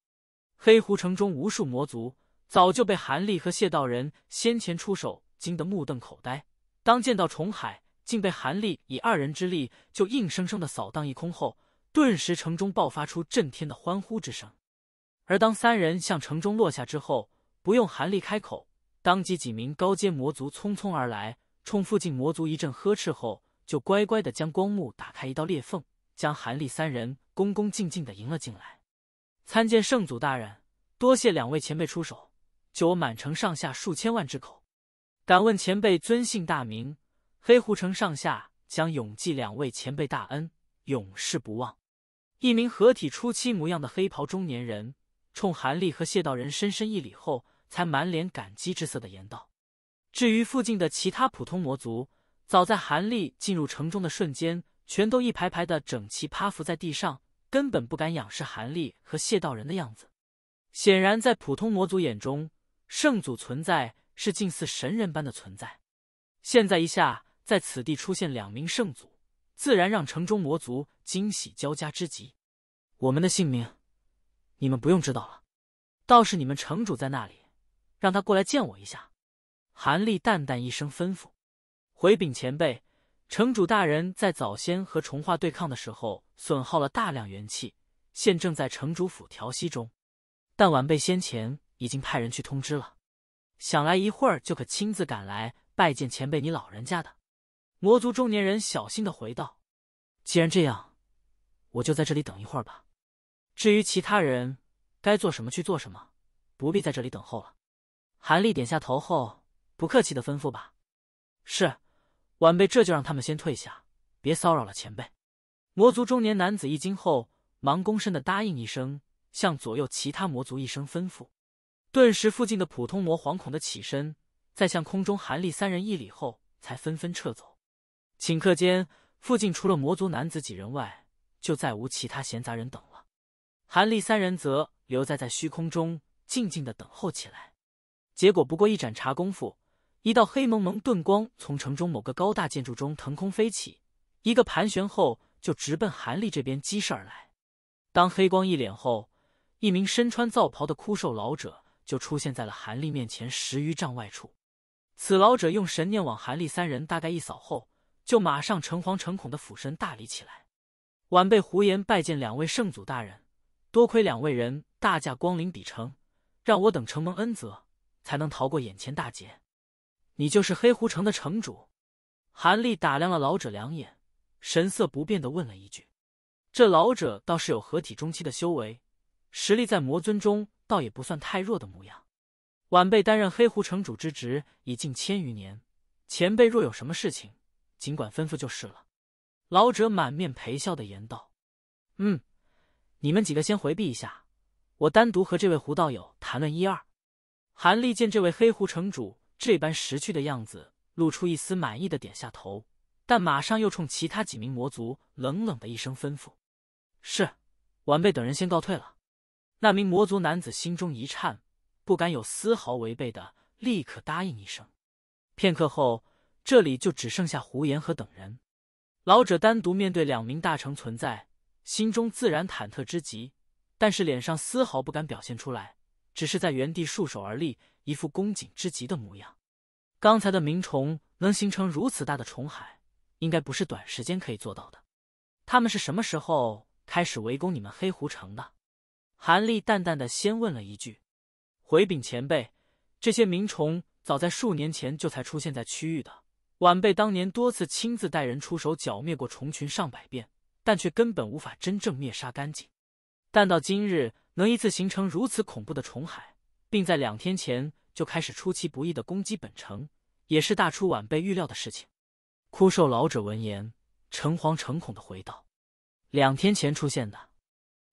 黑狐城中无数魔族早就被韩立和谢道人先前出手惊得目瞪口呆，当见到虫海竟被韩立以二人之力就硬生生的扫荡一空后，顿时城中爆发出震天的欢呼之声。而当三人向城中落下之后，不用韩立开口，当即几名高阶魔族匆匆而来。冲附近魔族一阵呵斥后，就乖乖的将光幕打开一道裂缝，将韩立三人恭恭敬敬的迎了进来。参见圣祖大人，多谢两位前辈出手救我满城上下数千万之口，敢问前辈尊姓大名？黑狐城上下将永记两位前辈大恩，永世不忘。一名合体初期模样的黑袍中年人冲韩立和谢道人深深一礼后，才满脸感激之色的言道。至于附近的其他普通魔族，早在韩立进入城中的瞬间，全都一排排的整齐趴伏在地上，根本不敢仰视韩立和谢道人的样子。显然，在普通魔族眼中，圣祖存在是近似神人般的存在。现在一下在此地出现两名圣祖，自然让城中魔族惊喜交加之极。我们的姓名，你们不用知道了，倒是你们城主在那里，让他过来见我一下。韩立淡淡一声吩咐：“回禀前辈，城主大人在早先和重化对抗的时候损耗了大量元气，现正在城主府调息中。但晚辈先前已经派人去通知了，想来一会儿就可亲自赶来拜见前辈你老人家的。”魔族中年人小心的回道：“既然这样，我就在这里等一会儿吧。至于其他人该做什么去做什么，不必在这里等候了。”韩立点下头后。不客气的吩咐吧。是，晚辈这就让他们先退下，别骚扰了前辈。魔族中年男子一惊后，忙躬身的答应一声，向左右其他魔族一声吩咐。顿时，附近的普通魔惶恐的起身，在向空中韩立三人一礼后，才纷纷撤走。顷刻间，附近除了魔族男子几人外，就再无其他闲杂人等了。韩立三人则留在在虚空中静静的等候起来。结果不过一盏茶功夫。一道黑蒙蒙遁光从城中某个高大建筑中腾空飞起，一个盘旋后就直奔韩立这边激射而来。当黑光一脸后，一名身穿皂袍的枯瘦老者就出现在了韩立面前十余丈外处。此老者用神念往韩立三人大概一扫后，就马上诚惶诚恐的俯身大礼起来：“晚辈胡言拜见两位圣祖大人，多亏两位人大驾光临彼城，让我等承蒙恩泽，才能逃过眼前大劫。”你就是黑狐城的城主，韩立打量了老者两眼，神色不变的问了一句：“这老者倒是有合体中期的修为，实力在魔尊中倒也不算太弱的模样。晚辈担任黑狐城主之职已近千余年，前辈若有什么事情，尽管吩咐就是了。”老者满面陪笑的言道：“嗯，你们几个先回避一下，我单独和这位胡道友谈论一二。”韩立见这位黑狐城主。这般识趣的样子，露出一丝满意的点下头，但马上又冲其他几名魔族冷冷的一声吩咐：“是，晚辈等人先告退了。”那名魔族男子心中一颤，不敢有丝毫违背的，立刻答应一声。片刻后，这里就只剩下胡言和等人。老者单独面对两名大成存在，心中自然忐忑之极，但是脸上丝毫不敢表现出来，只是在原地束手而立。一副恭谨之极的模样。刚才的鸣虫能形成如此大的虫海，应该不是短时间可以做到的。他们是什么时候开始围攻你们黑狐城的？韩立淡淡的先问了一句。回禀前辈，这些鸣虫早在数年前就才出现在区域的。晚辈当年多次亲自带人出手剿灭过虫群上百遍，但却根本无法真正灭杀干净。但到今日，能一次形成如此恐怖的虫海。并在两天前就开始出其不意的攻击本城，也是大出晚辈预料的事情。枯瘦老者闻言，诚惶诚恐的回道：“两天前出现的，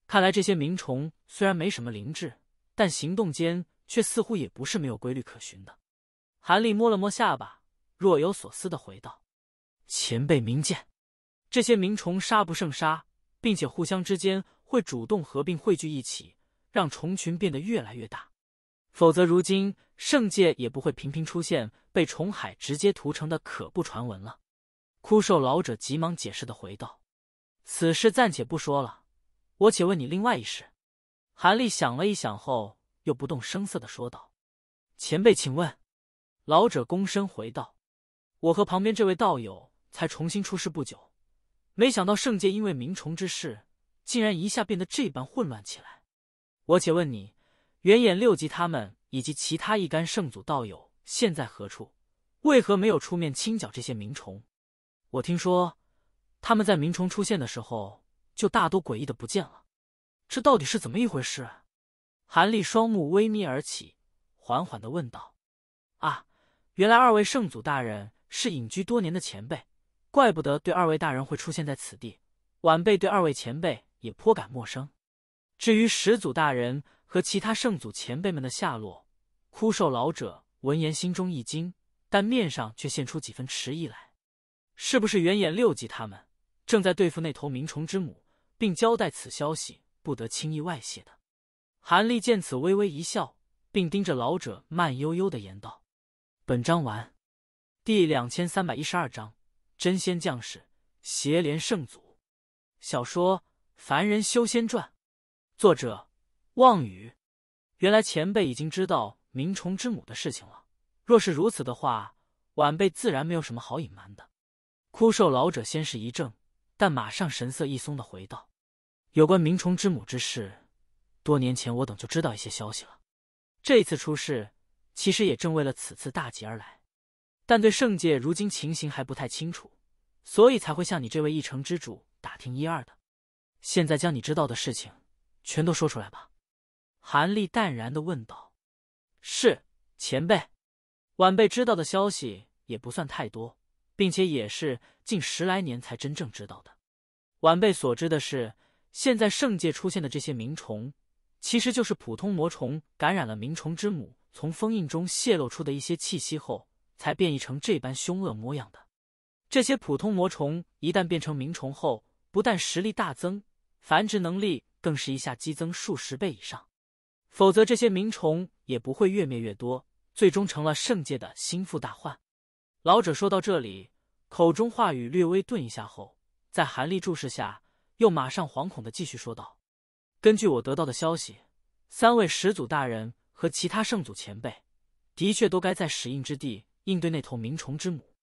看来这些鸣虫虽然没什么灵智，但行动间却似乎也不是没有规律可循的。”韩立摸了摸下巴，若有所思的回道：“前辈明鉴，这些鸣虫杀不胜杀，并且互相之间会主动合并汇聚一起，让虫群变得越来越大。”否则，如今圣界也不会频频出现被虫海直接屠城的可怖传闻了。枯瘦老者急忙解释的回道：“此事暂且不说了，我且问你另外一事。”韩立想了一想后，又不动声色的说道：“前辈，请问。”老者躬身回道：“我和旁边这位道友才重新出世不久，没想到圣界因为名虫之事，竟然一下变得这般混乱起来。我且问你。”原眼六级，他们以及其他一干圣祖道友现在何处？为何没有出面清剿这些冥虫？我听说他们在冥虫出现的时候，就大多诡异的不见了。这到底是怎么一回事？韩立双目微眯而起，缓缓的问道：“啊，原来二位圣祖大人是隐居多年的前辈，怪不得对二位大人会出现在此地。晚辈对二位前辈也颇感陌生。至于始祖大人……”和其他圣祖前辈们的下落，枯瘦老者闻言心中一惊，但面上却现出几分迟疑来。是不是原眼六级他们正在对付那头冥虫之母，并交代此消息不得轻易外泄的？韩立见此微微一笑，并盯着老者慢悠悠的言道：“本章完，第两千三百一十二章真仙将士邪联圣祖，小说《凡人修仙传》，作者。”妄语，原来前辈已经知道鸣虫之母的事情了。若是如此的话，晚辈自然没有什么好隐瞒的。枯瘦老者先是一怔，但马上神色一松的回道：“有关鸣虫之母之事，多年前我等就知道一些消息了。这次出事，其实也正为了此次大劫而来。但对圣界如今情形还不太清楚，所以才会向你这位一城之主打听一二的。现在将你知道的事情全都说出来吧。”韩立淡然的问道：“是前辈，晚辈知道的消息也不算太多，并且也是近十来年才真正知道的。晚辈所知的是，现在圣界出现的这些鸣虫，其实就是普通魔虫感染了鸣虫之母从封印中泄露出的一些气息后，才变异成这般凶恶模样的。这些普通魔虫一旦变成鸣虫后，不但实力大增，繁殖能力更是一下激增数十倍以上。”否则，这些冥虫也不会越灭越多，最终成了圣界的心腹大患。老者说到这里，口中话语略微顿一下后，在韩立注视下，又马上惶恐的继续说道：“根据我得到的消息，三位始祖大人和其他圣祖前辈，的确都该在始印之地应对那头冥虫之母。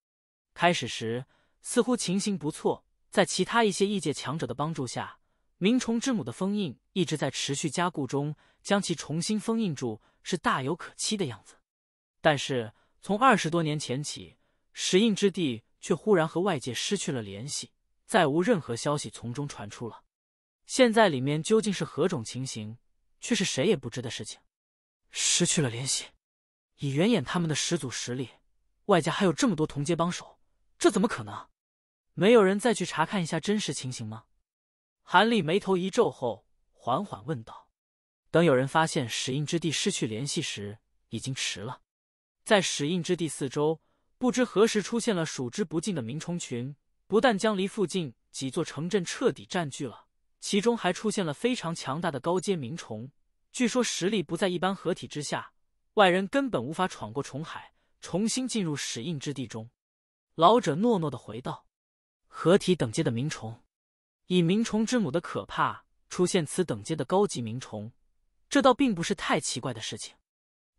开始时似乎情形不错，在其他一些异界强者的帮助下。”明虫之母的封印一直在持续加固中，将其重新封印住是大有可期的样子。但是从二十多年前起，石印之地却忽然和外界失去了联系，再无任何消息从中传出了。现在里面究竟是何种情形，却是谁也不知的事情。失去了联系，以原眼他们的始祖实力，外加还有这么多同阶帮手，这怎么可能？没有人再去查看一下真实情形吗？韩立眉头一皱，后缓缓问道：“等有人发现始印之地失去联系时，已经迟了。在始印之地四周，不知何时出现了数之不尽的鸣虫群，不但将离附近几座城镇彻底占据了，其中还出现了非常强大的高阶鸣虫，据说实力不在一般合体之下，外人根本无法闯过虫海，重新进入始印之地中。”老者诺诺的回道：“合体等阶的鸣虫。”以鸣虫之母的可怕出现此等阶的高级鸣虫，这倒并不是太奇怪的事情。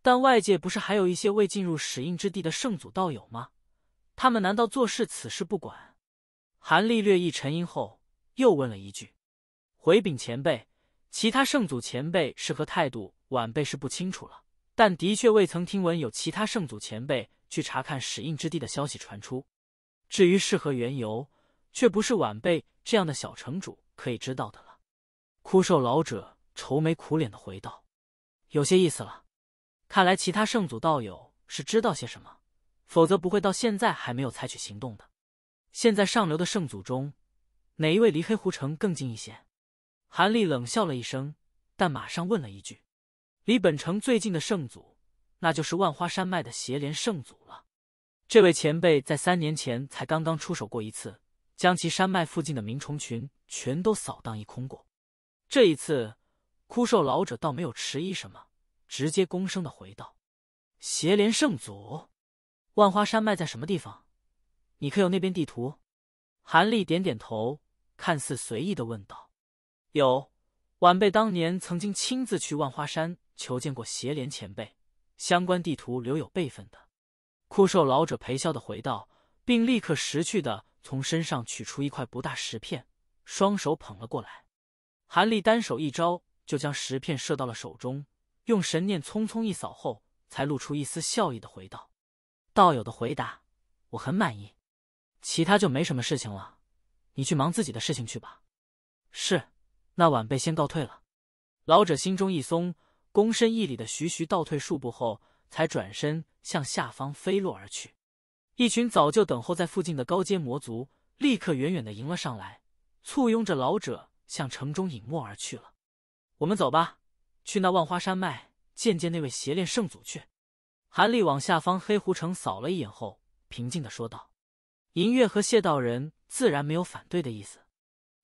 但外界不是还有一些未进入始印之地的圣祖道友吗？他们难道做事此事不管？韩立略一沉吟后，又问了一句：“回禀前辈，其他圣祖前辈是何态度？晚辈是不清楚了，但的确未曾听闻有其他圣祖前辈去查看始印之地的消息传出。至于是何缘由。”却不是晚辈这样的小城主可以知道的了。枯瘦老者愁眉苦脸的回道：“有些意思了，看来其他圣祖道友是知道些什么，否则不会到现在还没有采取行动的。现在上流的圣祖中，哪一位离黑狐城更近一些？”韩立冷笑了一声，但马上问了一句：“离本城最近的圣祖，那就是万花山脉的邪莲圣祖了。这位前辈在三年前才刚刚出手过一次。”将其山脉附近的鸣虫群全都扫荡一空过。这一次，枯瘦老者倒没有迟疑什么，直接躬声的回道：“邪莲圣祖，万花山脉在什么地方？你可有那边地图？”韩立点点头，看似随意的问道：“有，晚辈当年曾经亲自去万花山求见过邪莲前辈，相关地图留有备份的。”枯瘦老者陪笑的回道，并立刻识趣的。从身上取出一块不大石片，双手捧了过来。韩立单手一招，就将石片射到了手中，用神念匆匆一扫后，才露出一丝笑意的回道：“道友的回答，我很满意。其他就没什么事情了，你去忙自己的事情去吧。”“是，那晚辈先告退了。”老者心中一松，躬身一礼的徐徐倒退数步后，才转身向下方飞落而去。一群早就等候在附近的高阶魔族立刻远远的迎了上来，簇拥着老者向城中隐没而去了。我们走吧，去那万花山脉见见那位邪炼圣祖去。韩立往下方黑狐城扫了一眼后，平静的说道。银月和谢道人自然没有反对的意思。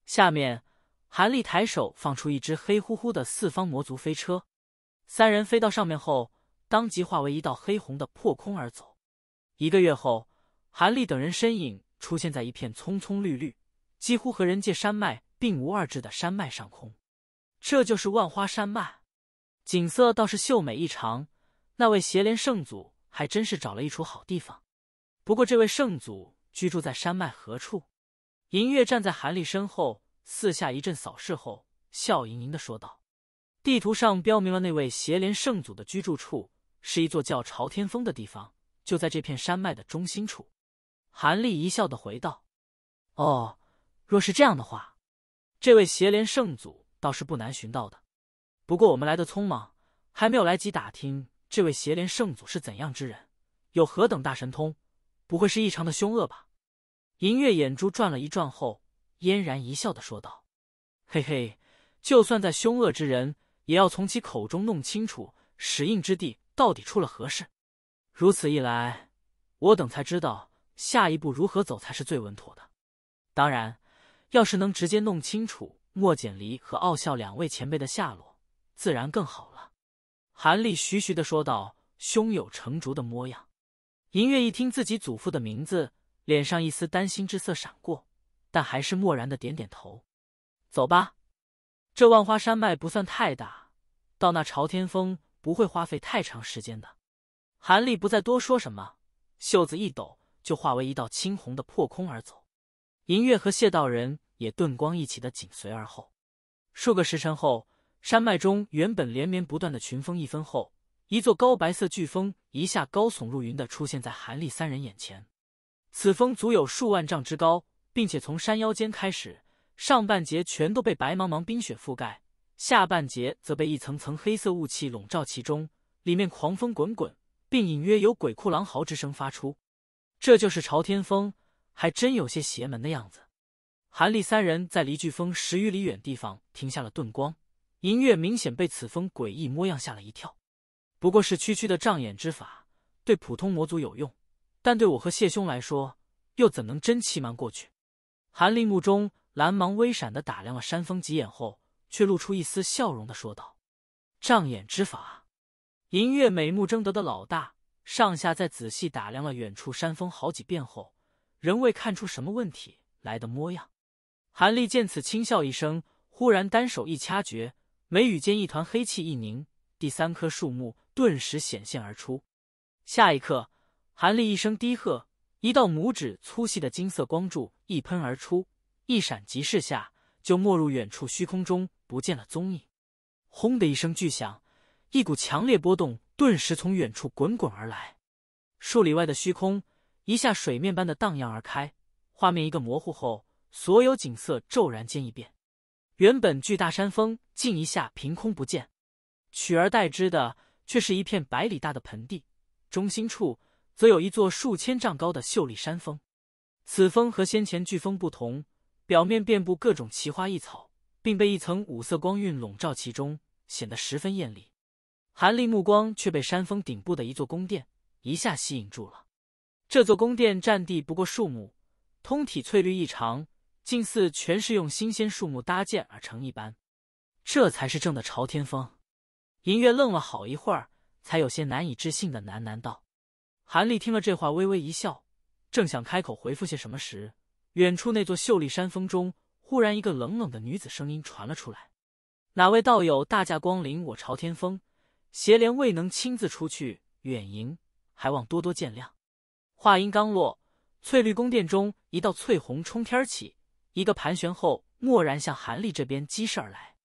下面，韩立抬手放出一只黑乎乎的四方魔族飞车，三人飞到上面后，当即化为一道黑红的破空而走。一个月后，韩立等人身影出现在一片葱葱绿绿、几乎和人界山脉并无二致的山脉上空。这就是万花山脉，景色倒是秀美异常。那位邪莲圣祖还真是找了一处好地方。不过，这位圣祖居住在山脉何处？银月站在韩立身后，四下一阵扫视后，笑盈盈的说道：“地图上标明了那位邪莲圣祖的居住处，是一座叫朝天峰的地方。”就在这片山脉的中心处，韩立一笑的回道：“哦，若是这样的话，这位邪莲圣祖倒是不难寻到的。不过我们来的匆忙，还没有来及打听这位邪莲圣祖是怎样之人，有何等大神通，不会是异常的凶恶吧？”银月眼珠转了一转后，嫣然一笑的说道：“嘿嘿，就算在凶恶之人，也要从其口中弄清楚始印之地到底出了何事。”如此一来，我等才知道下一步如何走才是最稳妥的。当然，要是能直接弄清楚莫简离和傲笑两位前辈的下落，自然更好了。韩立徐徐的说道，胸有成竹的模样。银月一听自己祖父的名字，脸上一丝担心之色闪过，但还是漠然的点点头。走吧，这万花山脉不算太大，到那朝天峰不会花费太长时间的。韩立不再多说什么，袖子一抖，就化为一道青红的破空而走。银月和谢道人也遁光一起的紧随而后。数个时辰后，山脉中原本连绵不断的群峰一分后，一座高白色巨峰一下高耸入云的出现在韩立三人眼前。此峰足有数万丈之高，并且从山腰间开始，上半截全都被白茫茫冰雪覆盖，下半截则被一层层黑色雾气笼罩其中，里面狂风滚滚。并隐约有鬼哭狼嚎之声发出，这就是朝天风，还真有些邪门的样子。韩立三人在离飓风十余里远地方停下了遁光，银月明显被此风诡异模样吓了一跳。不过是区区的障眼之法，对普通魔族有用，但对我和谢兄来说，又怎能真欺瞒过去？韩立目中蓝芒微闪的打量了山峰几眼后，却露出一丝笑容的说道：“障眼之法。”银月美目争得的老大上下在仔细打量了远处山峰好几遍后，仍未看出什么问题来的模样。韩立见此，轻笑一声，忽然单手一掐诀，眉宇间一团黑气一凝，第三棵树木顿时显现而出。下一刻，韩立一声低喝，一道拇指粗细的金色光柱一喷而出，一闪即逝下就没入远处虚空中，不见了踪影。轰的一声巨响。一股强烈波动顿时从远处滚滚而来，数里外的虚空一下水面般的荡漾而开，画面一个模糊后，所有景色骤然间一变。原本巨大山峰竟一下凭空不见，取而代之的却是一片百里大的盆地，中心处则有一座数千丈高的秀丽山峰。此峰和先前巨峰不同，表面遍布各种奇花异草，并被一层五色光晕笼罩其中，显得十分艳丽。韩立目光却被山峰顶部的一座宫殿一下吸引住了。这座宫殿占地不过数亩，通体翠绿异常，近似全是用新鲜树木搭建而成一般。这才是正的朝天峰。银月愣了好一会儿，才有些难以置信的喃喃道：“韩立，听了这话，微微一笑，正想开口回复些什么时，远处那座秀丽山峰中，忽然一个冷冷的女子声音传了出来：‘哪位道友大驾光临我朝天峰？’”邪莲未能亲自出去远迎，还望多多见谅。话音刚落，翠绿宫殿中一道翠红冲天起，一个盘旋后蓦然向韩立这边激射而来。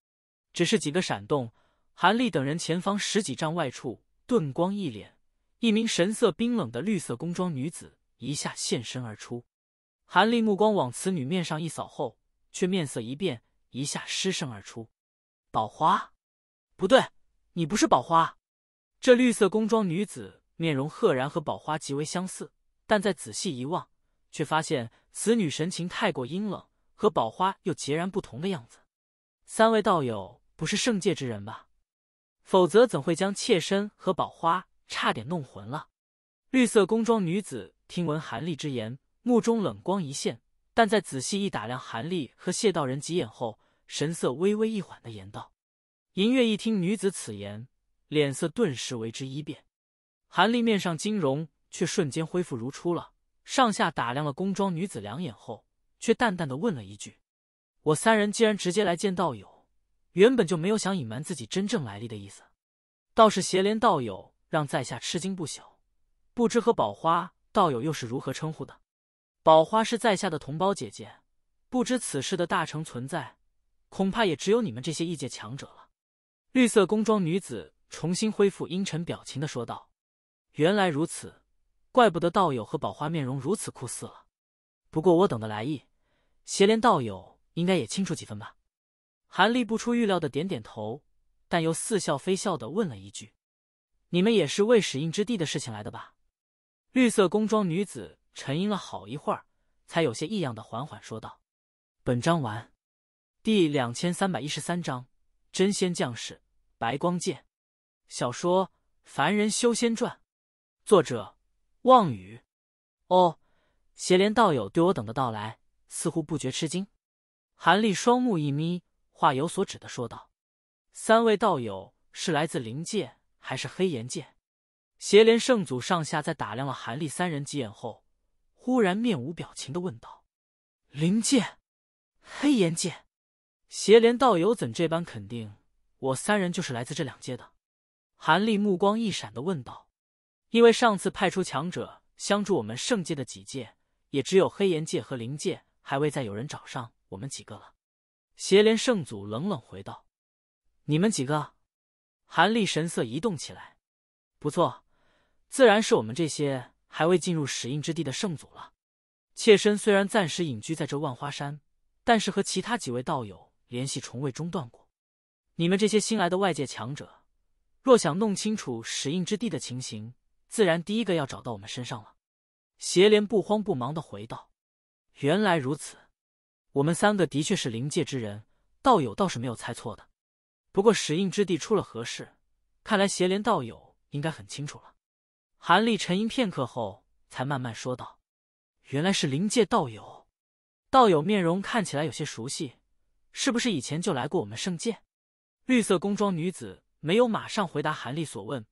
只是几个闪动，韩立等人前方十几丈外处，顿光一敛，一名神色冰冷的绿色工装女子一下现身而出。韩立目光往此女面上一扫后，却面色一变，一下失声而出：“宝花，不对。”你不是宝花，这绿色工装女子面容赫然和宝花极为相似，但在仔细一望，却发现此女神情太过阴冷，和宝花又截然不同的样子。三位道友不是圣界之人吧？否则怎会将妾身和宝花差点弄混了？绿色工装女子听闻韩立之言，目中冷光一现，但在仔细一打量韩立和谢道人几眼后，神色微微一缓的言道。银月一听女子此言，脸色顿时为之一变。韩立面上金容却瞬间恢复如初了，上下打量了宫装女子两眼后，却淡淡的问了一句：“我三人既然直接来见道友，原本就没有想隐瞒自己真正来历的意思。倒是邪莲道友让在下吃惊不小，不知和宝花道友又是如何称呼的？宝花是在下的同胞姐姐，不知此事的大成存在，恐怕也只有你们这些异界强者了。”绿色工装女子重新恢复阴沉表情的说道：“原来如此，怪不得道友和宝花面容如此酷似了。不过我等的来意，邪莲道友应该也清楚几分吧？”韩立不出预料的点点头，但又似笑非笑的问了一句：“你们也是为始印之地的事情来的吧？”绿色工装女子沉吟了好一会儿，才有些异样的缓缓说道：“本章完，第两千三百一十三章真仙将士。”白光剑，小说《凡人修仙传》，作者望雨。哦，邪莲道友对我等的到来似乎不觉吃惊。韩立双目一眯，话有所指的说道：“三位道友是来自灵界还是黑岩界？”邪莲圣祖上下在打量了韩立三人几眼后，忽然面无表情的问道：“灵界，黑岩界，邪莲道友怎这般肯定？”我三人就是来自这两界的，韩立目光一闪的问道：“因为上次派出强者相助我们圣界的几界，也只有黑岩界和灵界还未再有人找上我们几个了。”邪莲圣祖冷冷回道：“你们几个？”韩立神色一动起来：“不错，自然是我们这些还未进入始印之地的圣祖了。妾身虽然暂时隐居在这万花山，但是和其他几位道友联系从未中断过。”你们这些新来的外界强者，若想弄清楚石印之地的情形，自然第一个要找到我们身上了。邪莲不慌不忙的回道：“原来如此，我们三个的确是灵界之人，道友倒是没有猜错的。不过石印之地出了何事？看来邪莲道友应该很清楚了。”韩立沉吟片刻后，才慢慢说道：“原来是灵界道友，道友面容看起来有些熟悉，是不是以前就来过我们圣界？”绿色工装女子没有马上回答韩立所问，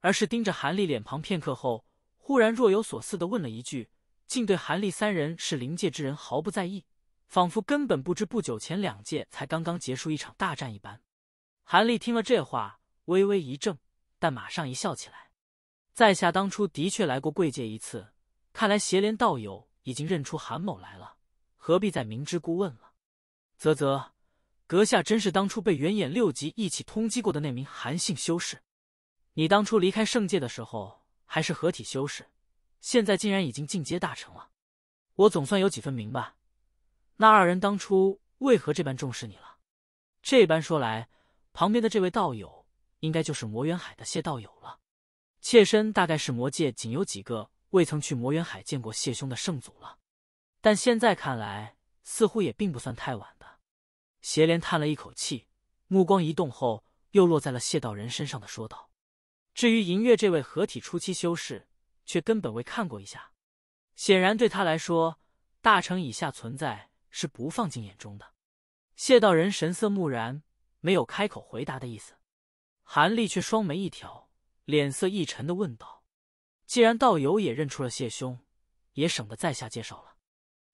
而是盯着韩立脸庞片刻后，忽然若有所思的问了一句，竟对韩立三人是灵界之人毫不在意，仿佛根本不知不久前两界才刚刚结束一场大战一般。韩立听了这话，微微一怔，但马上一笑起来：“在下当初的确来过贵界一次，看来邪莲道友已经认出韩某来了，何必再明知故问了？”啧啧。阁下真是当初被原演六级一起通缉过的那名韩姓修士。你当初离开圣界的时候还是合体修士，现在竟然已经进阶大成了，我总算有几分明白，那二人当初为何这般重视你了。这般说来，旁边的这位道友应该就是魔渊海的谢道友了。妾身大概是魔界仅有几个未曾去魔渊海见过谢兄的圣祖了，但现在看来，似乎也并不算太晚。邪莲叹了一口气，目光一动后又落在了谢道人身上的说道：“至于银月这位合体初期修士，却根本未看过一下，显然对他来说，大成以下存在是不放进眼中的。”谢道人神色木然，没有开口回答的意思。韩立却双眉一挑，脸色一沉的问道：“既然道友也认出了谢兄，也省得在下介绍了。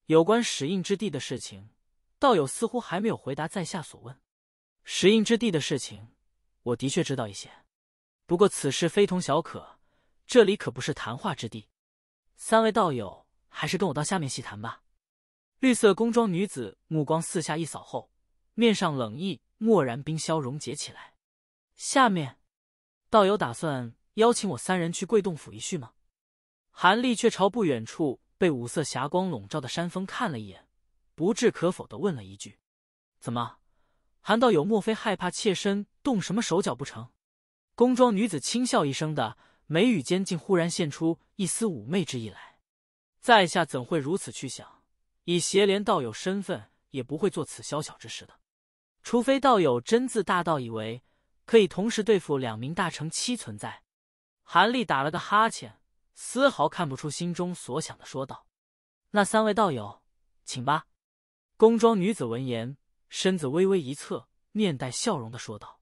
有关使印之地的事情。”道友似乎还没有回答在下所问，石印之地的事情，我的确知道一些。不过此事非同小可，这里可不是谈话之地。三位道友还是跟我到下面细谈吧。绿色工装女子目光四下一扫后，面上冷意蓦然冰消融解起来。下面，道友打算邀请我三人去贵洞府一叙吗？韩立却朝不远处被五色霞光笼罩的山峰看了一眼。不置可否的问了一句：“怎么，韩道友莫非害怕妾身动什么手脚不成？”宫装女子轻笑一声，的眉宇间竟忽然现出一丝妩媚之意来。在下怎会如此去想？以邪莲道友身份，也不会做此宵小之事的。除非道友真自大道以为，可以同时对付两名大乘期存在。韩立打了个哈欠，丝毫看不出心中所想的，说道：“那三位道友，请吧。”工装女子闻言，身子微微一侧，面带笑容的说道：“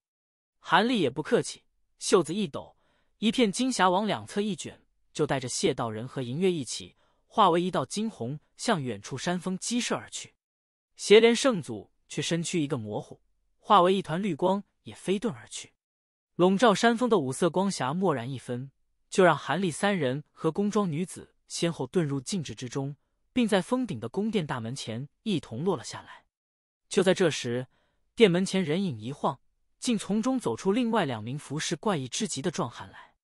韩立也不客气，袖子一抖，一片金霞往两侧一卷，就带着谢道人和银月一起，化为一道金虹，向远处山峰激射而去。邪莲圣祖却身躯一个模糊，化为一团绿光，也飞遁而去。笼罩山峰的五色光霞蓦然一分，就让韩立三人和工装女子先后遁入静止之中。”并在封顶的宫殿大门前一同落了下来。就在这时，殿门前人影一晃，竟从中走出另外两名服饰怪异之极的壮汉来。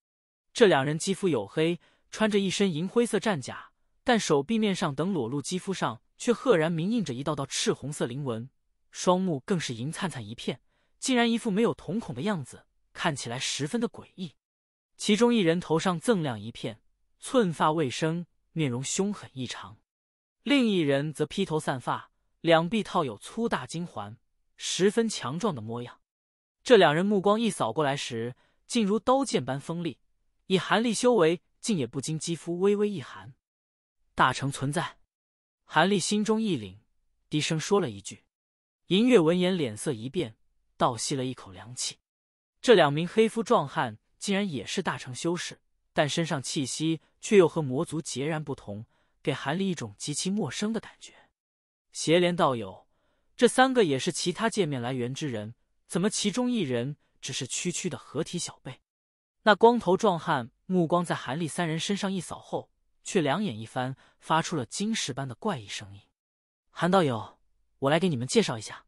这两人肌肤黝黑，穿着一身银灰色战甲，但手臂、面上等裸露肌肤上却赫然明印着一道道赤红色灵纹，双目更是银灿灿一片，竟然一副没有瞳孔的样子，看起来十分的诡异。其中一人头上锃亮一片，寸发未生，面容凶狠异常。另一人则披头散发，两臂套有粗大金环，十分强壮的模样。这两人目光一扫过来时，竟如刀剑般锋利。以韩立修为，竟也不禁肌肤微微一寒。大成存在，韩立心中一凛，低声说了一句。银月闻言脸色一变，倒吸了一口凉气。这两名黑肤壮汉竟然也是大成修士，但身上气息却又和魔族截然不同。给韩立一种极其陌生的感觉。邪连道友，这三个也是其他界面来源之人，怎么其中一人只是区区的合体小辈？那光头壮汉目光在韩立三人身上一扫后，却两眼一翻，发出了金石般的怪异声音：“韩道友，我来给你们介绍一下，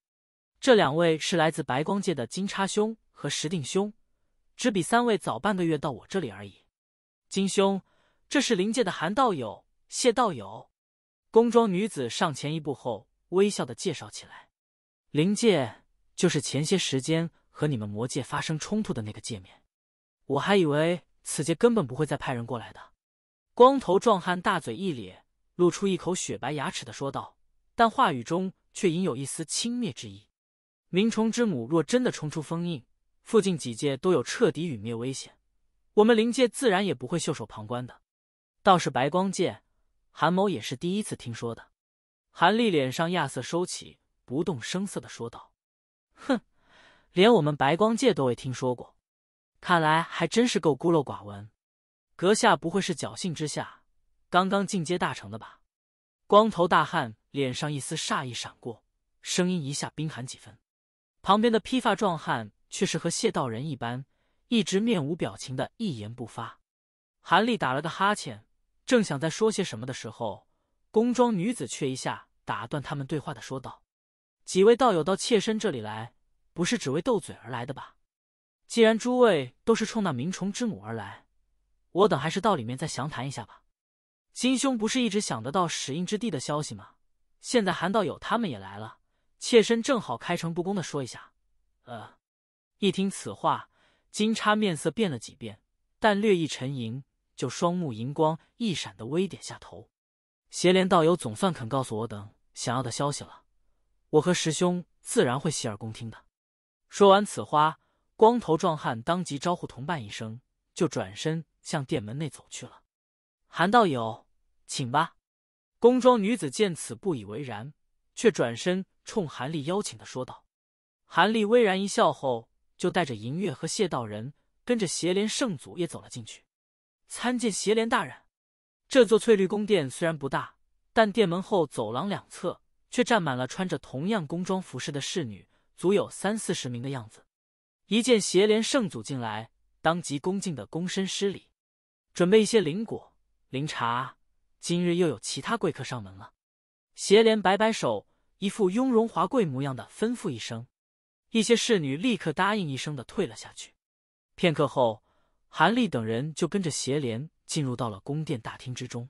这两位是来自白光界的金叉兄和石定兄，只比三位早半个月到我这里而已。金兄，这是灵界的韩道友。”谢道友，工装女子上前一步后，微笑的介绍起来：“灵界就是前些时间和你们魔界发生冲突的那个界面。我还以为此界根本不会再派人过来的。”光头壮汉大嘴一咧，露出一口雪白牙齿的说道，但话语中却隐有一丝轻蔑之意。“鸣虫之母若真的冲出封印，附近几界都有彻底陨灭危险，我们灵界自然也不会袖手旁观的。倒是白光界。”韩某也是第一次听说的，韩立脸上亚瑟收起，不动声色的说道：“哼，连我们白光界都未听说过，看来还真是够孤陋寡闻。阁下不会是侥幸之下，刚刚进阶大成的吧？”光头大汉脸上一丝煞意闪过，声音一下冰寒几分。旁边的披发壮汉却是和谢道人一般，一直面无表情的一言不发。韩立打了个哈欠。正想在说些什么的时候，宫装女子却一下打断他们对话的说道：“几位道友到妾身这里来，不是只为斗嘴而来的吧？既然诸位都是冲那鸣虫之母而来，我等还是到里面再详谈一下吧。”金兄不是一直想得到始印之地的消息吗？现在韩道友他们也来了，妾身正好开诚布公的说一下。呃，一听此话，金叉面色变了几变，但略一沉吟。就双目银光一闪的微点下头，邪莲道友总算肯告诉我等想要的消息了，我和师兄自然会洗耳恭听的。说完此话，光头壮汉当即招呼同伴一声，就转身向殿门内走去了。韩道友，请吧。宫装女子见此不以为然，却转身冲韩立邀请的说道。韩立巍然一笑后，就带着银月和谢道人，跟着邪莲圣祖也走了进去。参见邪莲大人。这座翠绿宫殿虽然不大，但殿门后走廊两侧却站满了穿着同样宫装服饰的侍女，足有三四十名的样子。一见邪莲圣祖进来，当即恭敬的躬身施礼。准备一些灵果、灵茶。今日又有其他贵客上门了。邪莲摆摆手，一副雍容华贵模样的吩咐一声，一些侍女立刻答应一声的退了下去。片刻后。韩立等人就跟着邪莲进入到了宫殿大厅之中，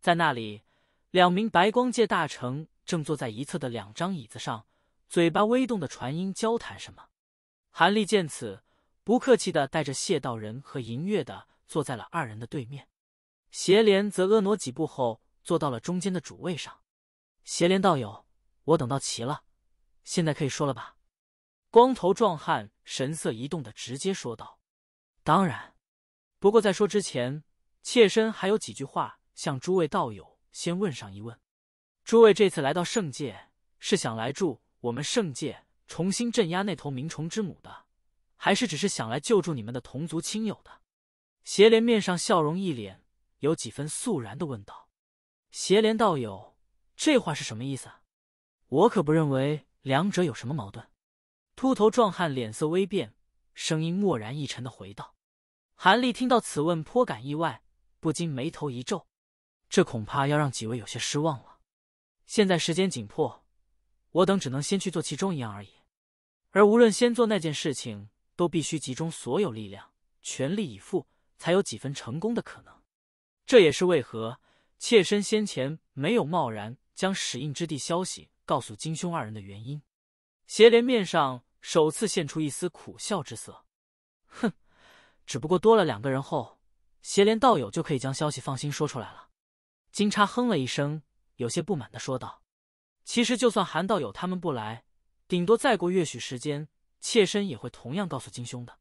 在那里，两名白光界大成正坐在一侧的两张椅子上，嘴巴微动的传音交谈什么。韩立见此，不客气的带着谢道人和银月的坐在了二人的对面，邪莲则婀娜几步后坐到了中间的主位上。邪莲道友，我等到齐了，现在可以说了吧？光头壮汉神色一动的直接说道。当然，不过在说之前，妾身还有几句话向诸位道友先问上一问：诸位这次来到圣界，是想来助我们圣界重新镇压那头冥虫之母的，还是只是想来救助你们的同族亲友的？邪莲面上笑容一脸，有几分肃然的问道：“邪莲道友，这话是什么意思？我可不认为两者有什么矛盾。”秃头壮汉脸色微变。声音蓦然一沉的回道：“韩立听到此问，颇感意外，不禁眉头一皱。这恐怕要让几位有些失望了。现在时间紧迫，我等只能先去做其中一样而已。而无论先做那件事情，都必须集中所有力量，全力以赴，才有几分成功的可能。这也是为何妾身先前没有贸然将史印之地消息告诉金兄二人的原因。”邪莲面上。首次现出一丝苦笑之色，哼，只不过多了两个人后，邪连道友就可以将消息放心说出来了。金叉哼了一声，有些不满的说道：“其实就算韩道友他们不来，顶多再过月许时间，妾身也会同样告诉金兄的。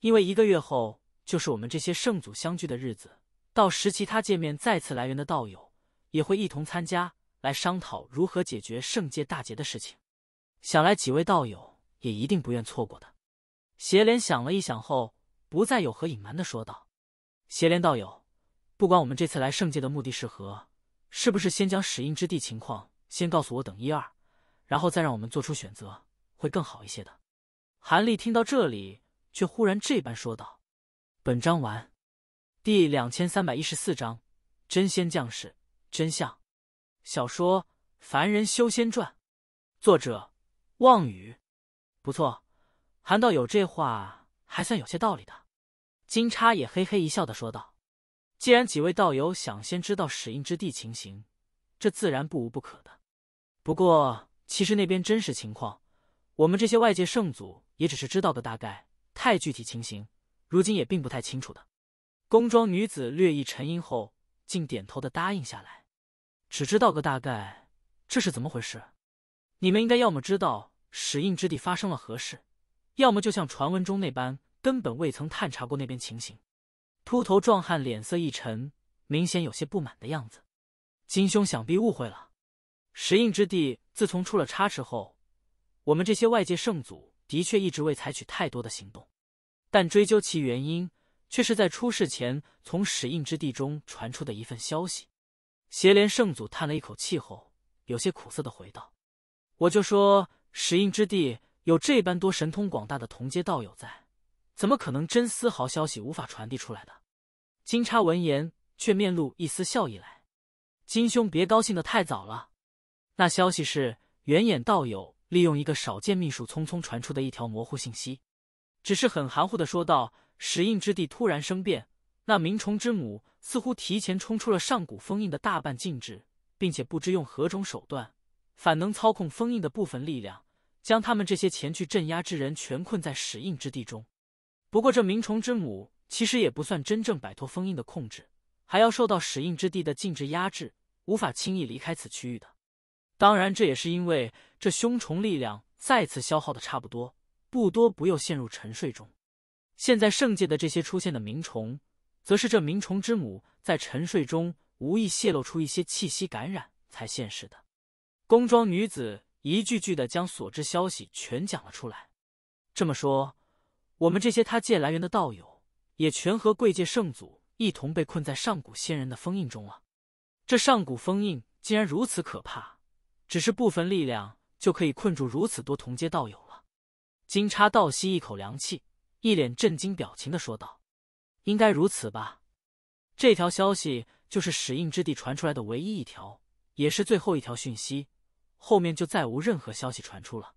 因为一个月后就是我们这些圣祖相聚的日子，到时其他界面再次来援的道友也会一同参加，来商讨如何解决圣界大劫的事情。想来几位道友。”也一定不愿错过的。邪莲想了一想后，不再有何隐瞒的说道：“邪莲道友，不管我们这次来圣界的目的是何，是不是先将始印之地情况先告诉我等一二，然后再让我们做出选择，会更好一些的。”韩立听到这里，却忽然这般说道：“本章完，第两千三百一十四章，真仙将士真相。小说《凡人修仙传》，作者：望雨。”不错，韩道友这话还算有些道理的。金叉也嘿嘿一笑的说道：“既然几位道友想先知道始印之地情形，这自然不无不可的。不过，其实那边真实情况，我们这些外界圣祖也只是知道个大概，太具体情形，如今也并不太清楚的。”工装女子略一沉吟后，竟点头的答应下来，只知道个大概。这是怎么回事？你们应该要么知道。始印之地发生了何事？要么就像传闻中那般，根本未曾探查过那边情形。秃头壮汉脸色一沉，明显有些不满的样子。金兄想必误会了。始印之地自从出了差池后，我们这些外界圣祖的确一直未采取太多的行动，但追究其原因，却是在出事前从始印之地中传出的一份消息。邪莲圣祖叹了一口气后，有些苦涩的回道：“我就说。”石印之地有这般多神通广大的同阶道友在，怎么可能真丝毫消息无法传递出来的？金叉闻言却面露一丝笑意来：“金兄别高兴的太早了，那消息是圆眼道友利用一个少见秘术匆匆传出的一条模糊信息，只是很含糊的说道：石印之地突然生变，那鸣虫之母似乎提前冲出了上古封印的大半禁制，并且不知用何种手段，反能操控封印的部分力量。”将他们这些前去镇压之人全困在使印之地中。不过这冥虫之母其实也不算真正摆脱封印的控制，还要受到使印之地的禁制压制，无法轻易离开此区域的。当然这也是因为这凶虫力量再次消耗的差不多，不多不又陷入沉睡中。现在圣界的这些出现的冥虫，则是这冥虫之母在沉睡中无意泄露出一些气息感染才现世的。宫装女子。一句句的将所知消息全讲了出来。这么说，我们这些他界来源的道友，也全和贵界圣祖一同被困在上古仙人的封印中了。这上古封印竟然如此可怕，只是部分力量就可以困住如此多同阶道友了。金叉倒吸一口凉气，一脸震惊表情的说道：“应该如此吧。这条消息就是使印之地传出来的唯一一条，也是最后一条讯息。”后面就再无任何消息传出了，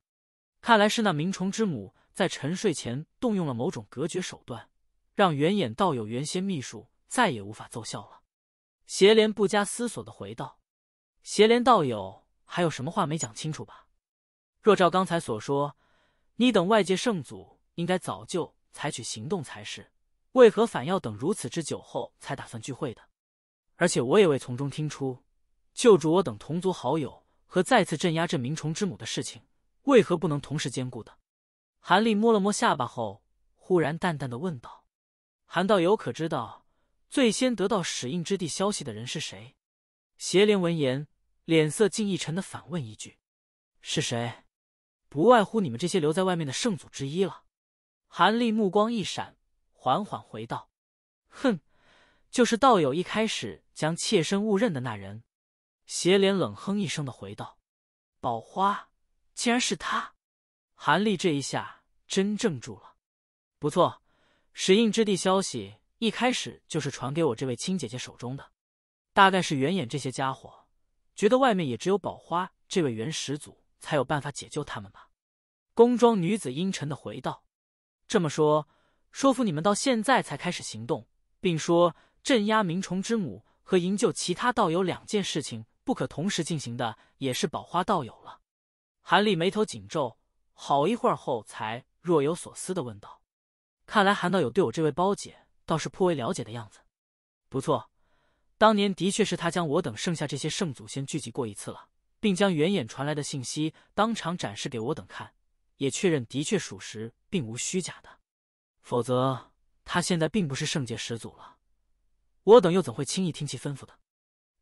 看来是那鸣虫之母在沉睡前动用了某种隔绝手段，让原眼道友原先秘术再也无法奏效了。邪莲不加思索的回道：“邪莲道友还有什么话没讲清楚吧？若照刚才所说，你等外界圣祖应该早就采取行动才是，为何反要等如此之久后才打算聚会的？而且我也未从中听出救助我等同族好友。”和再次镇压这冥虫之母的事情，为何不能同时兼顾的？韩立摸了摸下巴后，忽然淡淡的问道：“韩道友可知道，最先得到使印之地消息的人是谁？”邪莲闻言，脸色竟一沉的反问一句：“是谁？不外乎你们这些留在外面的圣祖之一了。”韩立目光一闪，缓缓回道：“哼，就是道友一开始将妾身误认的那人。”邪脸冷哼一声的回道：“宝花，竟然是他！”韩立这一下真怔住了。不错，石印之地消息一开始就是传给我这位亲姐姐手中的。大概是原眼这些家伙觉得外面也只有宝花这位元始祖才有办法解救他们吧。宫装女子阴沉的回道：“这么说，说服你们到现在才开始行动，并说镇压明虫之母和营救其他道友两件事情。”不可同时进行的也是宝花道友了。韩立眉头紧皱，好一会儿后才若有所思的问道：“看来韩道友对我这位包姐倒是颇为了解的样子。”“不错，当年的确是他将我等剩下这些圣祖先聚集过一次了，并将远眼传来的信息当场展示给我等看，也确认的确属实，并无虚假的。否则，他现在并不是圣界始祖了，我等又怎会轻易听其吩咐的？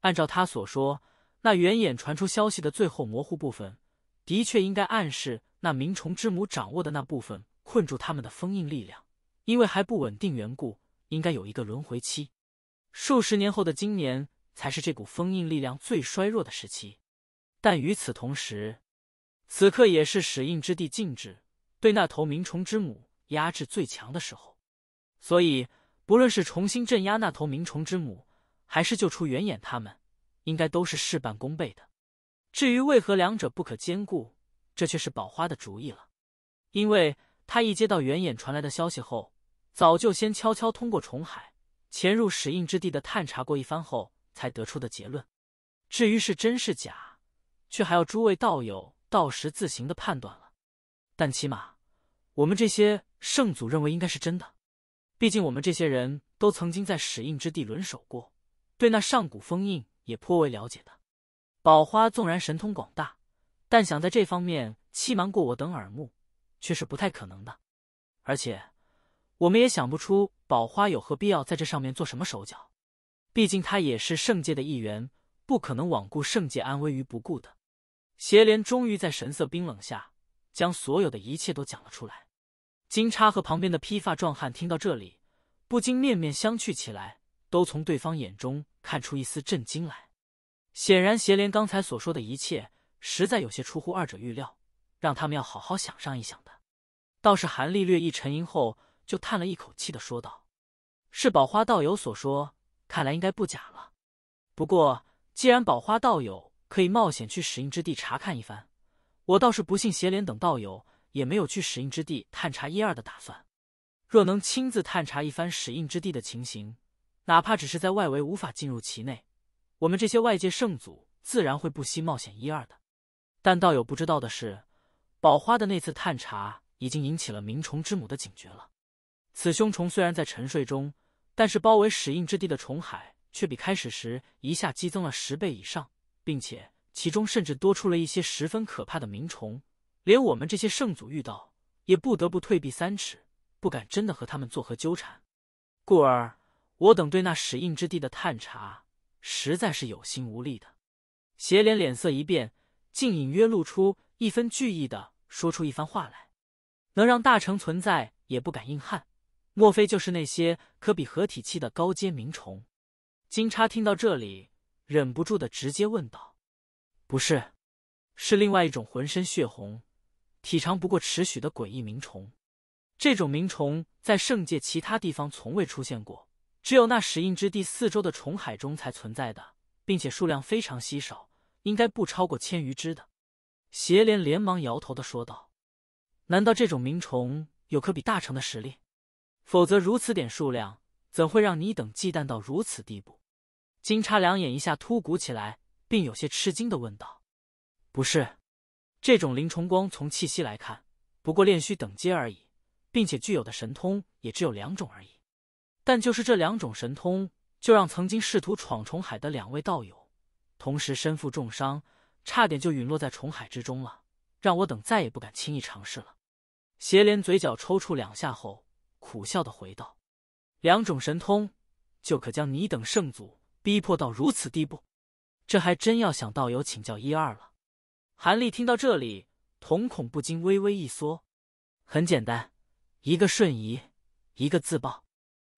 按照他所说。”那圆眼传出消息的最后模糊部分，的确应该暗示那鸣虫之母掌握的那部分困住他们的封印力量，因为还不稳定缘故，应该有一个轮回期。数十年后的今年，才是这股封印力量最衰弱的时期。但与此同时，此刻也是使印之地禁止，对那头鸣虫之母压制最强的时候。所以，不论是重新镇压那头鸣虫之母，还是救出圆眼他们。应该都是事半功倍的。至于为何两者不可兼顾，这却是宝花的主意了。因为他一接到原眼传来的消息后，早就先悄悄通过虫海潜入始印之地的探查过一番后，才得出的结论。至于是真是假，却还要诸位道友到时自行的判断了。但起码，我们这些圣祖认为应该是真的，毕竟我们这些人都曾经在始印之地轮守过，对那上古封印。也颇为了解的，宝花纵然神通广大，但想在这方面欺瞒过我等耳目，却是不太可能的。而且，我们也想不出宝花有何必要在这上面做什么手脚。毕竟他也是圣界的一员，不可能罔顾圣界安危于不顾的。邪莲终于在神色冰冷下，将所有的一切都讲了出来。金叉和旁边的披发壮汉听到这里，不禁面面相觑起来。都从对方眼中看出一丝震惊来，显然邪莲刚才所说的一切实在有些出乎二者预料，让他们要好好想上一想的。倒是韩立略一沉吟后，就叹了一口气的说道：“是宝花道友所说，看来应该不假了。不过既然宝花道友可以冒险去使印之地查看一番，我倒是不信邪莲等道友也没有去使印之地探查一二的打算。若能亲自探查一番使印之地的情形。”哪怕只是在外围无法进入其内，我们这些外界圣祖自然会不惜冒险一二的。但道友不知道的是，宝花的那次探查已经引起了鸣虫之母的警觉了。此凶虫虽然在沉睡中，但是包围始印之地的虫海却比开始时一下激增了十倍以上，并且其中甚至多出了一些十分可怕的鸣虫，连我们这些圣祖遇到也不得不退避三尺，不敢真的和他们作何纠缠。故而。我等对那使印之地的探查实在是有心无力的。邪莲脸色一变，竟隐约露出一分惧意的说出一番话来。能让大成存在也不敢硬撼，莫非就是那些可比合体期的高阶冥虫？金叉听到这里，忍不住的直接问道：“不是，是另外一种浑身血红、体长不过尺许的诡异冥虫。这种冥虫在圣界其他地方从未出现过。”只有那石印之地四周的虫海中才存在的，并且数量非常稀少，应该不超过千余只的。邪莲连忙摇头的说道：“难道这种鸣虫有可比大成的实力？否则如此点数量，怎会让你等忌惮到如此地步？”金叉两眼一下突鼓起来，并有些吃惊的问道：“不是，这种灵虫光从气息来看，不过炼虚等阶而已，并且具有的神通也只有两种而已。”但就是这两种神通，就让曾经试图闯重海的两位道友，同时身负重伤，差点就陨落在重海之中了。让我等再也不敢轻易尝试了。邪莲嘴角抽搐两下后，苦笑的回道：“两种神通，就可将你等圣祖逼迫到如此地步？这还真要向道友请教一二了。”韩立听到这里，瞳孔不禁微微一缩。很简单，一个瞬移，一个自爆。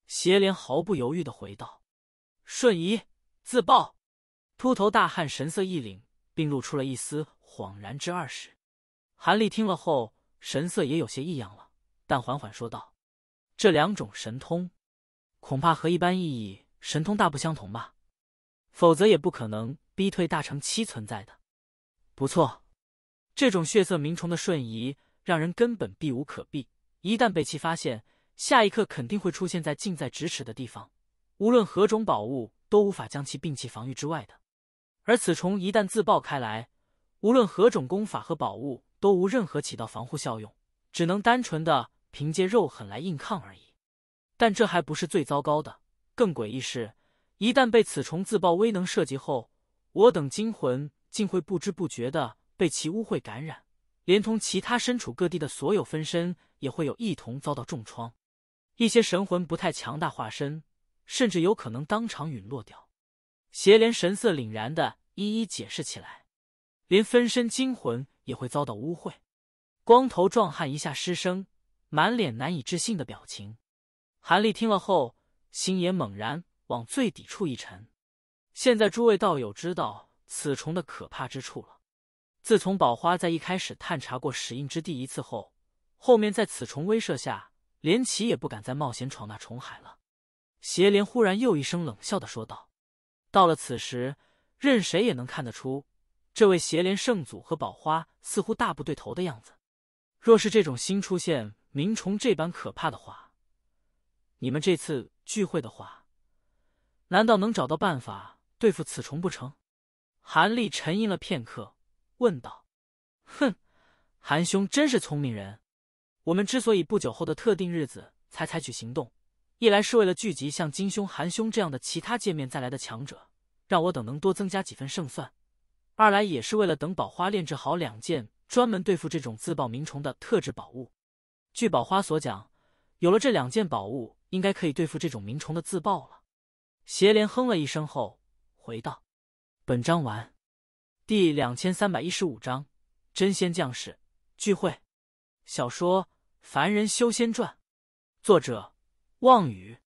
邪莲毫不犹豫的回道：“瞬移，自爆。”秃头大汉神色一凛，并露出了一丝恍然之二是。韩立听了后，神色也有些异样了，但缓缓说道：“这两种神通，恐怕和一般意义神通大不相同吧？否则也不可能逼退大成期存在的。”“不错，这种血色鸣虫的瞬移，让人根本避无可避，一旦被其发现。”下一刻肯定会出现在近在咫尺的地方，无论何种宝物都无法将其摒弃防御之外的。而此虫一旦自爆开来，无论何种功法和宝物都无任何起到防护效用，只能单纯的凭借肉狠来硬抗而已。但这还不是最糟糕的，更诡异是，一旦被此虫自爆威能涉及后，我等精魂竟会不知不觉的被其污秽感染，连同其他身处各地的所有分身也会有一同遭到重创。一些神魂不太强大，化身甚至有可能当场陨落掉。邪莲神色凛然的一一解释起来，连分身、精魂也会遭到污秽。光头壮汉一下失声，满脸难以置信的表情。韩立听了后，心也猛然往最底处一沉。现在诸位道友知道此虫的可怕之处了。自从宝花在一开始探查过始印之地一次后，后面在此虫威慑下。连奇也不敢再冒险闯那虫海了。邪莲忽然又一声冷笑的说道：“到了此时，任谁也能看得出，这位邪莲圣祖和宝花似乎大不对头的样子。若是这种新出现鸣虫这般可怕的话，你们这次聚会的话，难道能找到办法对付此虫不成？”韩立沉吟了片刻，问道：“哼，韩兄真是聪明人。”我们之所以不久后的特定日子才采取行动，一来是为了聚集像金兄、韩兄这样的其他界面再来的强者，让我等能多增加几分胜算；二来也是为了等宝花炼制好两件专门对付这种自爆名虫的特制宝物。据宝花所讲，有了这两件宝物，应该可以对付这种名虫的自爆了。邪莲哼了一声后回道：“本章完，第两千三百一十五章，真仙将士聚会，小说。”《凡人修仙传》，作者望雨。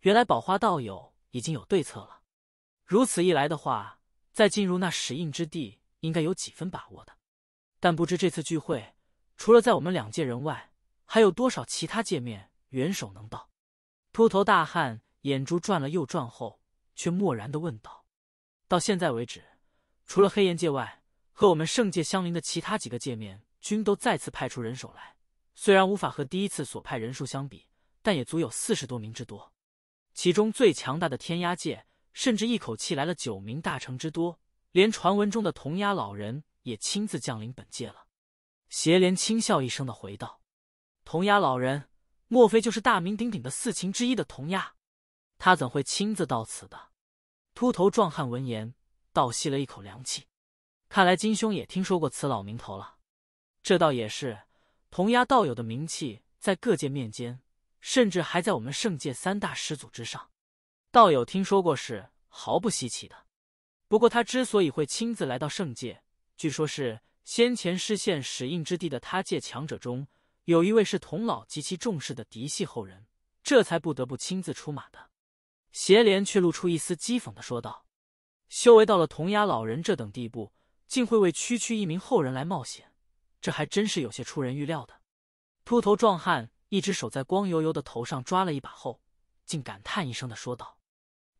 原来宝花道友已经有对策了。如此一来的话，在进入那石印之地，应该有几分把握的。但不知这次聚会，除了在我们两界人外，还有多少其他界面元首能到？秃头大汉眼珠转了又转，后却漠然的问道：“到现在为止，除了黑岩界外，和我们圣界相邻的其他几个界面，均都再次派出人手来。”虽然无法和第一次所派人数相比，但也足有四十多名之多。其中最强大的天压界，甚至一口气来了九名大成之多，连传闻中的童牙老人也亲自降临本界了。邪莲轻笑一声的回道：“童牙老人，莫非就是大名鼎鼎的四禽之一的童牙，他怎会亲自到此的？”秃头壮汉闻言倒吸了一口凉气，看来金兄也听说过此老名头了。这倒也是。童牙道友的名气在各界面间，甚至还在我们圣界三大师祖之上，道友听说过是毫不稀奇的。不过他之所以会亲自来到圣界，据说是先前失陷使印之地的他界强者中，有一位是童老极其重视的嫡系后人，这才不得不亲自出马的。邪莲却露出一丝讥讽的说道：“修为到了童牙老人这等地步，竟会为区区一名后人来冒险？”这还真是有些出人预料的。秃头壮汉一只手在光油油的头上抓了一把后，竟感叹一声的说道：“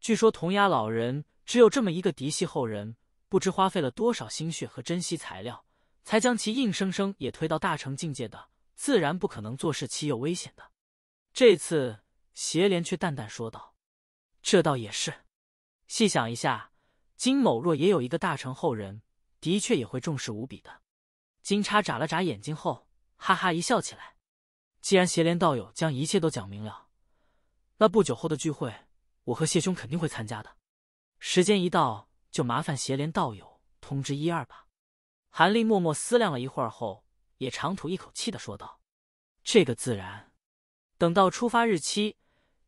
据说童牙老人只有这么一个嫡系后人，不知花费了多少心血和珍惜材料，才将其硬生生也推到大成境界的，自然不可能做事岂有危险的。”这次邪莲却淡淡说道：“这倒也是。细想一下，金某若也有一个大成后人，的确也会重视无比的。”金叉眨了眨眼睛后，哈哈一笑起来。既然邪莲道友将一切都讲明了，那不久后的聚会，我和谢兄肯定会参加的。时间一到，就麻烦邪莲道友通知一二吧。韩立默默思量了一会儿后，也长吐一口气的说道：“这个自然，等到出发日期，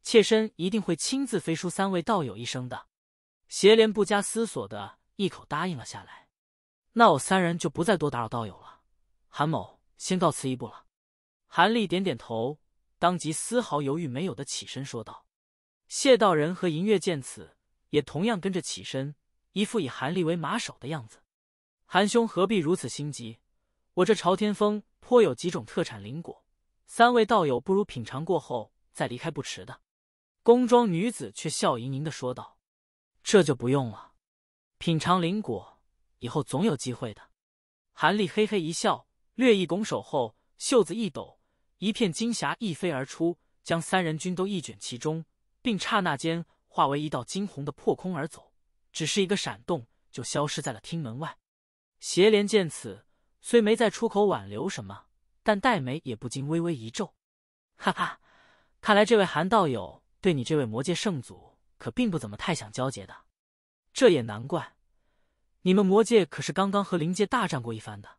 妾身一定会亲自飞书三位道友一声的。”邪莲不加思索的一口答应了下来。那我三人就不再多打扰道友了，韩某先告辞一步了。韩立点点头，当即丝毫犹豫没有的起身说道：“谢道人和银月见此，也同样跟着起身，一副以韩立为马首的样子。韩兄何必如此心急？我这朝天峰颇有几种特产灵果，三位道友不如品尝过后再离开不迟的。”宫装女子却笑盈盈的说道：“这就不用了，品尝灵果。”以后总有机会的。韩立嘿嘿一笑，略一拱手后，袖子一抖，一片金霞一飞而出，将三人均都一卷其中，并刹那间化为一道惊鸿的破空而走，只是一个闪动，就消失在了厅门外。邪莲见此，虽没再出口挽留什么，但黛眉也不禁微微一皱。哈哈，看来这位韩道友对你这位魔界圣祖可并不怎么太想交结的，这也难怪。你们魔界可是刚刚和灵界大战过一番的，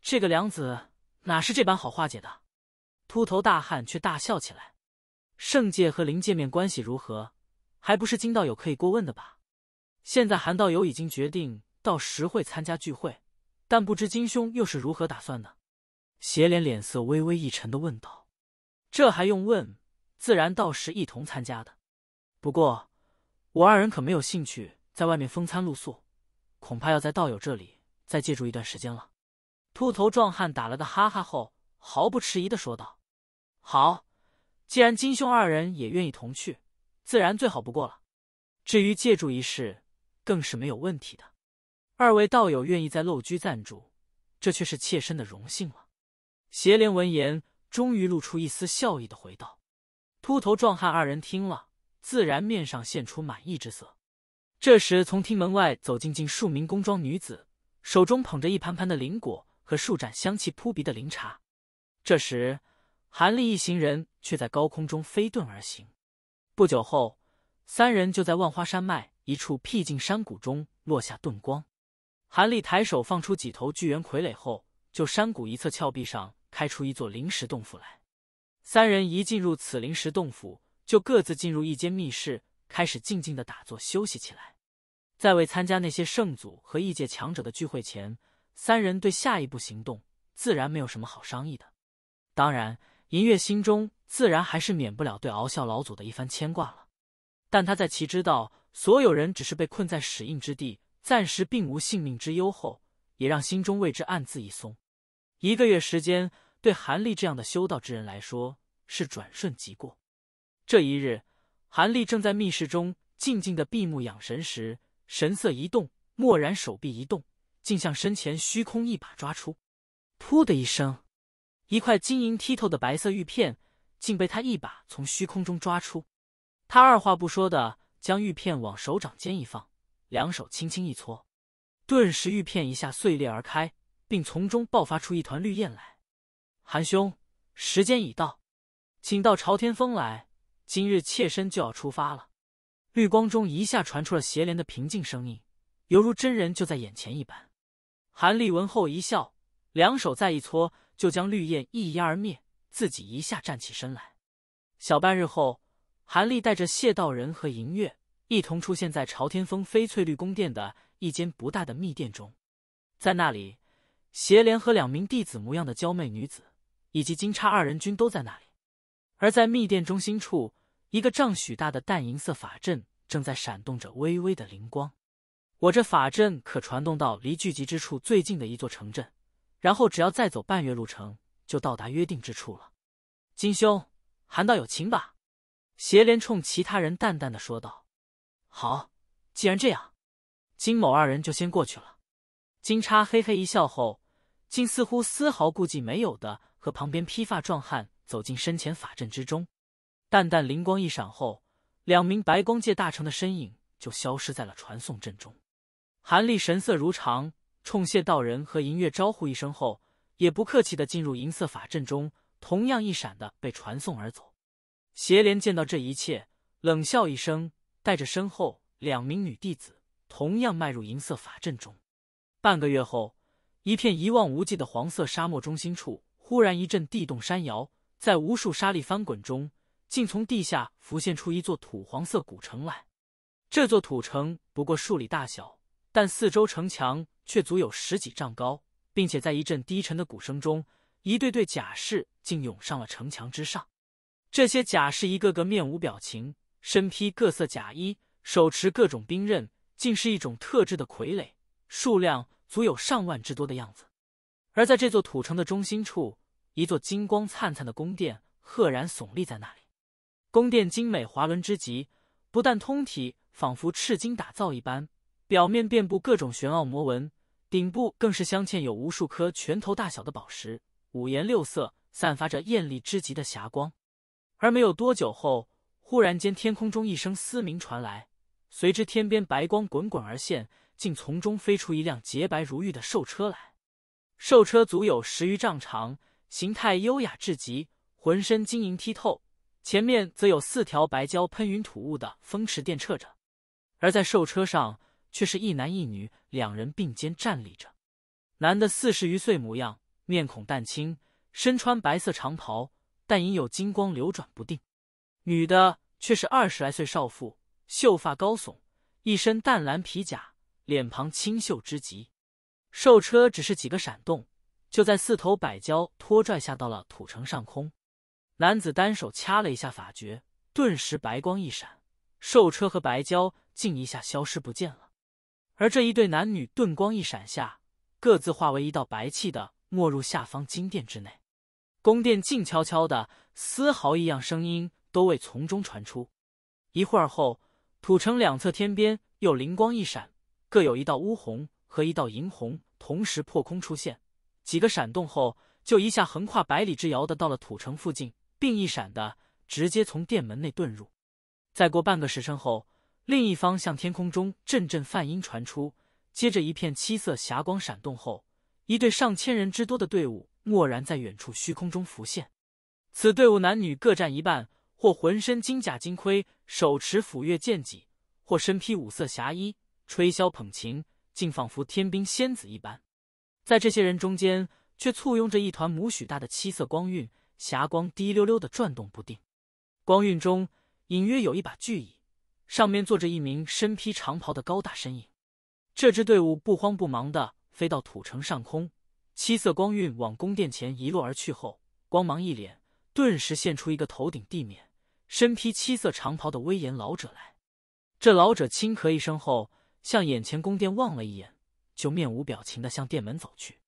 这个梁子哪是这般好化解的？秃头大汉却大笑起来。圣界和灵界面关系如何，还不是金道友可以过问的吧？现在韩道友已经决定到时会参加聚会，但不知金兄又是如何打算的？”邪脸脸色微微一沉的问道：“这还用问？自然到时一同参加的。不过我二人可没有兴趣在外面风餐露宿。”恐怕要在道友这里再借住一段时间了。秃头壮汉打了个哈哈后，毫不迟疑的说道：“好，既然金兄二人也愿意同去，自然最好不过了。至于借住一事，更是没有问题的。二位道友愿意在陋居暂住，这却是妾身的荣幸了。”邪莲闻言，终于露出一丝笑意的回道：“秃头壮汉二人听了，自然面上现出满意之色。”这时，从厅门外走进近数名工装女子，手中捧着一盘盘的灵果和数盏香气扑鼻的灵茶。这时，韩立一行人却在高空中飞遁而行。不久后，三人就在万花山脉一处僻静山谷中落下遁光。韩立抬手放出几头巨猿傀儡后，就山谷一侧峭壁上开出一座灵石洞府来。三人一进入此灵石洞府，就各自进入一间密室，开始静静的打坐休息起来。在未参加那些圣祖和异界强者的聚会前，三人对下一步行动自然没有什么好商议的。当然，银月心中自然还是免不了对敖啸老祖的一番牵挂了。但他在其知道所有人只是被困在始印之地，暂时并无性命之忧后，也让心中为之暗自一松。一个月时间，对韩立这样的修道之人来说是转瞬即过。这一日，韩立正在密室中静静的闭目养神时。神色一动，蓦然手臂一动，竟向身前虚空一把抓出。噗的一声，一块晶莹剔透的白色玉片竟被他一把从虚空中抓出。他二话不说的将玉片往手掌间一放，两手轻轻一搓，顿时玉片一下碎裂而开，并从中爆发出一团绿焰来。韩兄，时间已到，请到朝天峰来。今日妾身就要出发了。绿光中，一下传出了邪莲的平静声音，犹如真人就在眼前一般。韩立闻后一笑，两手再一搓，就将绿焰一压而灭，自己一下站起身来。小半日后，韩立带着谢道人和银月一同出现在朝天峰飞翠绿宫殿的一间不大的密殿中。在那里，邪莲和两名弟子模样的娇媚女子，以及金叉二人，均都在那里。而在密殿中心处。一个丈许大的淡银色法阵正在闪动着微微的灵光，我这法阵可传动到离聚集之处最近的一座城镇，然后只要再走半月路程就到达约定之处了。金兄，韩道友，请吧。邪莲冲其他人淡淡的说道：“好，既然这样，金某二人就先过去了。”金叉嘿嘿一笑后，竟似乎丝毫顾忌没有的和旁边披发壮汉走进身前法阵之中。淡淡灵光一闪后，两名白光界大成的身影就消失在了传送阵中。韩立神色如常，冲谢道人和银月招呼一声后，也不客气的进入银色法阵中，同样一闪的被传送而走。邪莲见到这一切，冷笑一声，带着身后两名女弟子，同样迈入银色法阵中。半个月后，一片一望无际的黄色沙漠中心处，忽然一阵地动山摇，在无数沙粒翻滚中。竟从地下浮现出一座土黄色古城来。这座土城不过数里大小，但四周城墙却足有十几丈高，并且在一阵低沉的鼓声中，一对对甲士竟涌上了城墙之上。这些甲士一个个面无表情，身披各色甲衣，手持各种兵刃，竟是一种特制的傀儡，数量足有上万之多的样子。而在这座土城的中心处，一座金光灿灿的宫殿赫然耸立在那里。宫殿精美华伦之极，不但通体仿佛赤金打造一般，表面遍布各种玄奥魔纹，顶部更是镶嵌有无数颗拳头大小的宝石，五颜六色，散发着艳丽之极的霞光。而没有多久后，忽然间天空中一声嘶鸣传来，随之天边白光滚滚而现，竟从中飞出一辆洁白如玉的兽车来。兽车足有十余丈长，形态优雅至极，浑身晶莹剔透。前面则有四条白蛟喷云吐雾的风驰电掣着，而在兽车上却是一男一女两人并肩站立着。男的四十余岁模样，面孔淡青，身穿白色长袍，但隐有金光流转不定。女的却是二十来岁少妇，秀发高耸，一身淡蓝皮甲，脸庞清秀之极。兽车只是几个闪动，就在四头百蛟拖拽下到了土城上空。男子单手掐了一下法诀，顿时白光一闪，兽车和白胶竟一下消失不见了。而这一对男女顿光一闪下，各自化为一道白气的没入下方金殿之内。宫殿静悄悄的，丝毫异样声音都未从中传出。一会儿后，土城两侧天边又灵光一闪，各有一道乌红和一道银红同时破空出现，几个闪动后，就一下横跨百里之遥的到了土城附近。并一闪的，直接从殿门内遁入。再过半个时辰后，另一方向天空中阵阵梵音传出，接着一片七色霞光闪动后，一队上千人之多的队伍蓦然在远处虚空中浮现。此队伍男女各占一半，或浑身金甲金盔，手持斧钺剑戟；或身披五色霞衣，吹箫捧琴，竟仿佛天兵仙子一般。在这些人中间，却簇拥着一团母许大的七色光晕。霞光滴溜溜的转动不定，光晕中隐约有一把巨椅，上面坐着一名身披长袍的高大身影。这支队伍不慌不忙的飞到土城上空，七色光晕往宫殿前一落而去后，光芒一敛，顿时现出一个头顶地面、身披七色长袍的威严老者来。这老者轻咳一声后，向眼前宫殿望了一眼，就面无表情的向殿门走去。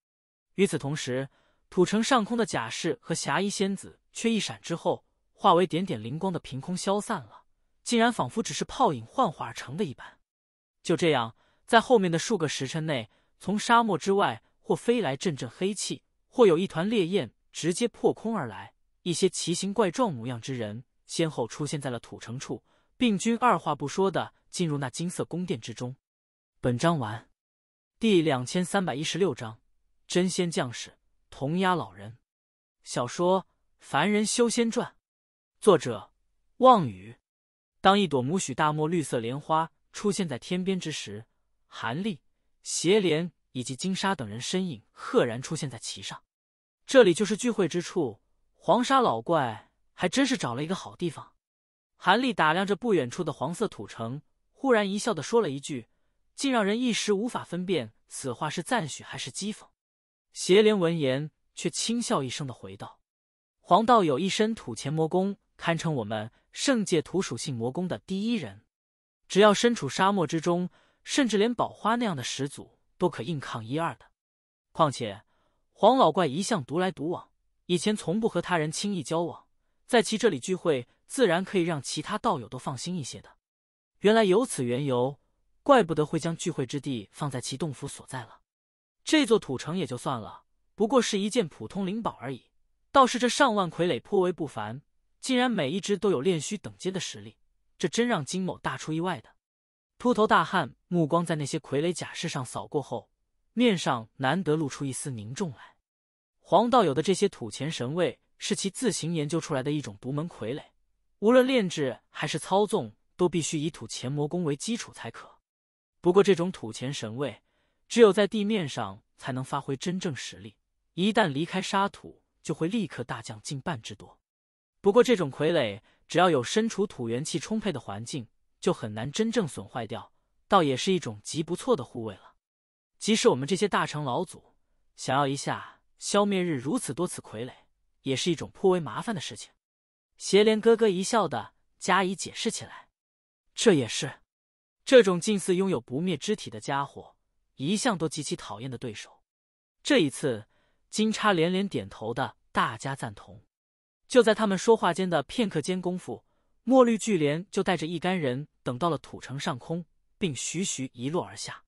与此同时，土城上空的甲士和侠衣仙子却一闪之后，化为点点灵光的凭空消散了，竟然仿佛只是泡影幻化而成的一般。就这样，在后面的数个时辰内，从沙漠之外或飞来阵阵黑气，或有一团烈焰直接破空而来，一些奇形怪状模样之人先后出现在了土城处，并均二话不说的进入那金色宫殿之中。本章完。第两千三百一十六章：真仙将士。童鸦老人，小说《凡人修仙传》，作者望雨。当一朵母许大漠绿色莲花出现在天边之时，韩立、邪莲以及金沙等人身影赫然出现在其上。这里就是聚会之处。黄沙老怪还真是找了一个好地方。韩立打量着不远处的黄色土城，忽然一笑的说了一句，竟让人一时无法分辨此话是赞许还是讥讽。邪莲闻言，却轻笑一声的回道：“黄道友一身土钱魔功，堪称我们圣界土属性魔功的第一人。只要身处沙漠之中，甚至连宝花那样的始祖都可硬抗一二的。况且，黄老怪一向独来独往，以前从不和他人轻易交往，在其这里聚会，自然可以让其他道友都放心一些的。原来有此缘由，怪不得会将聚会之地放在其洞府所在了。”这座土城也就算了，不过是一件普通灵宝而已。倒是这上万傀儡颇为不凡，竟然每一只都有炼虚等阶的实力，这真让金某大出意外的。秃头大汉目光在那些傀儡甲士上扫过后，面上难得露出一丝凝重来。黄道友的这些土钱神卫是其自行研究出来的一种独门傀儡，无论炼制还是操纵，都必须以土钱魔功为基础才可。不过这种土钱神卫。只有在地面上才能发挥真正实力，一旦离开沙土，就会立刻大降近半之多。不过，这种傀儡只要有身处土元气充沛的环境，就很难真正损坏掉，倒也是一种极不错的护卫了。即使我们这些大成老祖想要一下消灭日如此多次傀儡，也是一种颇为麻烦的事情。邪莲咯咯一笑的加以解释起来，这也是这种近似拥有不灭之体的家伙。一向都极其讨厌的对手，这一次金叉连连点头的，大家赞同。就在他们说话间的片刻间功夫，墨绿巨莲就带着一干人等到了土城上空，并徐徐一落而下。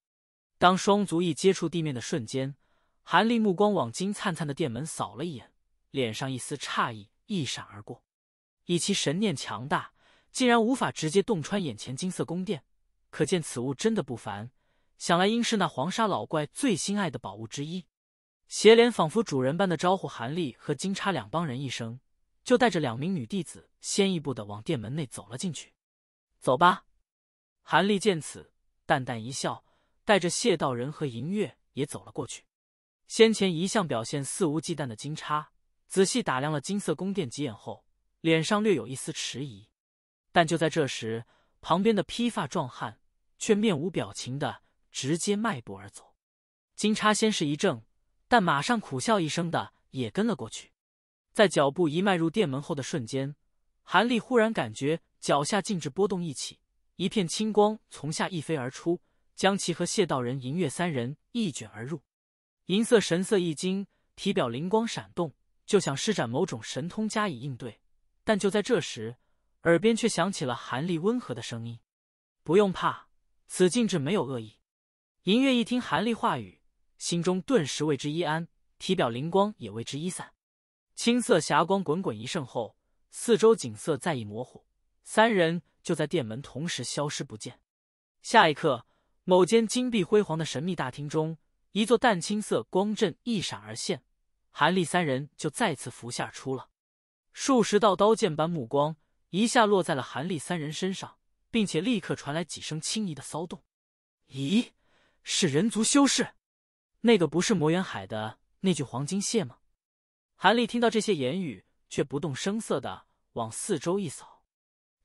当双足一接触地面的瞬间，韩立目光往金灿灿的殿门扫了一眼，脸上一丝诧异一闪而过。以其神念强大，竟然无法直接洞穿眼前金色宫殿，可见此物真的不凡。想来应是那黄沙老怪最心爱的宝物之一，邪脸仿佛主人般的招呼韩立和金叉两帮人一声，就带着两名女弟子先一步的往殿门内走了进去。走吧。韩立见此，淡淡一笑，带着谢道人和银月也走了过去。先前一向表现肆无忌惮的金叉，仔细打量了金色宫殿几眼后，脸上略有一丝迟疑。但就在这时，旁边的披发壮汉却面无表情的。直接迈步而走，金叉先是一怔，但马上苦笑一声的也跟了过去。在脚步一迈入店门后的瞬间，韩立忽然感觉脚下静止波动一起，一片青光从下一飞而出，将其和谢道人、银月三人一卷而入。银色神色一惊，体表灵光闪动，就想施展某种神通加以应对，但就在这时，耳边却响起了韩立温和的声音：“不用怕，此静制没有恶意。”银月一听韩立话语，心中顿时为之一安，体表灵光也为之一散。青色霞光滚滚一瞬后，四周景色再一模糊，三人就在殿门同时消失不见。下一刻，某间金碧辉煌的神秘大厅中，一座淡青色光阵一闪而现，韩立三人就再次浮现出了。数十道刀剑般目光一下落在了韩立三人身上，并且立刻传来几声轻盈的骚动。咦？是人族修士，那个不是魔元海的那具黄金蟹吗？韩立听到这些言语，却不动声色的往四周一扫，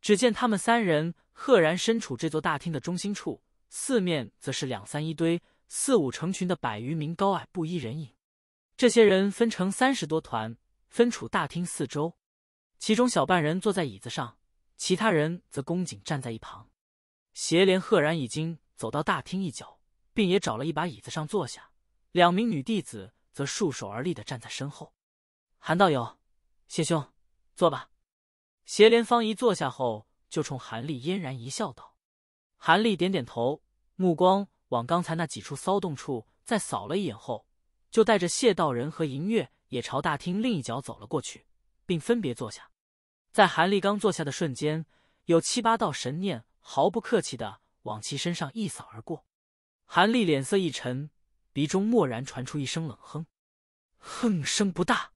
只见他们三人赫然身处这座大厅的中心处，四面则是两三一堆、四五成群的百余名高矮不一人影。这些人分成三十多团，分处大厅四周，其中小半人坐在椅子上，其他人则恭谨站在一旁。邪莲赫然已经走到大厅一角。并也找了一把椅子上坐下，两名女弟子则束手而立的站在身后。韩道友，谢兄，坐吧。谢莲芳一坐下后，就冲韩立嫣然一笑，道：“韩立，点点头，目光往刚才那几处骚动处再扫了一眼后，就带着谢道人和银月也朝大厅另一角走了过去，并分别坐下。在韩立刚坐下的瞬间，有七八道神念毫不客气的往其身上一扫而过。”韩立脸色一沉，鼻中蓦然传出一声冷哼，哼声不大，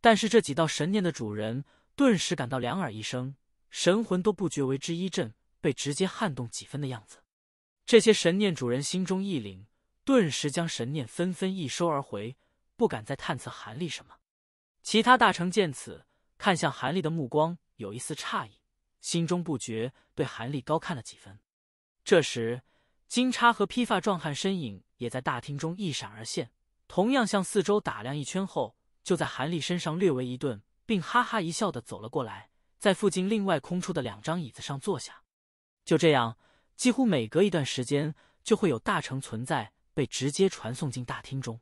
但是这几道神念的主人顿时感到两耳一鸣，神魂都不觉为之一震，被直接撼动几分的样子。这些神念主人心中一凛，顿时将神念纷纷一收而回，不敢再探测韩立什么。其他大臣见此，看向韩立的目光有一丝诧异，心中不觉对韩立高看了几分。这时。金叉和披发壮汉身影也在大厅中一闪而现，同样向四周打量一圈后，就在韩立身上略为一顿，并哈哈一笑的走了过来，在附近另外空出的两张椅子上坐下。就这样，几乎每隔一段时间，就会有大成存在被直接传送进大厅中。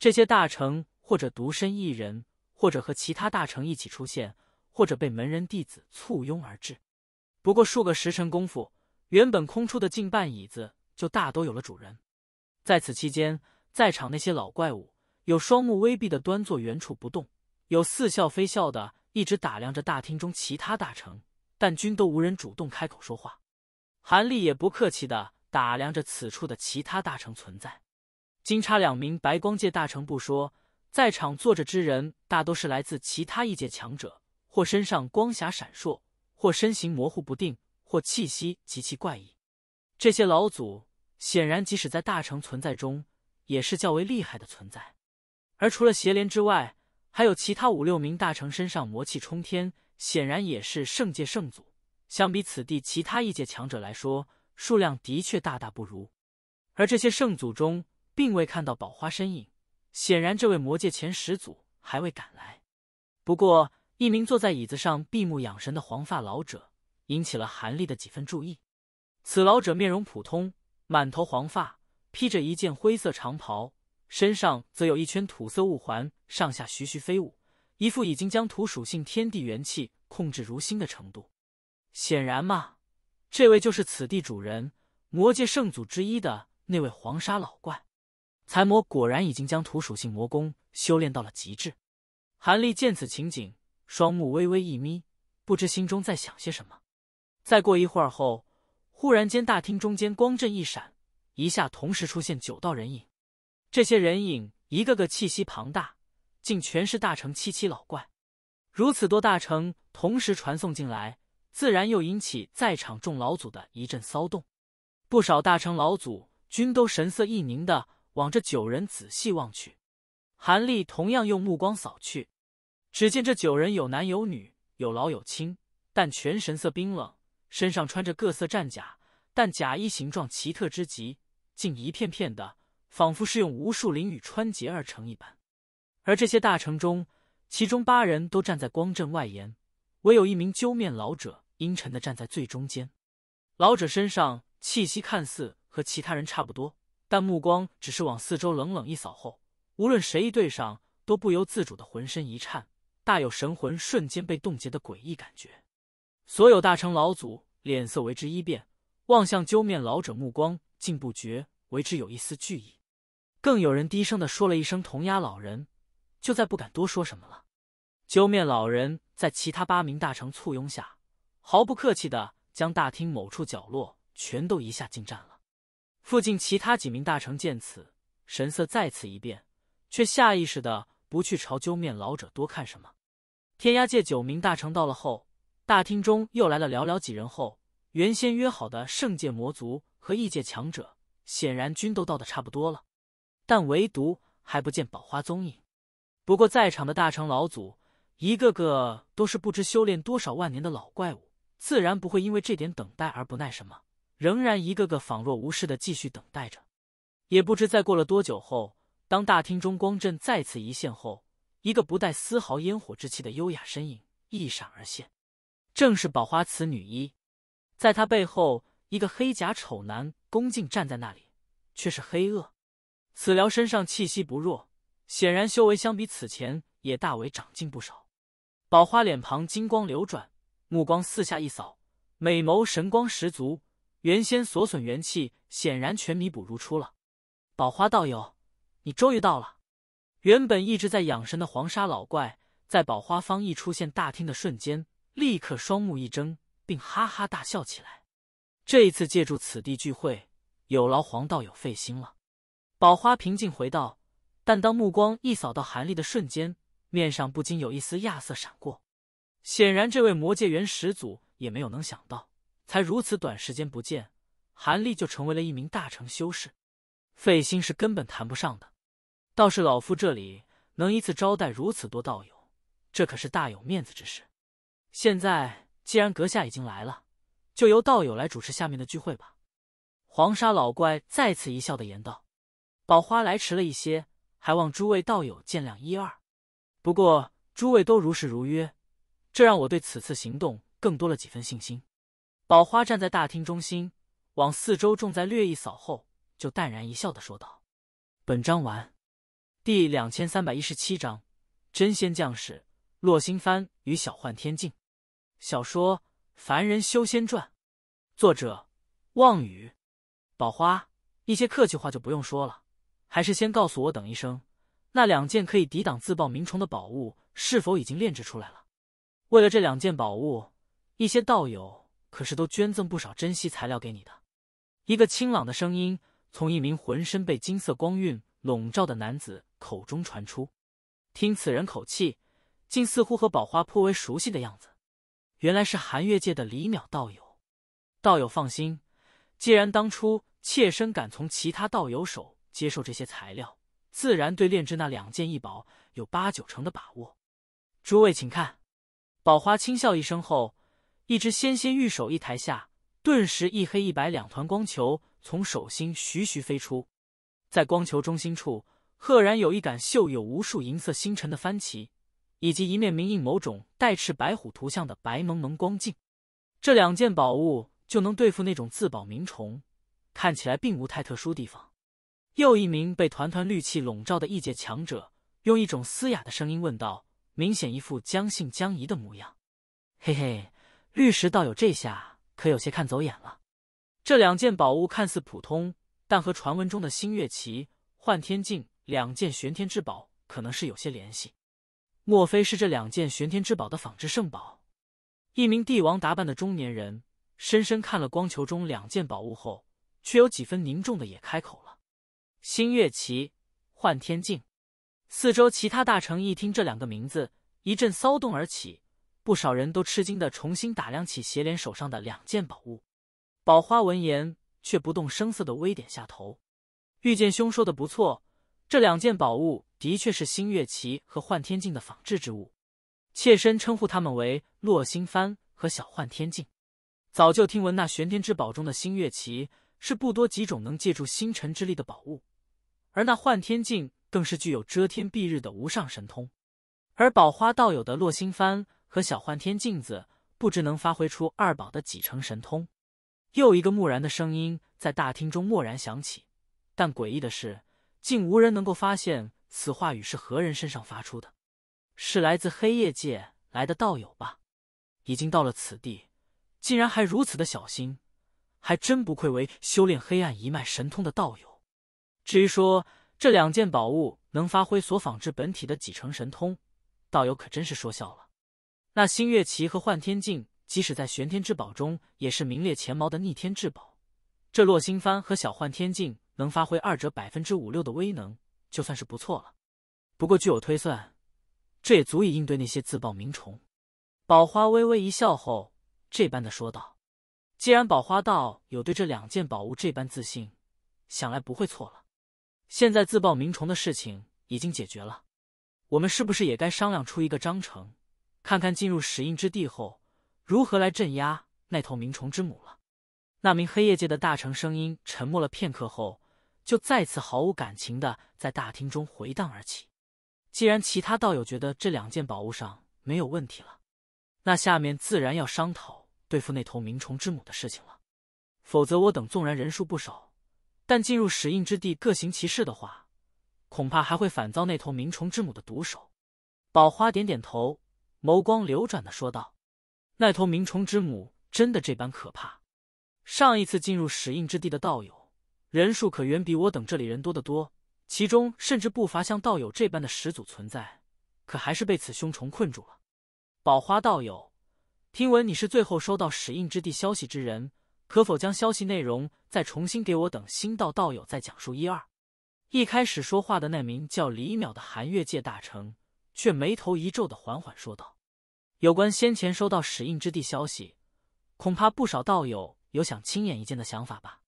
这些大成或者独身一人，或者和其他大成一起出现，或者被门人弟子簇拥而至。不过数个时辰功夫。原本空出的近半椅子，就大都有了主人。在此期间，在场那些老怪物，有双目微闭的端坐原处不动，有似笑非笑的一直打量着大厅中其他大臣，但均都无人主动开口说话。韩立也不客气的打量着此处的其他大臣存在。金叉两名白光界大臣不说，在场坐着之人，大都是来自其他异界强者，或身上光霞闪烁，或身形模糊不定。或气息极其怪异，这些老祖显然即使在大成存在中也是较为厉害的存在。而除了邪莲之外，还有其他五六名大成身上魔气冲天，显然也是圣界圣祖。相比此地其他异界强者来说，数量的确大大不如。而这些圣祖中，并未看到宝花身影，显然这位魔界前十祖还未赶来。不过，一名坐在椅子上闭目养神的黄发老者。引起了韩立的几分注意。此老者面容普通，满头黄发，披着一件灰色长袍，身上则有一圈土色雾环，上下徐徐飞舞，一副已经将土属性天地元气控制如心的程度。显然嘛，这位就是此地主人，魔界圣祖之一的那位黄沙老怪。财魔果然已经将土属性魔功修炼到了极致。韩立见此情景，双目微微一眯，不知心中在想些什么。再过一会儿后，忽然间，大厅中间光阵一闪，一下同时出现九道人影。这些人影一个个气息庞大，竟全是大成七七老怪。如此多大成同时传送进来，自然又引起在场众老祖的一阵骚动。不少大成老祖均都神色一凝的往这九人仔细望去。韩立同样用目光扫去，只见这九人有男有女，有老有青，但全神色冰冷。身上穿着各色战甲，但甲衣形状奇特之极，竟一片片的，仿佛是用无数灵羽穿结而成一般。而这些大城中，其中八人都站在光阵外沿，唯有一名鸠面老者阴沉的站在最中间。老者身上气息看似和其他人差不多，但目光只是往四周冷冷一扫后，无论谁一对上，都不由自主的浑身一颤，大有神魂瞬间被冻结的诡异感觉。所有大成老祖脸色为之一变，望向鸠面老者，目光竟不觉为之有一丝惧意。更有人低声的说了一声“童牙老人”，就再不敢多说什么了。鸠面老人在其他八名大成簇拥下，毫不客气的将大厅某处角落全都一下进占了。附近其他几名大成见此，神色再次一变，却下意识的不去朝鸠面老者多看什么。天涯界九名大成到了后。大厅中又来了寥寥几人后，原先约好的圣界魔族和异界强者显然均都到的差不多了，但唯独还不见宝花踪影。不过在场的大成老祖一个个都是不知修炼多少万年的老怪物，自然不会因为这点等待而不耐什么，仍然一个个仿若无事的继续等待着。也不知在过了多久后，当大厅中光阵再次一现后，一个不带丝毫烟火之气的优雅身影一闪而现。正是宝花慈女一，在她背后，一个黑甲丑男恭敬站在那里，却是黑恶。此辽身上气息不弱，显然修为相比此前也大为长进不少。宝花脸庞金光流转，目光四下一扫，美眸神光十足。原先所损元气显然全弥补如初了。宝花道友，你终于到了。原本一直在养神的黄沙老怪，在宝花方一出现大厅的瞬间。立刻双目一睁，并哈哈大笑起来。这一次借助此地聚会，有劳黄道友费心了。宝花平静回道，但当目光一扫到韩立的瞬间，面上不禁有一丝亚色闪过。显然，这位魔界元始祖也没有能想到，才如此短时间不见，韩立就成为了一名大成修士，费心是根本谈不上的。倒是老夫这里能一次招待如此多道友，这可是大有面子之事。现在既然阁下已经来了，就由道友来主持下面的聚会吧。黄沙老怪再次一笑的言道：“宝花来迟了一些，还望诸位道友见谅一二。不过诸位都如是如约，这让我对此次行动更多了几分信心。”宝花站在大厅中心，往四周众在略一扫后，就淡然一笑的说道：“本章完，第两千三百一十七章真仙将士洛星帆与小幻天境。”小说《凡人修仙传》，作者：望雨。宝花，一些客气话就不用说了，还是先告诉我等一声，那两件可以抵挡自爆鸣虫的宝物是否已经炼制出来了？为了这两件宝物，一些道友可是都捐赠不少珍稀材料给你的。一个清朗的声音从一名浑身被金色光晕笼罩的男子口中传出，听此人口气，竟似乎和宝花颇为熟悉的样子。原来是寒月界的李淼道友，道友放心，既然当初妾身敢从其他道友手接受这些材料，自然对炼制那两件异宝有八九成的把握。诸位请看，宝花轻笑一声后，一只纤纤玉手一抬下，顿时一黑一白两团光球从手心徐徐飞出，在光球中心处，赫然有一杆绣有无数银色星辰的幡旗。以及一面铭印某种带翅白虎图像的白蒙蒙光镜，这两件宝物就能对付那种自保鸣虫。看起来并无太特殊地方。又一名被团团绿气笼罩的异界强者，用一种嘶哑的声音问道，明显一副将信将疑的模样。“嘿嘿，律师道友，这下可有些看走眼了。这两件宝物看似普通，但和传闻中的星月旗、幻天镜两件玄天之宝，可能是有些联系。”莫非是这两件玄天之宝的仿制圣宝？一名帝王打扮的中年人深深看了光球中两件宝物后，却有几分凝重的也开口了：“星月旗，幻天镜。”四周其他大臣一听这两个名字，一阵骚动而起，不少人都吃惊的重新打量起邪脸手上的两件宝物。宝花闻言，却不动声色的微点下头：“玉剑兄说的不错。”这两件宝物的确是星月旗和幻天镜的仿制之物，妾身称呼他们为落星帆和小幻天镜。早就听闻那玄天之宝中的星月旗是不多几种能借助星辰之力的宝物，而那幻天镜更是具有遮天蔽日的无上神通。而宝花道友的落星帆和小幻天镜子不知能发挥出二宝的几成神通。又一个木然的声音在大厅中蓦然响起，但诡异的是。竟无人能够发现此话语是何人身上发出的，是来自黑夜界来的道友吧？已经到了此地，竟然还如此的小心，还真不愧为修炼黑暗一脉神通的道友。至于说这两件宝物能发挥所仿制本体的几成神通，道友可真是说笑了。那星月旗和幻天镜，即使在玄天之宝中，也是名列前茅的逆天至宝。这洛星帆和小幻天镜。能发挥二者百分之五六的威能，就算是不错了。不过据我推算，这也足以应对那些自爆鸣虫。宝花微微一笑后，这般的说道：“既然宝花道有对这两件宝物这般自信，想来不会错了。”现在自爆鸣虫的事情已经解决了，我们是不是也该商量出一个章程，看看进入石印之地后如何来镇压那头鸣虫之母了？那名黑夜界的大成声音沉默了片刻后。就再次毫无感情的在大厅中回荡而起。既然其他道友觉得这两件宝物上没有问题了，那下面自然要商讨对付那头鸣虫之母的事情了。否则我等纵然人数不少，但进入始印之地各行其事的话，恐怕还会反遭那头鸣虫之母的毒手。宝花点点头，眸光流转的说道：“那头鸣虫之母真的这般可怕？上一次进入始印之地的道友。”人数可远比我等这里人多得多，其中甚至不乏像道友这般的始祖存在，可还是被此凶虫困住了。宝花道友，听闻你是最后收到使印之地消息之人，可否将消息内容再重新给我等新道道友再讲述一二？一开始说话的那名叫李淼的寒月界大成，却眉头一皱的缓缓说道：“有关先前收到使印之地消息，恐怕不少道友有想亲眼一见的想法吧。”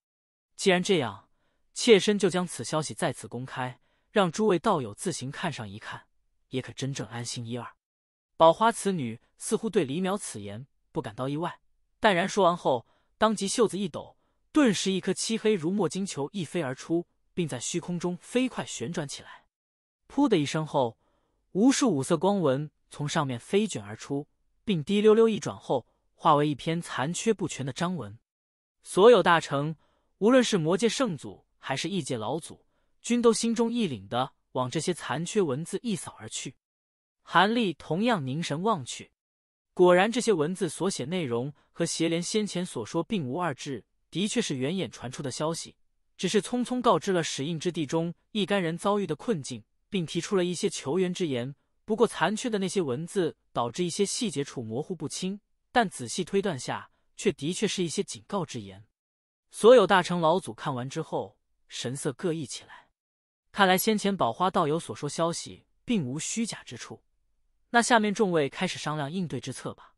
既然这样，妾身就将此消息在此公开，让诸位道友自行看上一看，也可真正安心一二。宝花此女似乎对李淼此言不感到意外，淡然说完后，当即袖子一抖，顿时一颗漆黑如墨金球一飞而出，并在虚空中飞快旋转起来。噗的一声后，无数五色光纹从上面飞卷而出，并滴溜溜一转后，化为一篇残缺不全的章文。所有大成。无论是魔界圣祖还是异界老祖，均都心中一凛的往这些残缺文字一扫而去。韩立同样凝神望去，果然这些文字所写内容和邪莲先前所说并无二致，的确是远眼传出的消息，只是匆匆告知了使印之地中一干人遭遇的困境，并提出了一些求援之言。不过残缺的那些文字导致一些细节处模糊不清，但仔细推断下，却的确是一些警告之言。所有大成老祖看完之后，神色各异起来。看来先前宝花道友所说消息并无虚假之处。那下面众位开始商量应对之策吧。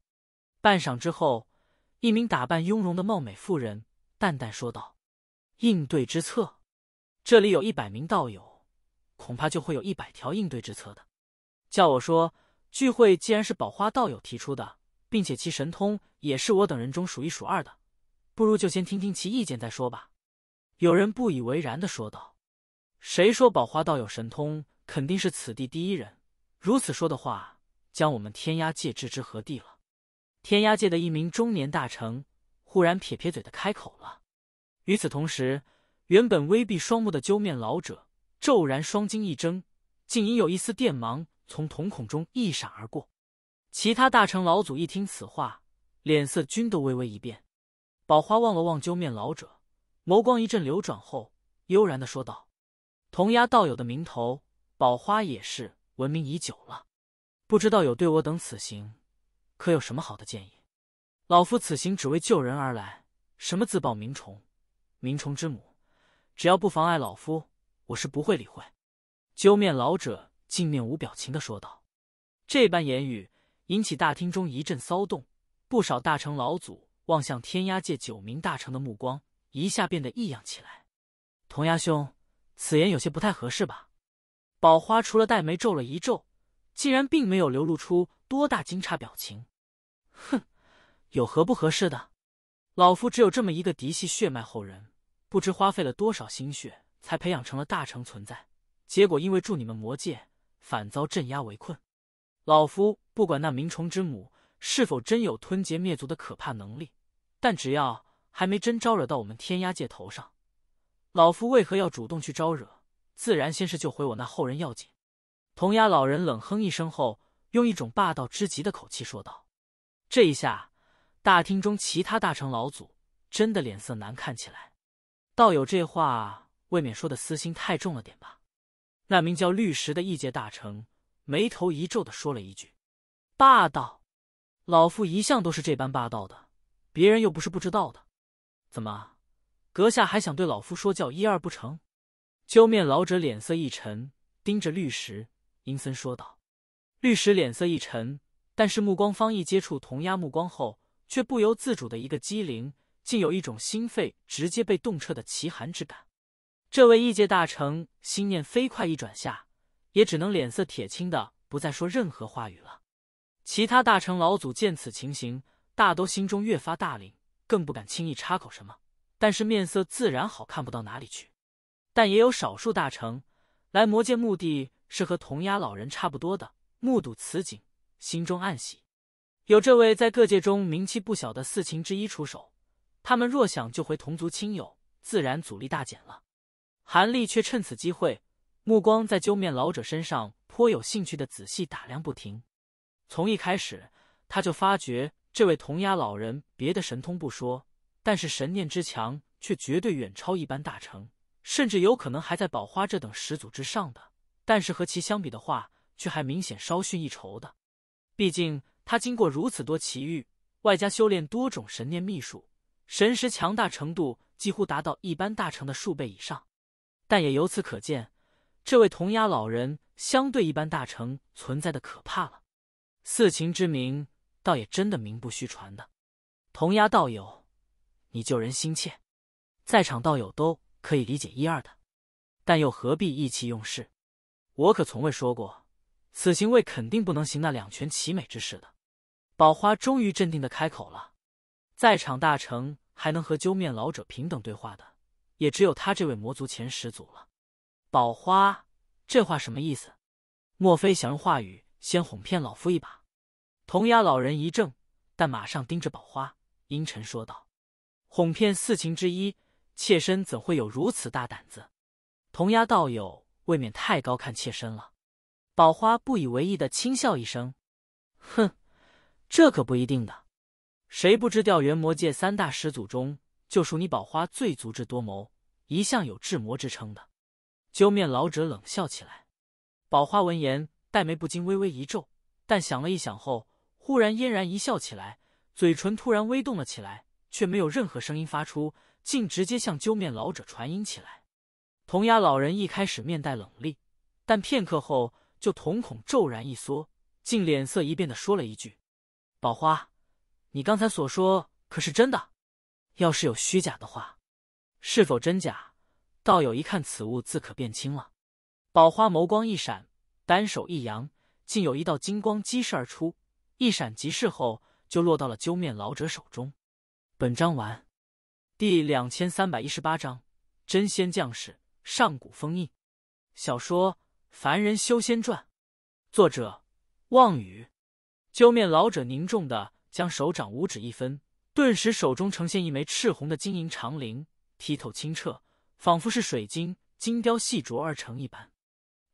半晌之后，一名打扮雍容的貌美妇人淡淡说道：“应对之策，这里有一百名道友，恐怕就会有一百条应对之策的。叫我说，聚会既然是宝花道友提出的，并且其神通也是我等人中数一数二的。”不如就先听听其意见再说吧。”有人不以为然的说道。“谁说宝花道有神通肯定是此地第一人？如此说的话，将我们天压界置之何地了？”天压界的一名中年大臣忽然撇撇嘴的开口了。与此同时，原本微闭双目的鸠面老者骤然双睛一睁，竟隐有一丝电芒从瞳孔中一闪而过。其他大臣老祖一听此话，脸色均都微微一变。宝花望了望鸠面老者，眸光一阵流转后，悠然的说道：“童鸦道友的名头，宝花也是闻名已久。了不知道有对我等此行，可有什么好的建议？老夫此行只为救人而来，什么自报名虫、名虫之母，只要不妨碍老夫，我是不会理会。”鸠面老者竟面无表情的说道。这般言语引起大厅中一阵骚动，不少大成老祖。望向天涯界九名大成的目光一下变得异样起来。童牙兄，此言有些不太合适吧？宝花除了黛眉皱了一皱，竟然并没有流露出多大惊诧表情。哼，有何不合适的？老夫只有这么一个嫡系血脉后人，不知花费了多少心血才培养成了大成存在，结果因为助你们魔界，反遭镇压围困。老夫不管那鸣虫之母是否真有吞劫灭族的可怕能力。但只要还没真招惹到我们天压界头上，老夫为何要主动去招惹？自然先是救回我那后人要紧。童牙老人冷哼一声后，用一种霸道之极的口气说道：“这一下，大厅中其他大成老祖真的脸色难看起来。道友这话未免说的私心太重了点吧？”那名叫绿石的异界大成眉头一皱的说了一句：“霸道，老夫一向都是这般霸道的。”别人又不是不知道的，怎么，阁下还想对老夫说教一二不成？鸠面老者脸色一沉，盯着律师，阴森说道。律师脸色一沉，但是目光方一接触童鸦目光后，却不由自主的一个机灵，竟有一种心肺直接被冻彻的奇寒之感。这位异界大成心念飞快一转下，也只能脸色铁青的不再说任何话语了。其他大成老祖见此情形。大都心中越发大凛，更不敢轻易插口什么，但是面色自然好看不到哪里去。但也有少数大成来魔界，目的是和童鸦老人差不多的，目睹此景，心中暗喜。有这位在各界中名气不小的四情之一出手，他们若想救回同族亲友，自然阻力大减了。韩立却趁此机会，目光在鸠面老者身上颇有兴趣的仔细打量不停。从一开始。他就发觉，这位童牙老人别的神通不说，但是神念之强却绝对远超一般大成，甚至有可能还在宝花这等始祖之上的。但是和其相比的话，却还明显稍逊一筹的。毕竟他经过如此多奇遇，外加修炼多种神念秘术，神识强大程度几乎达到一般大成的数倍以上。但也由此可见，这位童牙老人相对一般大成存在的可怕了。四情之名。倒也真的名不虚传的，童丫道友，你救人心切，在场道友都可以理解一二的，但又何必意气用事？我可从未说过，此行为肯定不能行那两全其美之事的。宝花终于镇定的开口了，在场大成还能和鸠面老者平等对话的，也只有他这位魔族前十祖了。宝花，这话什么意思？莫非想用话语先哄骗老夫一把？童牙老人一怔，但马上盯着宝花，阴沉说道：“哄骗四情之一，妾身怎会有如此大胆子？童牙道友未免太高看妾身了。”宝花不以为意的轻笑一声：“哼，这可不一定。的谁不知，调元魔界三大始祖中，就属你宝花最足智多谋，一向有智魔之称的。”鸠面老者冷笑起来。宝花闻言，黛眉不禁微微一皱，但想了一想后。忽然嫣然一笑起来，嘴唇突然微动了起来，却没有任何声音发出，竟直接向鸠面老者传音起来。童牙老人一开始面带冷厉，但片刻后就瞳孔骤然一缩，竟脸色一变的说了一句：“宝花，你刚才所说可是真的？要是有虚假的话，是否真假？道友一看此物，自可辨清了。”宝花眸光一闪，单手一扬，竟有一道金光激射而出。一闪即逝后，就落到了鸠面老者手中。本章完。第两千三百一十八章：真仙将士，上古封印。小说《凡人修仙传》，作者：望雨。鸠面老者凝重的将手掌五指一分，顿时手中呈现一枚赤红的金银长铃，剔透清澈，仿佛是水晶精雕细琢而成一般。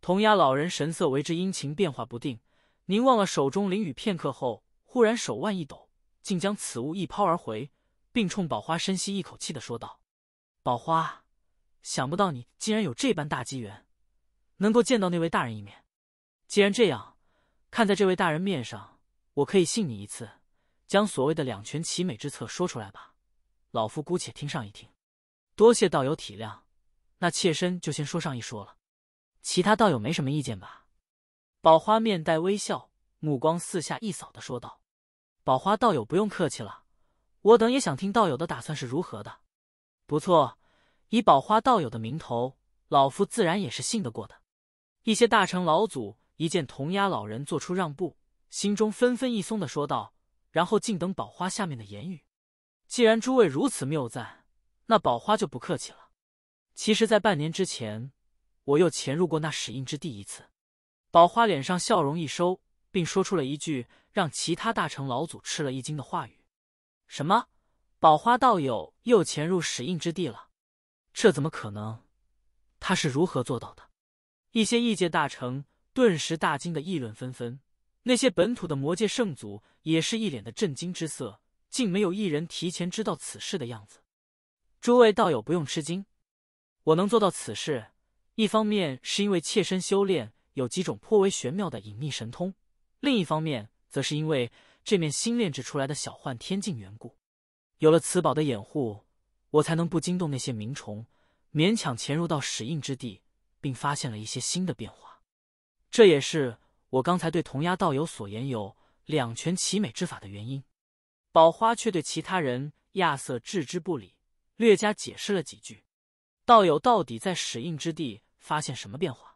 童牙老人神色为之阴晴变化不定。凝望了手中灵雨片刻后，忽然手腕一抖，竟将此物一抛而回，并冲宝花深吸一口气的说道：“宝花，想不到你竟然有这般大机缘，能够见到那位大人一面。既然这样，看在这位大人面上，我可以信你一次，将所谓的两全其美之策说出来吧。老夫姑且听上一听。多谢道友体谅，那妾身就先说上一说了。其他道友没什么意见吧？”宝花面带微笑，目光四下一扫的说道：“宝花道友不用客气了，我等也想听道友的打算是如何的。不错，以宝花道友的名头，老夫自然也是信得过的。”一些大成老祖一见童鸦老人做出让步，心中纷纷一松的说道，然后静等宝花下面的言语。既然诸位如此谬赞，那宝花就不客气了。其实，在半年之前，我又潜入过那史印之地一次。宝花脸上笑容一收，并说出了一句让其他大成老祖吃了一惊的话语：“什么？宝花道友又潜入使印之地了？这怎么可能？他是如何做到的？”一些异界大成顿时大惊，的议论纷纷。那些本土的魔界圣祖也是一脸的震惊之色，竟没有一人提前知道此事的样子。诸位道友不用吃惊，我能做到此事，一方面是因为切身修炼。有几种颇为玄妙的隐秘神通，另一方面则是因为这面新炼制出来的小幻天镜缘故。有了此宝的掩护，我才能不惊动那些冥虫，勉强潜入到使印之地，并发现了一些新的变化。这也是我刚才对童丫道友所言有两全其美之法的原因。宝花却对其他人亚瑟置之不理，略加解释了几句。道友到底在使印之地发现什么变化？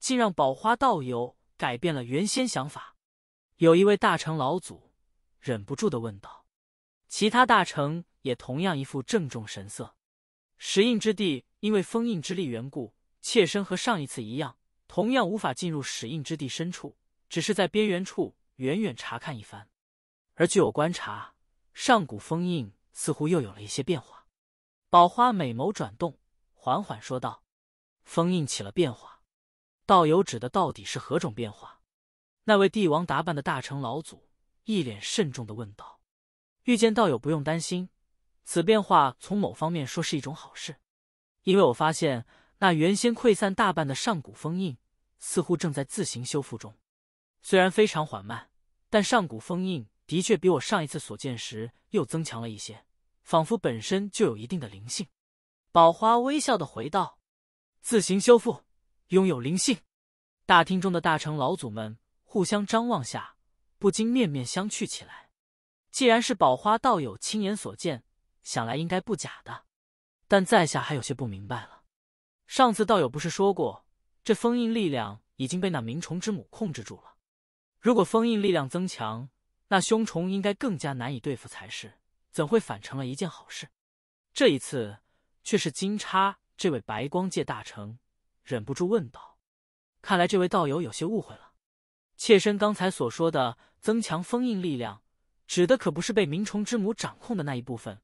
竟让宝花道友改变了原先想法，有一位大成老祖忍不住的问道，其他大成也同样一副郑重神色。石印之地因为封印之力缘故，妾身和上一次一样，同样无法进入石印之地深处，只是在边缘处远远查看一番。而据我观察，上古封印似乎又有了一些变化。宝花美眸转动，缓缓说道：“封印起了变化。”道友指的到底是何种变化？那位帝王打扮的大成老祖一脸慎重的问道：“遇见道友不用担心，此变化从某方面说是一种好事，因为我发现那原先溃散大半的上古封印似乎正在自行修复中，虽然非常缓慢，但上古封印的确比我上一次所见时又增强了一些，仿佛本身就有一定的灵性。”宝花微笑的回道：“自行修复。”拥有灵性，大厅中的大成老祖们互相张望下，不禁面面相觑起来。既然是宝花道友亲眼所见，想来应该不假的。但在下还有些不明白了。上次道友不是说过，这封印力量已经被那明虫之母控制住了。如果封印力量增强，那凶虫应该更加难以对付才是，怎会反成了一件好事？这一次却是金叉这位白光界大成。忍不住问道：“看来这位道友有些误会了。妾身刚才所说的增强封印力量，指的可不是被鸣虫之母掌控的那一部分，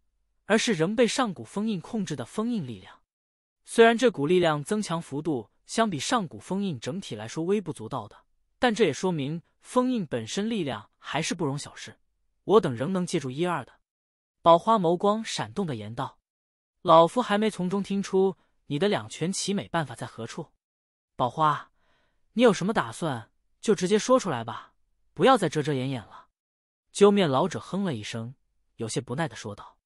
而是仍被上古封印控制的封印力量。虽然这股力量增强幅度相比上古封印整体来说微不足道的，但这也说明封印本身力量还是不容小视。我等仍能借助一二的。”宝花眸光闪动的言道：“老夫还没从中听出。”你的两全其美办法在何处？宝花，你有什么打算就直接说出来吧，不要再遮遮掩掩了。鸠面老者哼了一声，有些不耐的说道：“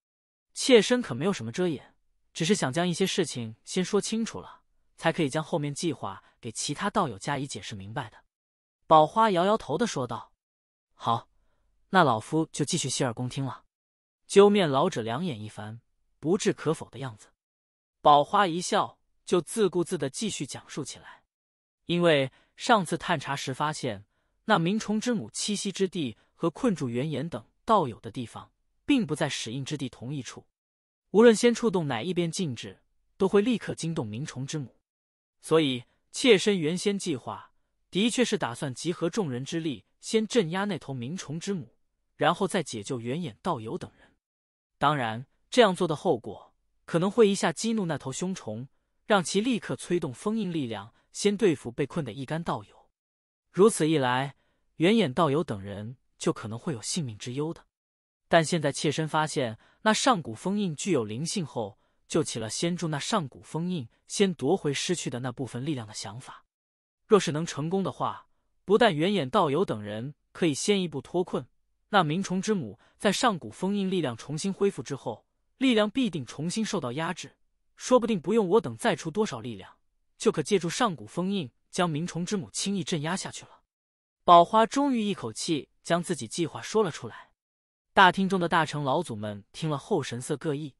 妾身可没有什么遮掩，只是想将一些事情先说清楚了，才可以将后面计划给其他道友加以解释明白的。”宝花摇摇头的说道：“好，那老夫就继续洗耳恭听了。”鸠面老者两眼一翻，不置可否的样子。宝花一笑，就自顾自的继续讲述起来。因为上次探查时发现，那鸣虫之母栖息之地和困住原野等道友的地方，并不在始印之地同一处。无论先触动哪一边禁制，都会立刻惊动鸣虫之母。所以，妾身原先计划的确是打算集合众人之力，先镇压那头鸣虫之母，然后再解救原眼道友等人。当然，这样做的后果。可能会一下激怒那头凶虫，让其立刻催动封印力量，先对付被困的一干道友。如此一来，原眼道友等人就可能会有性命之忧的。但现在妾身发现那上古封印具有灵性后，就起了先助那上古封印先夺回失去的那部分力量的想法。若是能成功的话，不但原眼道友等人可以先一步脱困，那鸣虫之母在上古封印力量重新恢复之后。力量必定重新受到压制，说不定不用我等再出多少力量，就可借助上古封印将鸣虫之母轻易镇压下去了。宝花终于一口气将自己计划说了出来。大厅中的大成老祖们听了后神色各异，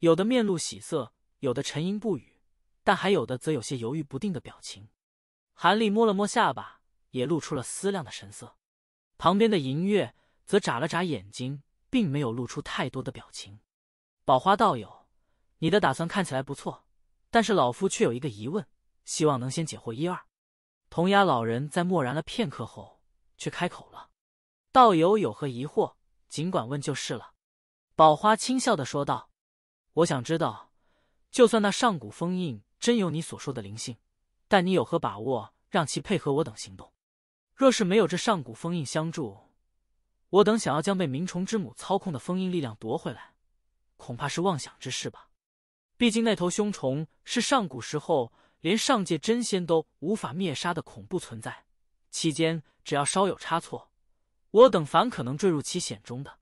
有的面露喜色，有的沉吟不语，但还有的则有些犹豫不定的表情。韩立摸了摸下巴，也露出了思量的神色。旁边的银月则眨了眨眼睛，并没有露出太多的表情。宝花道友，你的打算看起来不错，但是老夫却有一个疑问，希望能先解惑一二。童牙老人在默然了片刻后，却开口了：“道友有何疑惑，尽管问就是了。”宝花轻笑的说道：“我想知道，就算那上古封印真有你所说的灵性，但你有何把握让其配合我等行动？若是没有这上古封印相助，我等想要将被冥虫之母操控的封印力量夺回来。”恐怕是妄想之事吧，毕竟那头凶虫是上古时候连上界真仙都无法灭杀的恐怖存在，期间只要稍有差错，我等凡可能坠入其险中。的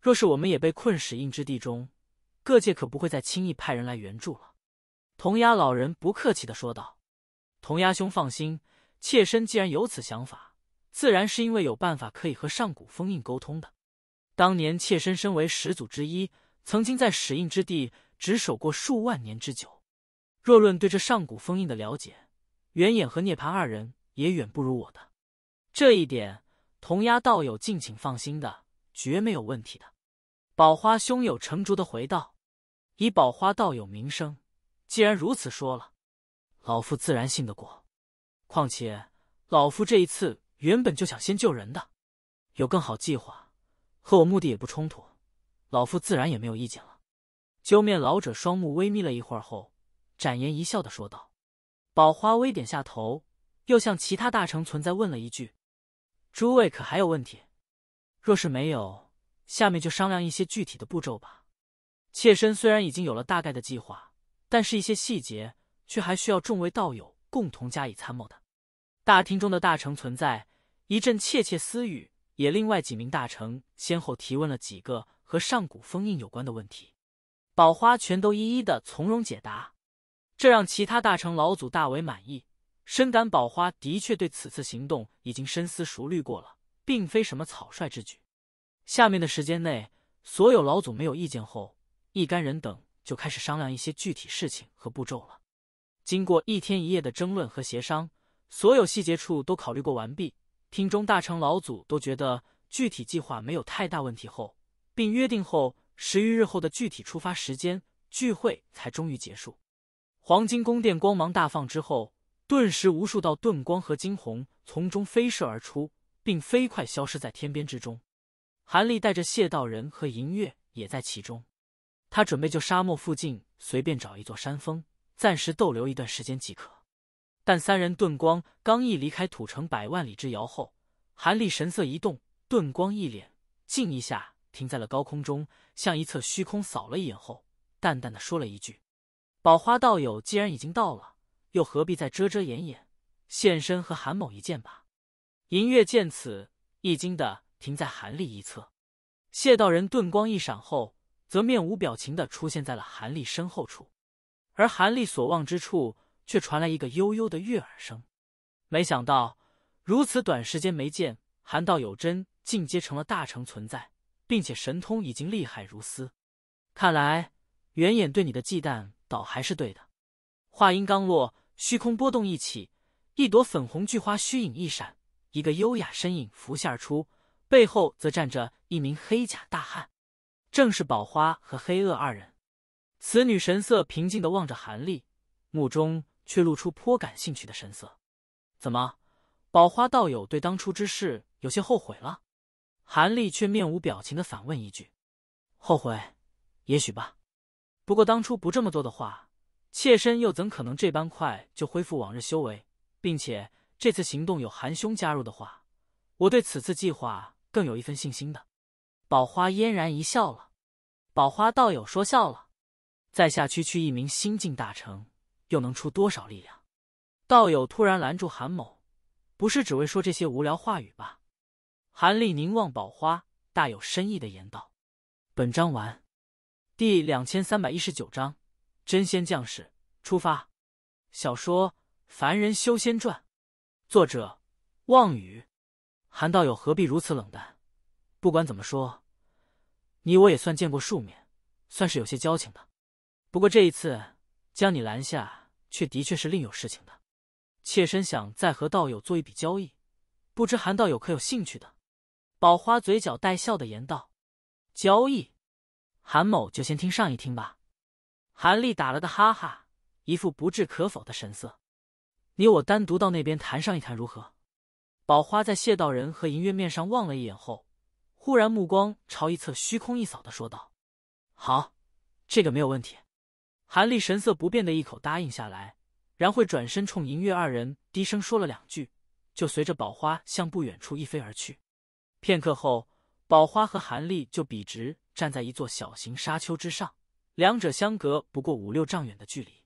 若是我们也被困使印之地中，各界可不会再轻易派人来援助了。童牙老人不客气的说道：“童牙兄放心，妾身既然有此想法，自然是因为有办法可以和上古封印沟通的。当年妾身身为始祖之一。”曾经在始印之地值守过数万年之久，若论对这上古封印的了解，原眼和涅槃二人也远不如我的。这一点，童丫道友敬请放心的，绝没有问题的。宝花胸有成竹的回道：“以宝花道友名声，既然如此说了，老夫自然信得过。况且老夫这一次原本就想先救人的，有更好计划，和我目的也不冲突。”老夫自然也没有意见了。揪面老者双目微眯了一会儿后，展颜一笑的说道：“宝花，微点下头，又向其他大成存在问了一句：‘诸位可还有问题？若是没有，下面就商量一些具体的步骤吧。’妾身虽然已经有了大概的计划，但是一些细节却还需要众位道友共同加以参谋的。”大厅中的大成存在一阵窃窃私语，也另外几名大成先后提问了几个。和上古封印有关的问题，宝花全都一一的从容解答，这让其他大成老祖大为满意，深感宝花的确对此次行动已经深思熟虑过了，并非什么草率之举。下面的时间内，所有老祖没有意见后，一干人等就开始商量一些具体事情和步骤了。经过一天一夜的争论和协商，所有细节处都考虑过完毕，听中大成老祖都觉得具体计划没有太大问题后。并约定后十余日后的具体出发时间，聚会才终于结束。黄金宫殿光芒大放之后，顿时无数道遁光和金虹从中飞射而出，并飞快消失在天边之中。韩立带着谢道人和银月也在其中，他准备就沙漠附近随便找一座山峰，暂时逗留一段时间即可。但三人遁光刚一离开土城百万里之遥后，韩立神色一动，遁光一脸，静一下。停在了高空中，向一侧虚空扫了一眼后，淡淡的说了一句：“宝花道友，既然已经到了，又何必再遮遮掩掩？现身和韩某一见吧。”银月见此，一惊的停在韩立一侧。谢道人遁光一闪后，则面无表情的出现在了韩立身后处。而韩立所望之处，却传来一个悠悠的悦耳声。没想到，如此短时间没见，韩道友真进阶成了大成存在。并且神通已经厉害如斯，看来圆眼对你的忌惮倒还是对的。话音刚落，虚空波动一起，一朵粉红巨花虚影一闪，一个优雅身影浮现而出，背后则站着一名黑甲大汉，正是宝花和黑恶二人。此女神色平静的望着韩立，目中却露出颇感兴趣的神色。怎么，宝花道友对当初之事有些后悔了？韩立却面无表情的反问一句：“后悔？也许吧。不过当初不这么做的话，妾身又怎可能这般快就恢复往日修为？并且这次行动有韩兄加入的话，我对此次计划更有一份信心的。”宝花嫣然一笑，了：“宝花道友说笑了，在下区区一名新晋大成，又能出多少力量？”道友突然拦住韩某，不是只为说这些无聊话语吧？韩立凝望宝花，大有深意的言道：“本章完，第两千三百一十九章真仙将士出发。小说《凡人修仙传》，作者望雨。韩道友何必如此冷淡？不管怎么说，你我也算见过数面，算是有些交情的。不过这一次将你拦下，却的确是另有事情的。妾身想再和道友做一笔交易，不知韩道友可有兴趣的？”宝花嘴角带笑的言道：“交易，韩某就先听上一听吧。”韩立打了个哈哈，一副不置可否的神色。“你我单独到那边谈上一谈如何？”宝花在谢道人和银月面上望了一眼后，忽然目光朝一侧虚空一扫的说道：“好，这个没有问题。”韩立神色不变的一口答应下来，然后转身冲银月二人低声说了两句，就随着宝花向不远处一飞而去。片刻后，宝花和韩立就笔直站在一座小型沙丘之上，两者相隔不过五六丈远的距离。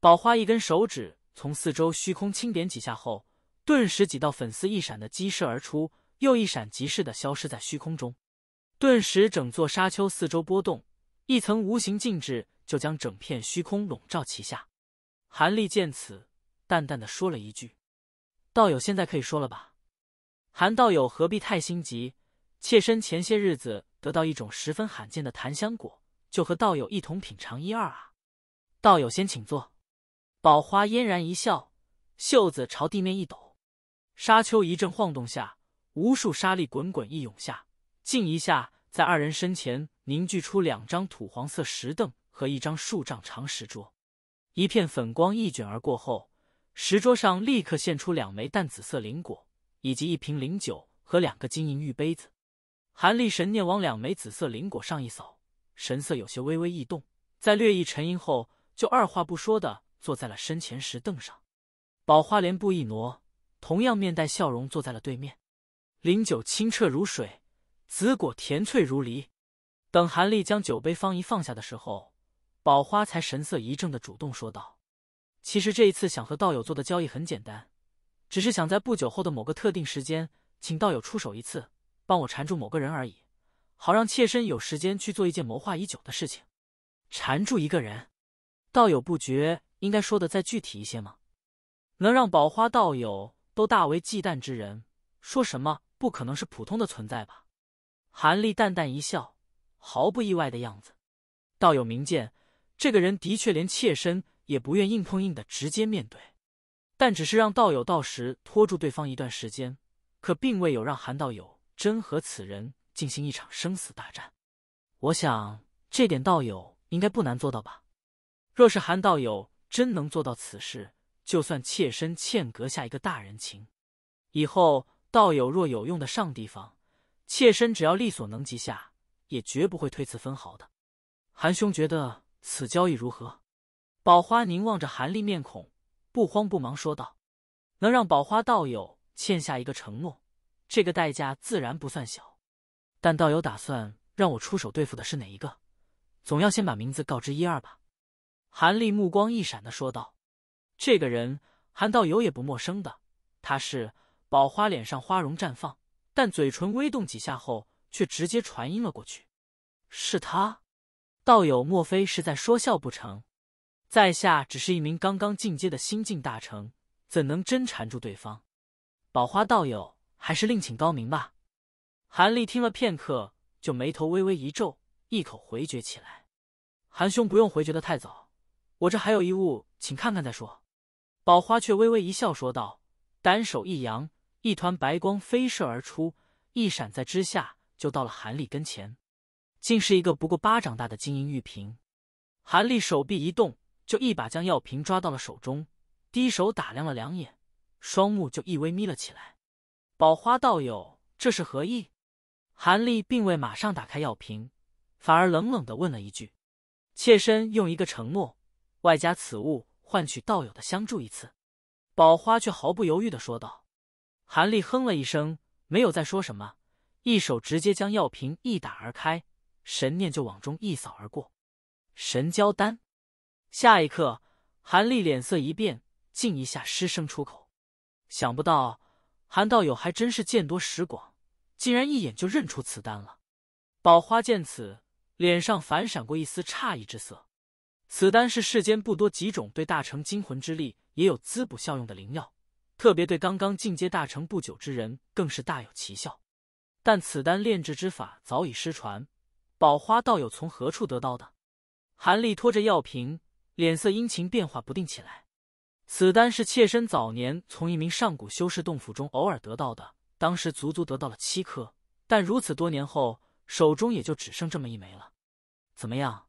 宝花一根手指从四周虚空轻点几下后，顿时几道粉丝一闪的激射而出，又一闪即逝的消失在虚空中。顿时，整座沙丘四周波动，一层无形禁制就将整片虚空笼罩其下。韩立见此，淡淡的说了一句：“道友，现在可以说了吧？”韩道友何必太心急？妾身前些日子得到一种十分罕见的檀香果，就和道友一同品尝一二啊！道友先请坐。宝花嫣然一笑，袖子朝地面一抖，沙丘一阵晃动下，无数沙粒滚滚一涌下，竟一下在二人身前凝聚出两张土黄色石凳和一张数丈长石桌。一片粉光一卷而过后，石桌上立刻现出两枚淡紫色灵果。以及一瓶灵酒和两个金银玉杯子，韩立神念往两枚紫色灵果上一扫，神色有些微微异动，在略一沉吟后，就二话不说的坐在了身前石凳上。宝花莲步一挪，同样面带笑容坐在了对面。灵酒清澈如水，紫果甜脆如梨。等韩立将酒杯方一放下的时候，宝花才神色一正的主动说道：“其实这一次想和道友做的交易很简单。”只是想在不久后的某个特定时间，请道友出手一次，帮我缠住某个人而已，好让妾身有时间去做一件谋划已久的事情。缠住一个人，道友不觉应该说的再具体一些吗？能让宝花道友都大为忌惮之人，说什么不可能是普通的存在吧？韩立淡淡一笑，毫不意外的样子。道友明鉴，这个人的确连妾身也不愿硬碰硬的直接面对。但只是让道友到时拖住对方一段时间，可并未有让韩道友真和此人进行一场生死大战。我想这点道友应该不难做到吧？若是韩道友真能做到此事，就算妾身欠阁下一个大人情，以后道友若有用得上地方，妾身只要力所能及下，也绝不会推辞分毫的。韩兄觉得此交易如何？宝花凝望着韩立面孔。不慌不忙说道：“能让宝花道友欠下一个承诺，这个代价自然不算小。但道友打算让我出手对付的是哪一个？总要先把名字告知一二吧。”韩立目光一闪的说道：“这个人，韩道友也不陌生的。他是宝花，脸上花容绽放，但嘴唇微动几下后，却直接传音了过去：‘是他，道友莫非是在说笑不成？’”在下只是一名刚刚进阶的新晋大成，怎能真缠住对方？宝花道友还是另请高明吧。韩立听了片刻，就眉头微微一皱，一口回绝起来。韩兄不用回绝的太早，我这还有一物，请看看再说。宝花却微微一笑，说道：“单手一扬，一团白光飞射而出，一闪在之下就到了韩立跟前，竟是一个不过巴掌大的金银玉瓶。”韩立手臂一动。就一把将药瓶抓到了手中，低手打量了两眼，双目就一微眯了起来。宝花道友，这是何意？韩立并未马上打开药瓶，反而冷冷的问了一句：“妾身用一个承诺，外加此物换取道友的相助一次。”宝花却毫不犹豫的说道。韩立哼了一声，没有再说什么，一手直接将药瓶一打而开，神念就往中一扫而过，神交丹。下一刻，韩立脸色一变，静一下，失声出口：“想不到，韩道友还真是见多识广，竟然一眼就认出此丹了。”宝花见此，脸上反闪过一丝诧异之色。此丹是世间不多几种对大成精魂之力也有滋补效用的灵药，特别对刚刚进阶大成不久之人更是大有奇效。但此丹炼制之法早已失传，宝花道友从何处得到的？韩立拖着药瓶。脸色阴晴变化不定起来。此丹是妾身早年从一名上古修士洞府中偶尔得到的，当时足足得到了七颗，但如此多年后，手中也就只剩这么一枚了。怎么样，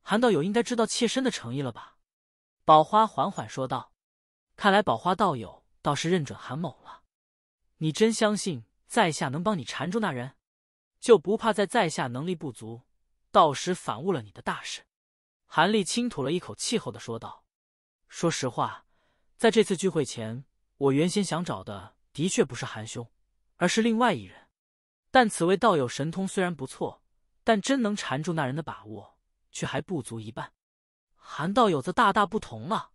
韩道友应该知道妾身的诚意了吧？宝花缓缓说道。看来宝花道友倒是认准韩某了。你真相信在下能帮你缠住那人？就不怕在在下能力不足，到时反误了你的大事？韩立轻吐了一口气后，的说道：“说实话，在这次聚会前，我原先想找的的确不是韩兄，而是另外一人。但此位道友神通虽然不错，但真能缠住那人的把握却还不足一半。韩道友则大大不同了，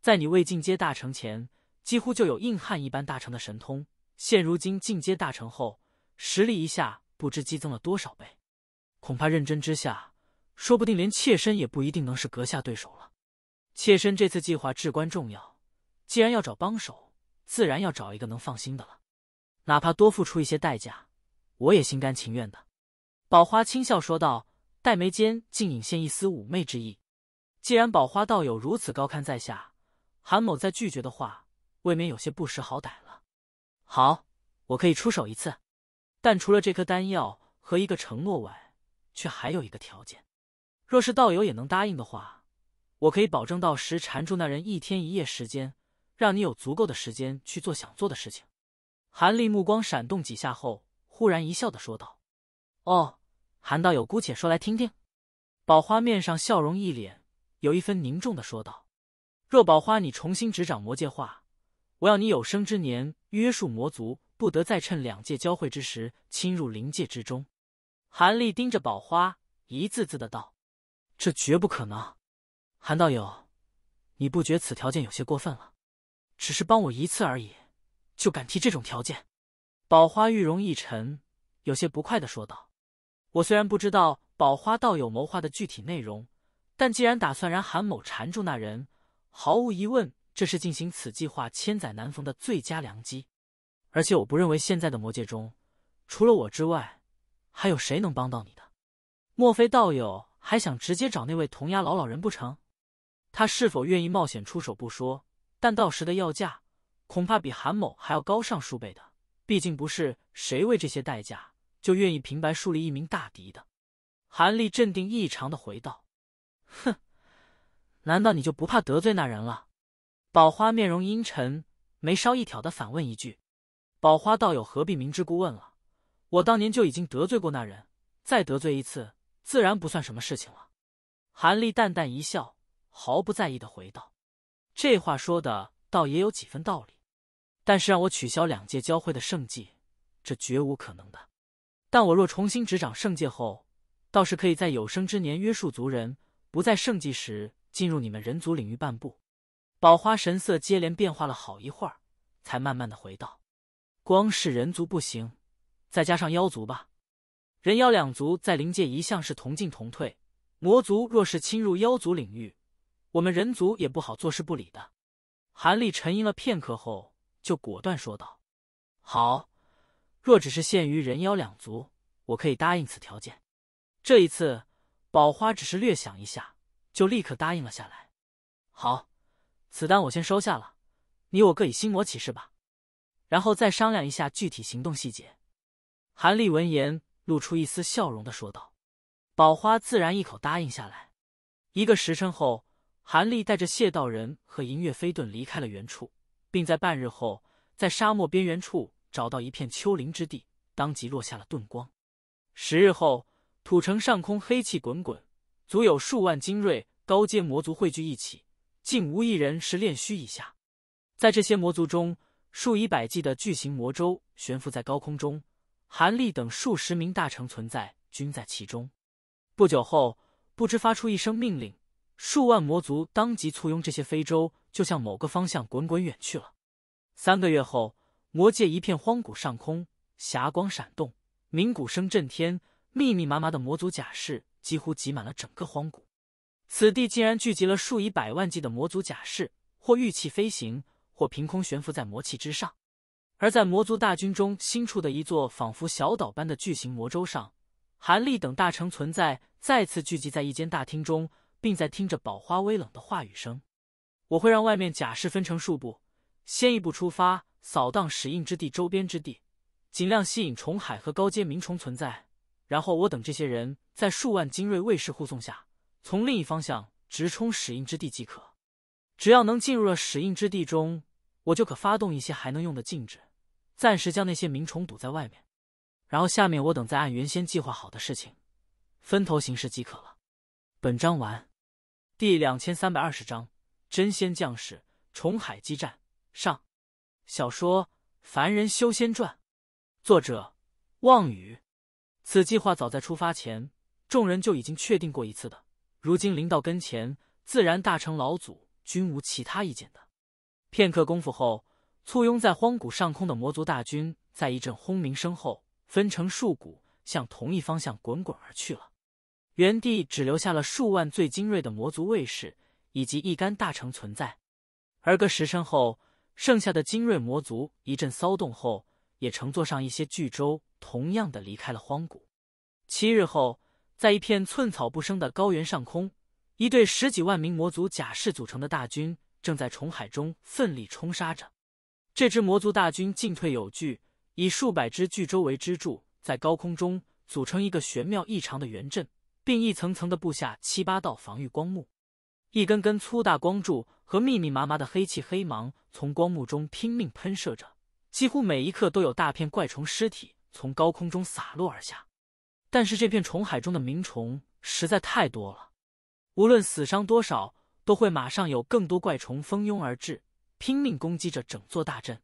在你未进阶大成前，几乎就有硬汉一般大成的神通。现如今进阶大成后，实力一下不知激增了多少倍，恐怕认真之下……”说不定连妾身也不一定能是阁下对手了。妾身这次计划至关重要，既然要找帮手，自然要找一个能放心的了，哪怕多付出一些代价，我也心甘情愿的。”宝花轻笑说道，黛眉间竟隐现一丝妩媚之意。既然宝花道友如此高看在下，韩某再拒绝的话，未免有些不识好歹了。好，我可以出手一次，但除了这颗丹药和一个承诺外，却还有一个条件。若是道友也能答应的话，我可以保证到时缠住那人一天一夜时间，让你有足够的时间去做想做的事情。韩立目光闪动几下后，忽然一笑的说道：“哦，韩道友，姑且说来听听。”宝花面上笑容一脸，有一分凝重的说道：“若宝花你重新执掌魔界化，我要你有生之年约束魔族，不得再趁两界交汇之时侵入灵界之中。”韩立盯着宝花，一字字的道。这绝不可能，韩道友，你不觉此条件有些过分了？只是帮我一次而已，就敢提这种条件？宝花玉容一沉，有些不快的说道：“我虽然不知道宝花道友谋划的具体内容，但既然打算让韩某缠住那人，毫无疑问，这是进行此计划千载难逢的最佳良机。而且，我不认为现在的魔界中，除了我之外，还有谁能帮到你的？莫非道友？”还想直接找那位童牙老老人不成？他是否愿意冒险出手不说，但到时的要价恐怕比韩某还要高上数倍的。毕竟不是谁为这些代价就愿意平白树立一名大敌的。韩立镇定异常的回道：“哼，难道你就不怕得罪那人了？”宝花面容阴沉，眉梢一挑的反问一句：“宝花道友何必明知故问了？我当年就已经得罪过那人，再得罪一次。”自然不算什么事情了，韩立淡淡一笑，毫不在意的回道：“这话说的倒也有几分道理，但是让我取消两界交汇的圣祭，这绝无可能的。但我若重新执掌圣界后，倒是可以在有生之年约束族人，不在圣祭时进入你们人族领域半步。”宝花神色接连变化了好一会儿，才慢慢的回道：“光是人族不行，再加上妖族吧。”人妖两族在灵界一向是同进同退，魔族若是侵入妖族领域，我们人族也不好坐视不理的。韩立沉吟了片刻后，就果断说道：“好，若只是限于人妖两族，我可以答应此条件。”这一次，宝花只是略想一下，就立刻答应了下来。“好，此单我先收下了，你我各以心魔起誓吧，然后再商量一下具体行动细节。”韩立闻言。露出一丝笑容的说道：“宝花自然一口答应下来。”一个时辰后，韩立带着谢道人和银月飞遁离开了原处，并在半日后，在沙漠边缘处找到一片丘陵之地，当即落下了遁光。十日后，土城上空黑气滚滚，足有数万精锐高阶魔族汇聚一起，竟无一人是炼虚以下。在这些魔族中，数以百计的巨型魔舟悬浮在高空中。韩立等数十名大成存在均在其中。不久后，不知发出一声命令，数万魔族当即簇拥这些非洲，就向某个方向滚滚远去了。三个月后，魔界一片荒谷上空，霞光闪动，鸣鼓声震天，密密麻麻的魔族甲士几乎挤满了整个荒谷。此地竟然聚集了数以百万计的魔族甲士，或御气飞行，或凭空悬浮在魔气之上。而在魔族大军中新出的一座仿佛小岛般的巨型魔舟上，韩立等大成存在再次聚集在一间大厅中，并在听着宝花微冷的话语声：“我会让外面甲士分成数部，先一步出发，扫荡使印之地周边之地，尽量吸引虫海和高阶冥虫存在。然后我等这些人在数万精锐卫士护送下，从另一方向直冲使印之地即可。只要能进入了使印之地中，我就可发动一些还能用的禁制。”暂时将那些冥虫堵在外面，然后下面我等再按原先计划好的事情，分头行事即可了。本章完，第两千三百二十章真仙将士虫海激战上。小说《凡人修仙传》，作者望雨。此计划早在出发前，众人就已经确定过一次的，如今临到跟前，自然大成老祖均无其他意见的。片刻功夫后。簇拥在荒谷上空的魔族大军，在一阵轰鸣声后，分成数股向同一方向滚滚而去了。原地只留下了数万最精锐的魔族卫士以及一干大臣存在。而个时辰后，剩下的精锐魔族一阵骚动后，也乘坐上一些巨舟，同样的离开了荒谷。七日后，在一片寸草不生的高原上空，一队十几万名魔族甲士组成的大军，正在虫海中奋力冲杀着。这支魔族大军进退有据，以数百只巨舟为支柱，在高空中组成一个玄妙异常的圆阵，并一层层的布下七八道防御光幕。一根根粗大光柱和密密麻麻的黑气黑芒从光幕中拼命喷射着，几乎每一刻都有大片怪虫尸体从高空中洒落而下。但是这片虫海中的鸣虫实在太多了，无论死伤多少，都会马上有更多怪虫蜂拥而至。拼命攻击着整座大阵，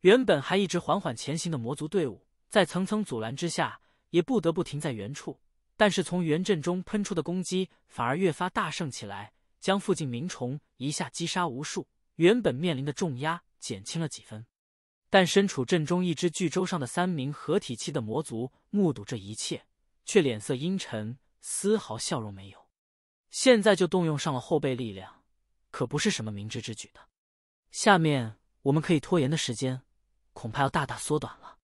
原本还一直缓缓前行的魔族队伍，在层层阻拦之下也不得不停在原处。但是从原阵中喷出的攻击反而越发大盛起来，将附近鸣虫一下击杀无数，原本面临的重压减轻了几分。但身处阵中一只巨舟上的三名合体期的魔族目睹这一切，却脸色阴沉，丝毫笑容没有。现在就动用上了后备力量，可不是什么明智之举的。下面我们可以拖延的时间，恐怕要大大缩短了。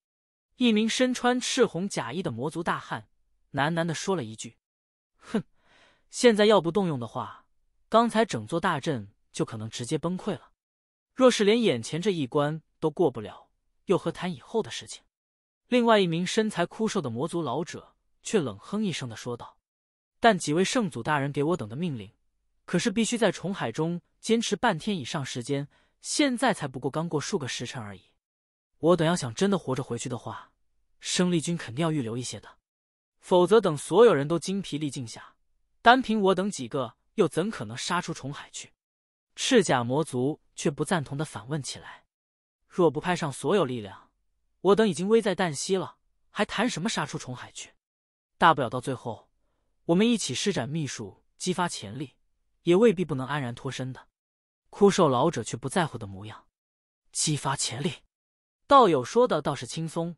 一名身穿赤红甲衣的魔族大汉喃喃地说了一句：“哼，现在要不动用的话，刚才整座大阵就可能直接崩溃了。若是连眼前这一关都过不了，又何谈以后的事情？”另外一名身材枯瘦的魔族老者却冷哼一声的说道：“但几位圣祖大人给我等的命令，可是必须在虫海中坚持半天以上时间。”现在才不过刚过数个时辰而已，我等要想真的活着回去的话，生力军肯定要预留一些的，否则等所有人都精疲力尽下，单凭我等几个又怎可能杀出重海去？赤甲魔族却不赞同的反问起来：“若不派上所有力量，我等已经危在旦夕了，还谈什么杀出重海去？大不了到最后，我们一起施展秘术，激发潜力，也未必不能安然脱身的。”枯瘦老者却不在乎的模样，激发潜力。道友说的倒是轻松，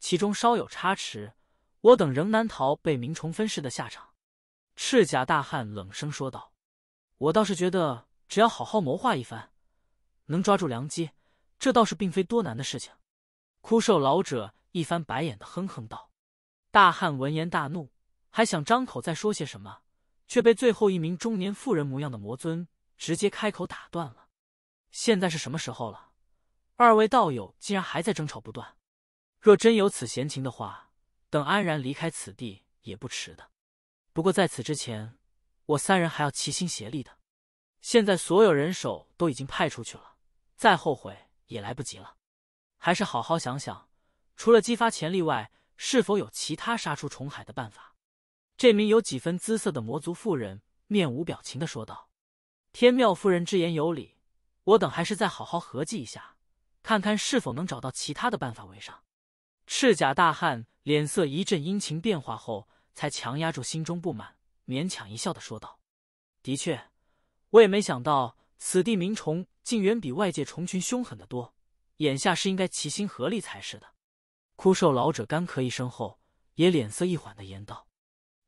其中稍有差池，我等仍难逃被明虫分尸的下场。赤甲大汉冷声说道：“我倒是觉得，只要好好谋划一番，能抓住良机，这倒是并非多难的事情。”枯瘦老者一翻白眼的哼哼道：“大汉闻言大怒，还想张口再说些什么，却被最后一名中年妇人模样的魔尊。”直接开口打断了。现在是什么时候了？二位道友竟然还在争吵不断。若真有此闲情的话，等安然离开此地也不迟的。不过在此之前，我三人还要齐心协力的。现在所有人手都已经派出去了，再后悔也来不及了。还是好好想想，除了激发潜力外，是否有其他杀出重海的办法？这名有几分姿色的魔族妇人面无表情的说道。天妙夫人之言有理，我等还是再好好合计一下，看看是否能找到其他的办法为上。赤甲大汉脸色一阵阴晴变化后，才强压住心中不满，勉强一笑的说道：“的确，我也没想到此地名虫竟远比外界虫群凶狠的多。眼下是应该齐心合力才是的。”枯瘦老者干咳一声后，也脸色一缓的言道：“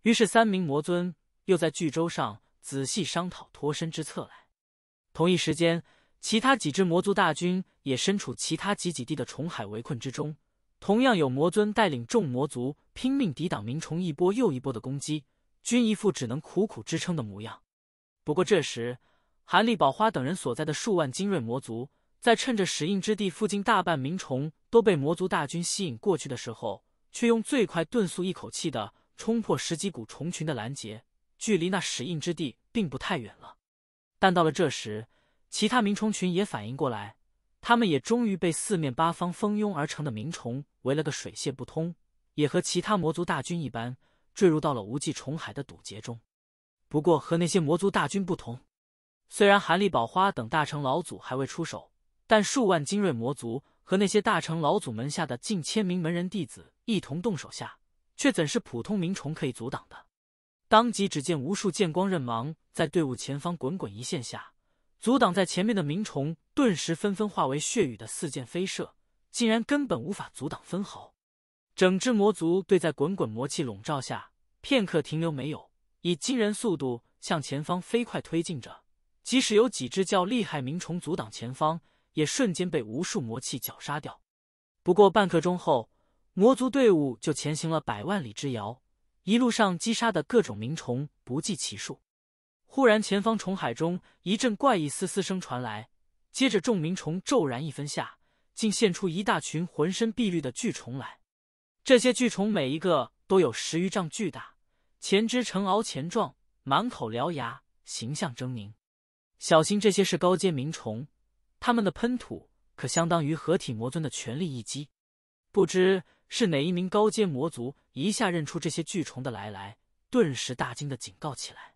于是，三名魔尊又在巨舟上。”仔细商讨脱身之策来。同一时间，其他几支魔族大军也身处其他几几地的虫海围困之中，同样有魔尊带领众魔族拼命抵挡鸣虫一波又一波的攻击，均一副只能苦苦支撑的模样。不过这时，韩立、宝花等人所在的数万精锐魔族，在趁着石印之地附近大半鸣虫都被魔族大军吸引过去的时候，却用最快遁速一口气的冲破十几股虫群的拦截。距离那始印之地并不太远了，但到了这时，其他明虫群也反应过来，他们也终于被四面八方蜂拥而成的明虫围了个水泄不通，也和其他魔族大军一般，坠入到了无际虫海的堵截中。不过和那些魔族大军不同，虽然韩立宝花等大成老祖还未出手，但数万精锐魔族和那些大成老祖门下的近千名门人弟子一同动手下，却怎是普通明虫可以阻挡的？当即，只见无数剑光、刃芒在队伍前方滚滚一线下，阻挡在前面的鸣虫顿时纷纷化为血雨的四箭飞射，竟然根本无法阻挡分毫。整支魔族队在滚滚魔气笼罩下，片刻停留没有，以惊人速度向前方飞快推进着。即使有几只较厉害鸣虫阻挡前方，也瞬间被无数魔气绞杀掉。不过半刻钟后，魔族队伍就前行了百万里之遥。一路上击杀的各种鸣虫不计其数，忽然前方虫海中一阵怪异嘶嘶声传来，接着众鸣虫骤然一分下，竟现出一大群浑身碧绿的巨虫来。这些巨虫每一个都有十余丈巨大，前肢呈獒前状，满口獠牙，形象狰狞。小心，这些是高阶鸣虫，他们的喷吐可相当于合体魔尊的全力一击。不知。是哪一名高阶魔族一下认出这些巨虫的来来，顿时大惊的警告起来。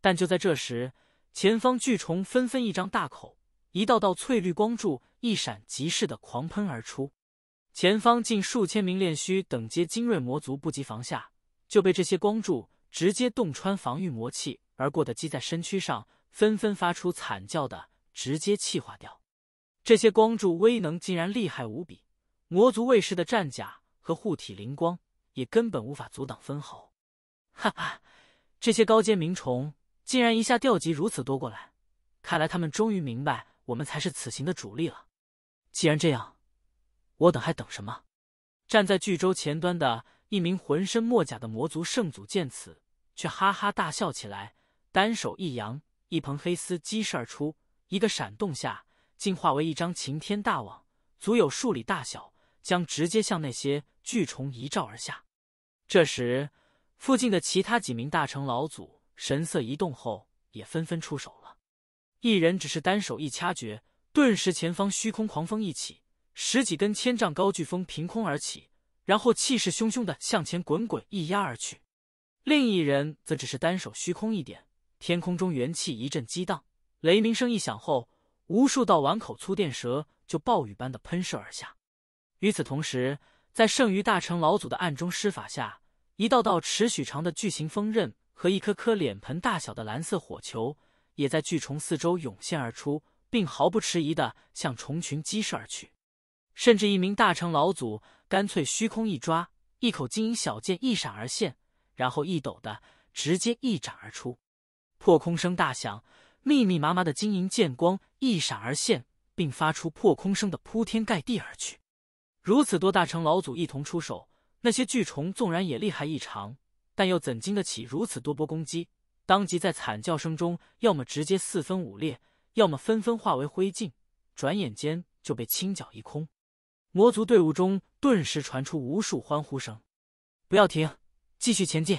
但就在这时，前方巨虫纷纷一张大口，一道道翠绿光柱一闪即逝的狂喷而出。前方近数千名炼虚等阶精锐魔族不及防下，就被这些光柱直接洞穿防御魔气而过的击在身躯上，纷纷发出惨叫的直接气化掉。这些光柱威能竟然厉害无比，魔族卫士的战甲。和护体灵光也根本无法阻挡分毫，哈哈！这些高阶冥虫竟然一下调集如此多过来，看来他们终于明白我们才是此行的主力了。既然这样，我等还等什么？站在巨舟前端的一名浑身墨甲的魔族圣祖见此，却哈哈大笑起来，单手一扬，一蓬黑丝激射而出，一个闪动下，竟化为一张擎天大网，足有数里大小。将直接向那些巨虫一照而下。这时，附近的其他几名大成老祖神色一动后，也纷纷出手了。一人只是单手一掐诀，顿时前方虚空狂风一起，十几根千丈高飓风凭空而起，然后气势汹汹的向前滚滚一压而去。另一人则只是单手虚空一点，天空中元气一阵激荡，雷鸣声一响后，无数道碗口粗电蛇就暴雨般的喷射而下。与此同时，在剩余大成老祖的暗中施法下，一道道尺许长的巨型风刃和一颗颗脸盆大小的蓝色火球也在巨虫四周涌现而出，并毫不迟疑地向虫群激射而去。甚至一名大成老祖干脆虚空一抓，一口金银小剑一闪而现，然后一抖的直接一斩而出，破空声大响，密密麻麻的金银剑光一闪而现，并发出破空声的铺天盖地而去。如此多大成老祖一同出手，那些巨虫纵然也厉害异常，但又怎经得起如此多波攻击？当即在惨叫声中，要么直接四分五裂，要么纷纷化为灰烬，转眼间就被清剿一空。魔族队伍中顿时传出无数欢呼声：“不要停，继续前进！”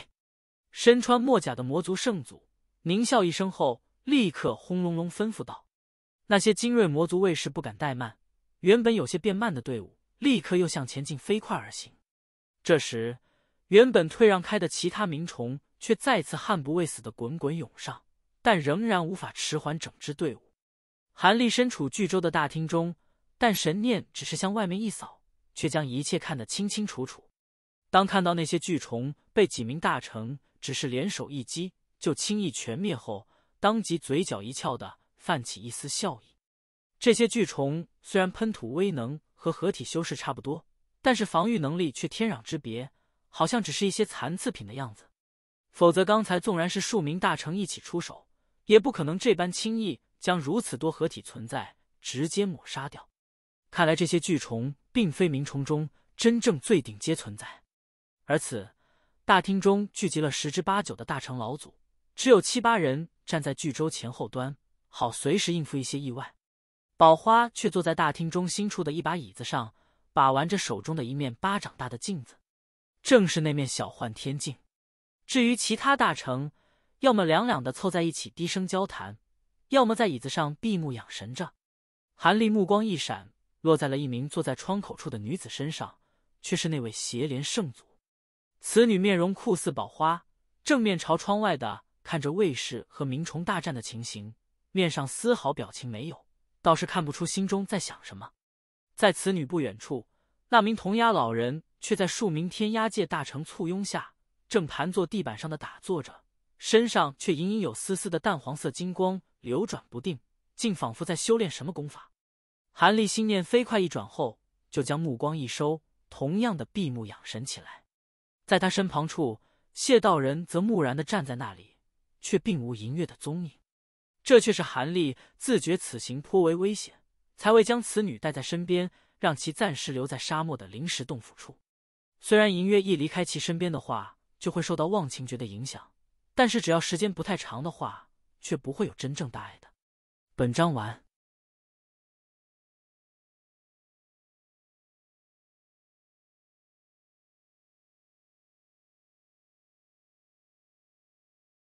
身穿墨甲的魔族圣祖狞笑一声后，立刻轰隆隆吩咐道：“那些精锐魔族卫士不敢怠慢，原本有些变慢的队伍。”立刻又向前进，飞快而行。这时，原本退让开的其他鸣虫却再次悍不畏死的滚滚涌上，但仍然无法迟缓整支队伍。韩立身处巨舟的大厅中，但神念只是向外面一扫，却将一切看得清清楚楚。当看到那些巨虫被几名大臣只是联手一击就轻易全灭后，当即嘴角一翘的泛起一丝笑意。这些巨虫虽然喷吐威能。和合体修士差不多，但是防御能力却天壤之别，好像只是一些残次品的样子。否则刚才纵然是数名大成一起出手，也不可能这般轻易将如此多合体存在直接抹杀掉。看来这些巨虫并非冥虫中真正最顶阶存在。而此大厅中聚集了十之八九的大成老祖，只有七八人站在巨舟前后端，好随时应付一些意外。宝花却坐在大厅中心处的一把椅子上，把玩着手中的一面巴掌大的镜子，正是那面小幻天镜。至于其他大臣，要么两两的凑在一起低声交谈，要么在椅子上闭目养神着。韩立目光一闪，落在了一名坐在窗口处的女子身上，却是那位邪莲圣祖。此女面容酷似宝花，正面朝窗外的看着卫士和鸣虫大战的情形，面上丝毫表情没有。倒是看不出心中在想什么，在此女不远处，那名童鸦老人却在数名天鸦界大成簇拥下，正盘坐地板上的打坐着，身上却隐隐有丝丝的淡黄色金光流转不定，竟仿佛在修炼什么功法。韩立心念飞快一转后，就将目光一收，同样的闭目养神起来。在他身旁处，谢道人则木然的站在那里，却并无银月的踪影。这却是韩立自觉此行颇为危险，才未将此女带在身边，让其暂时留在沙漠的临时洞府处。虽然银月一离开其身边的话，就会受到忘情诀的影响，但是只要时间不太长的话，却不会有真正大碍的。本章完。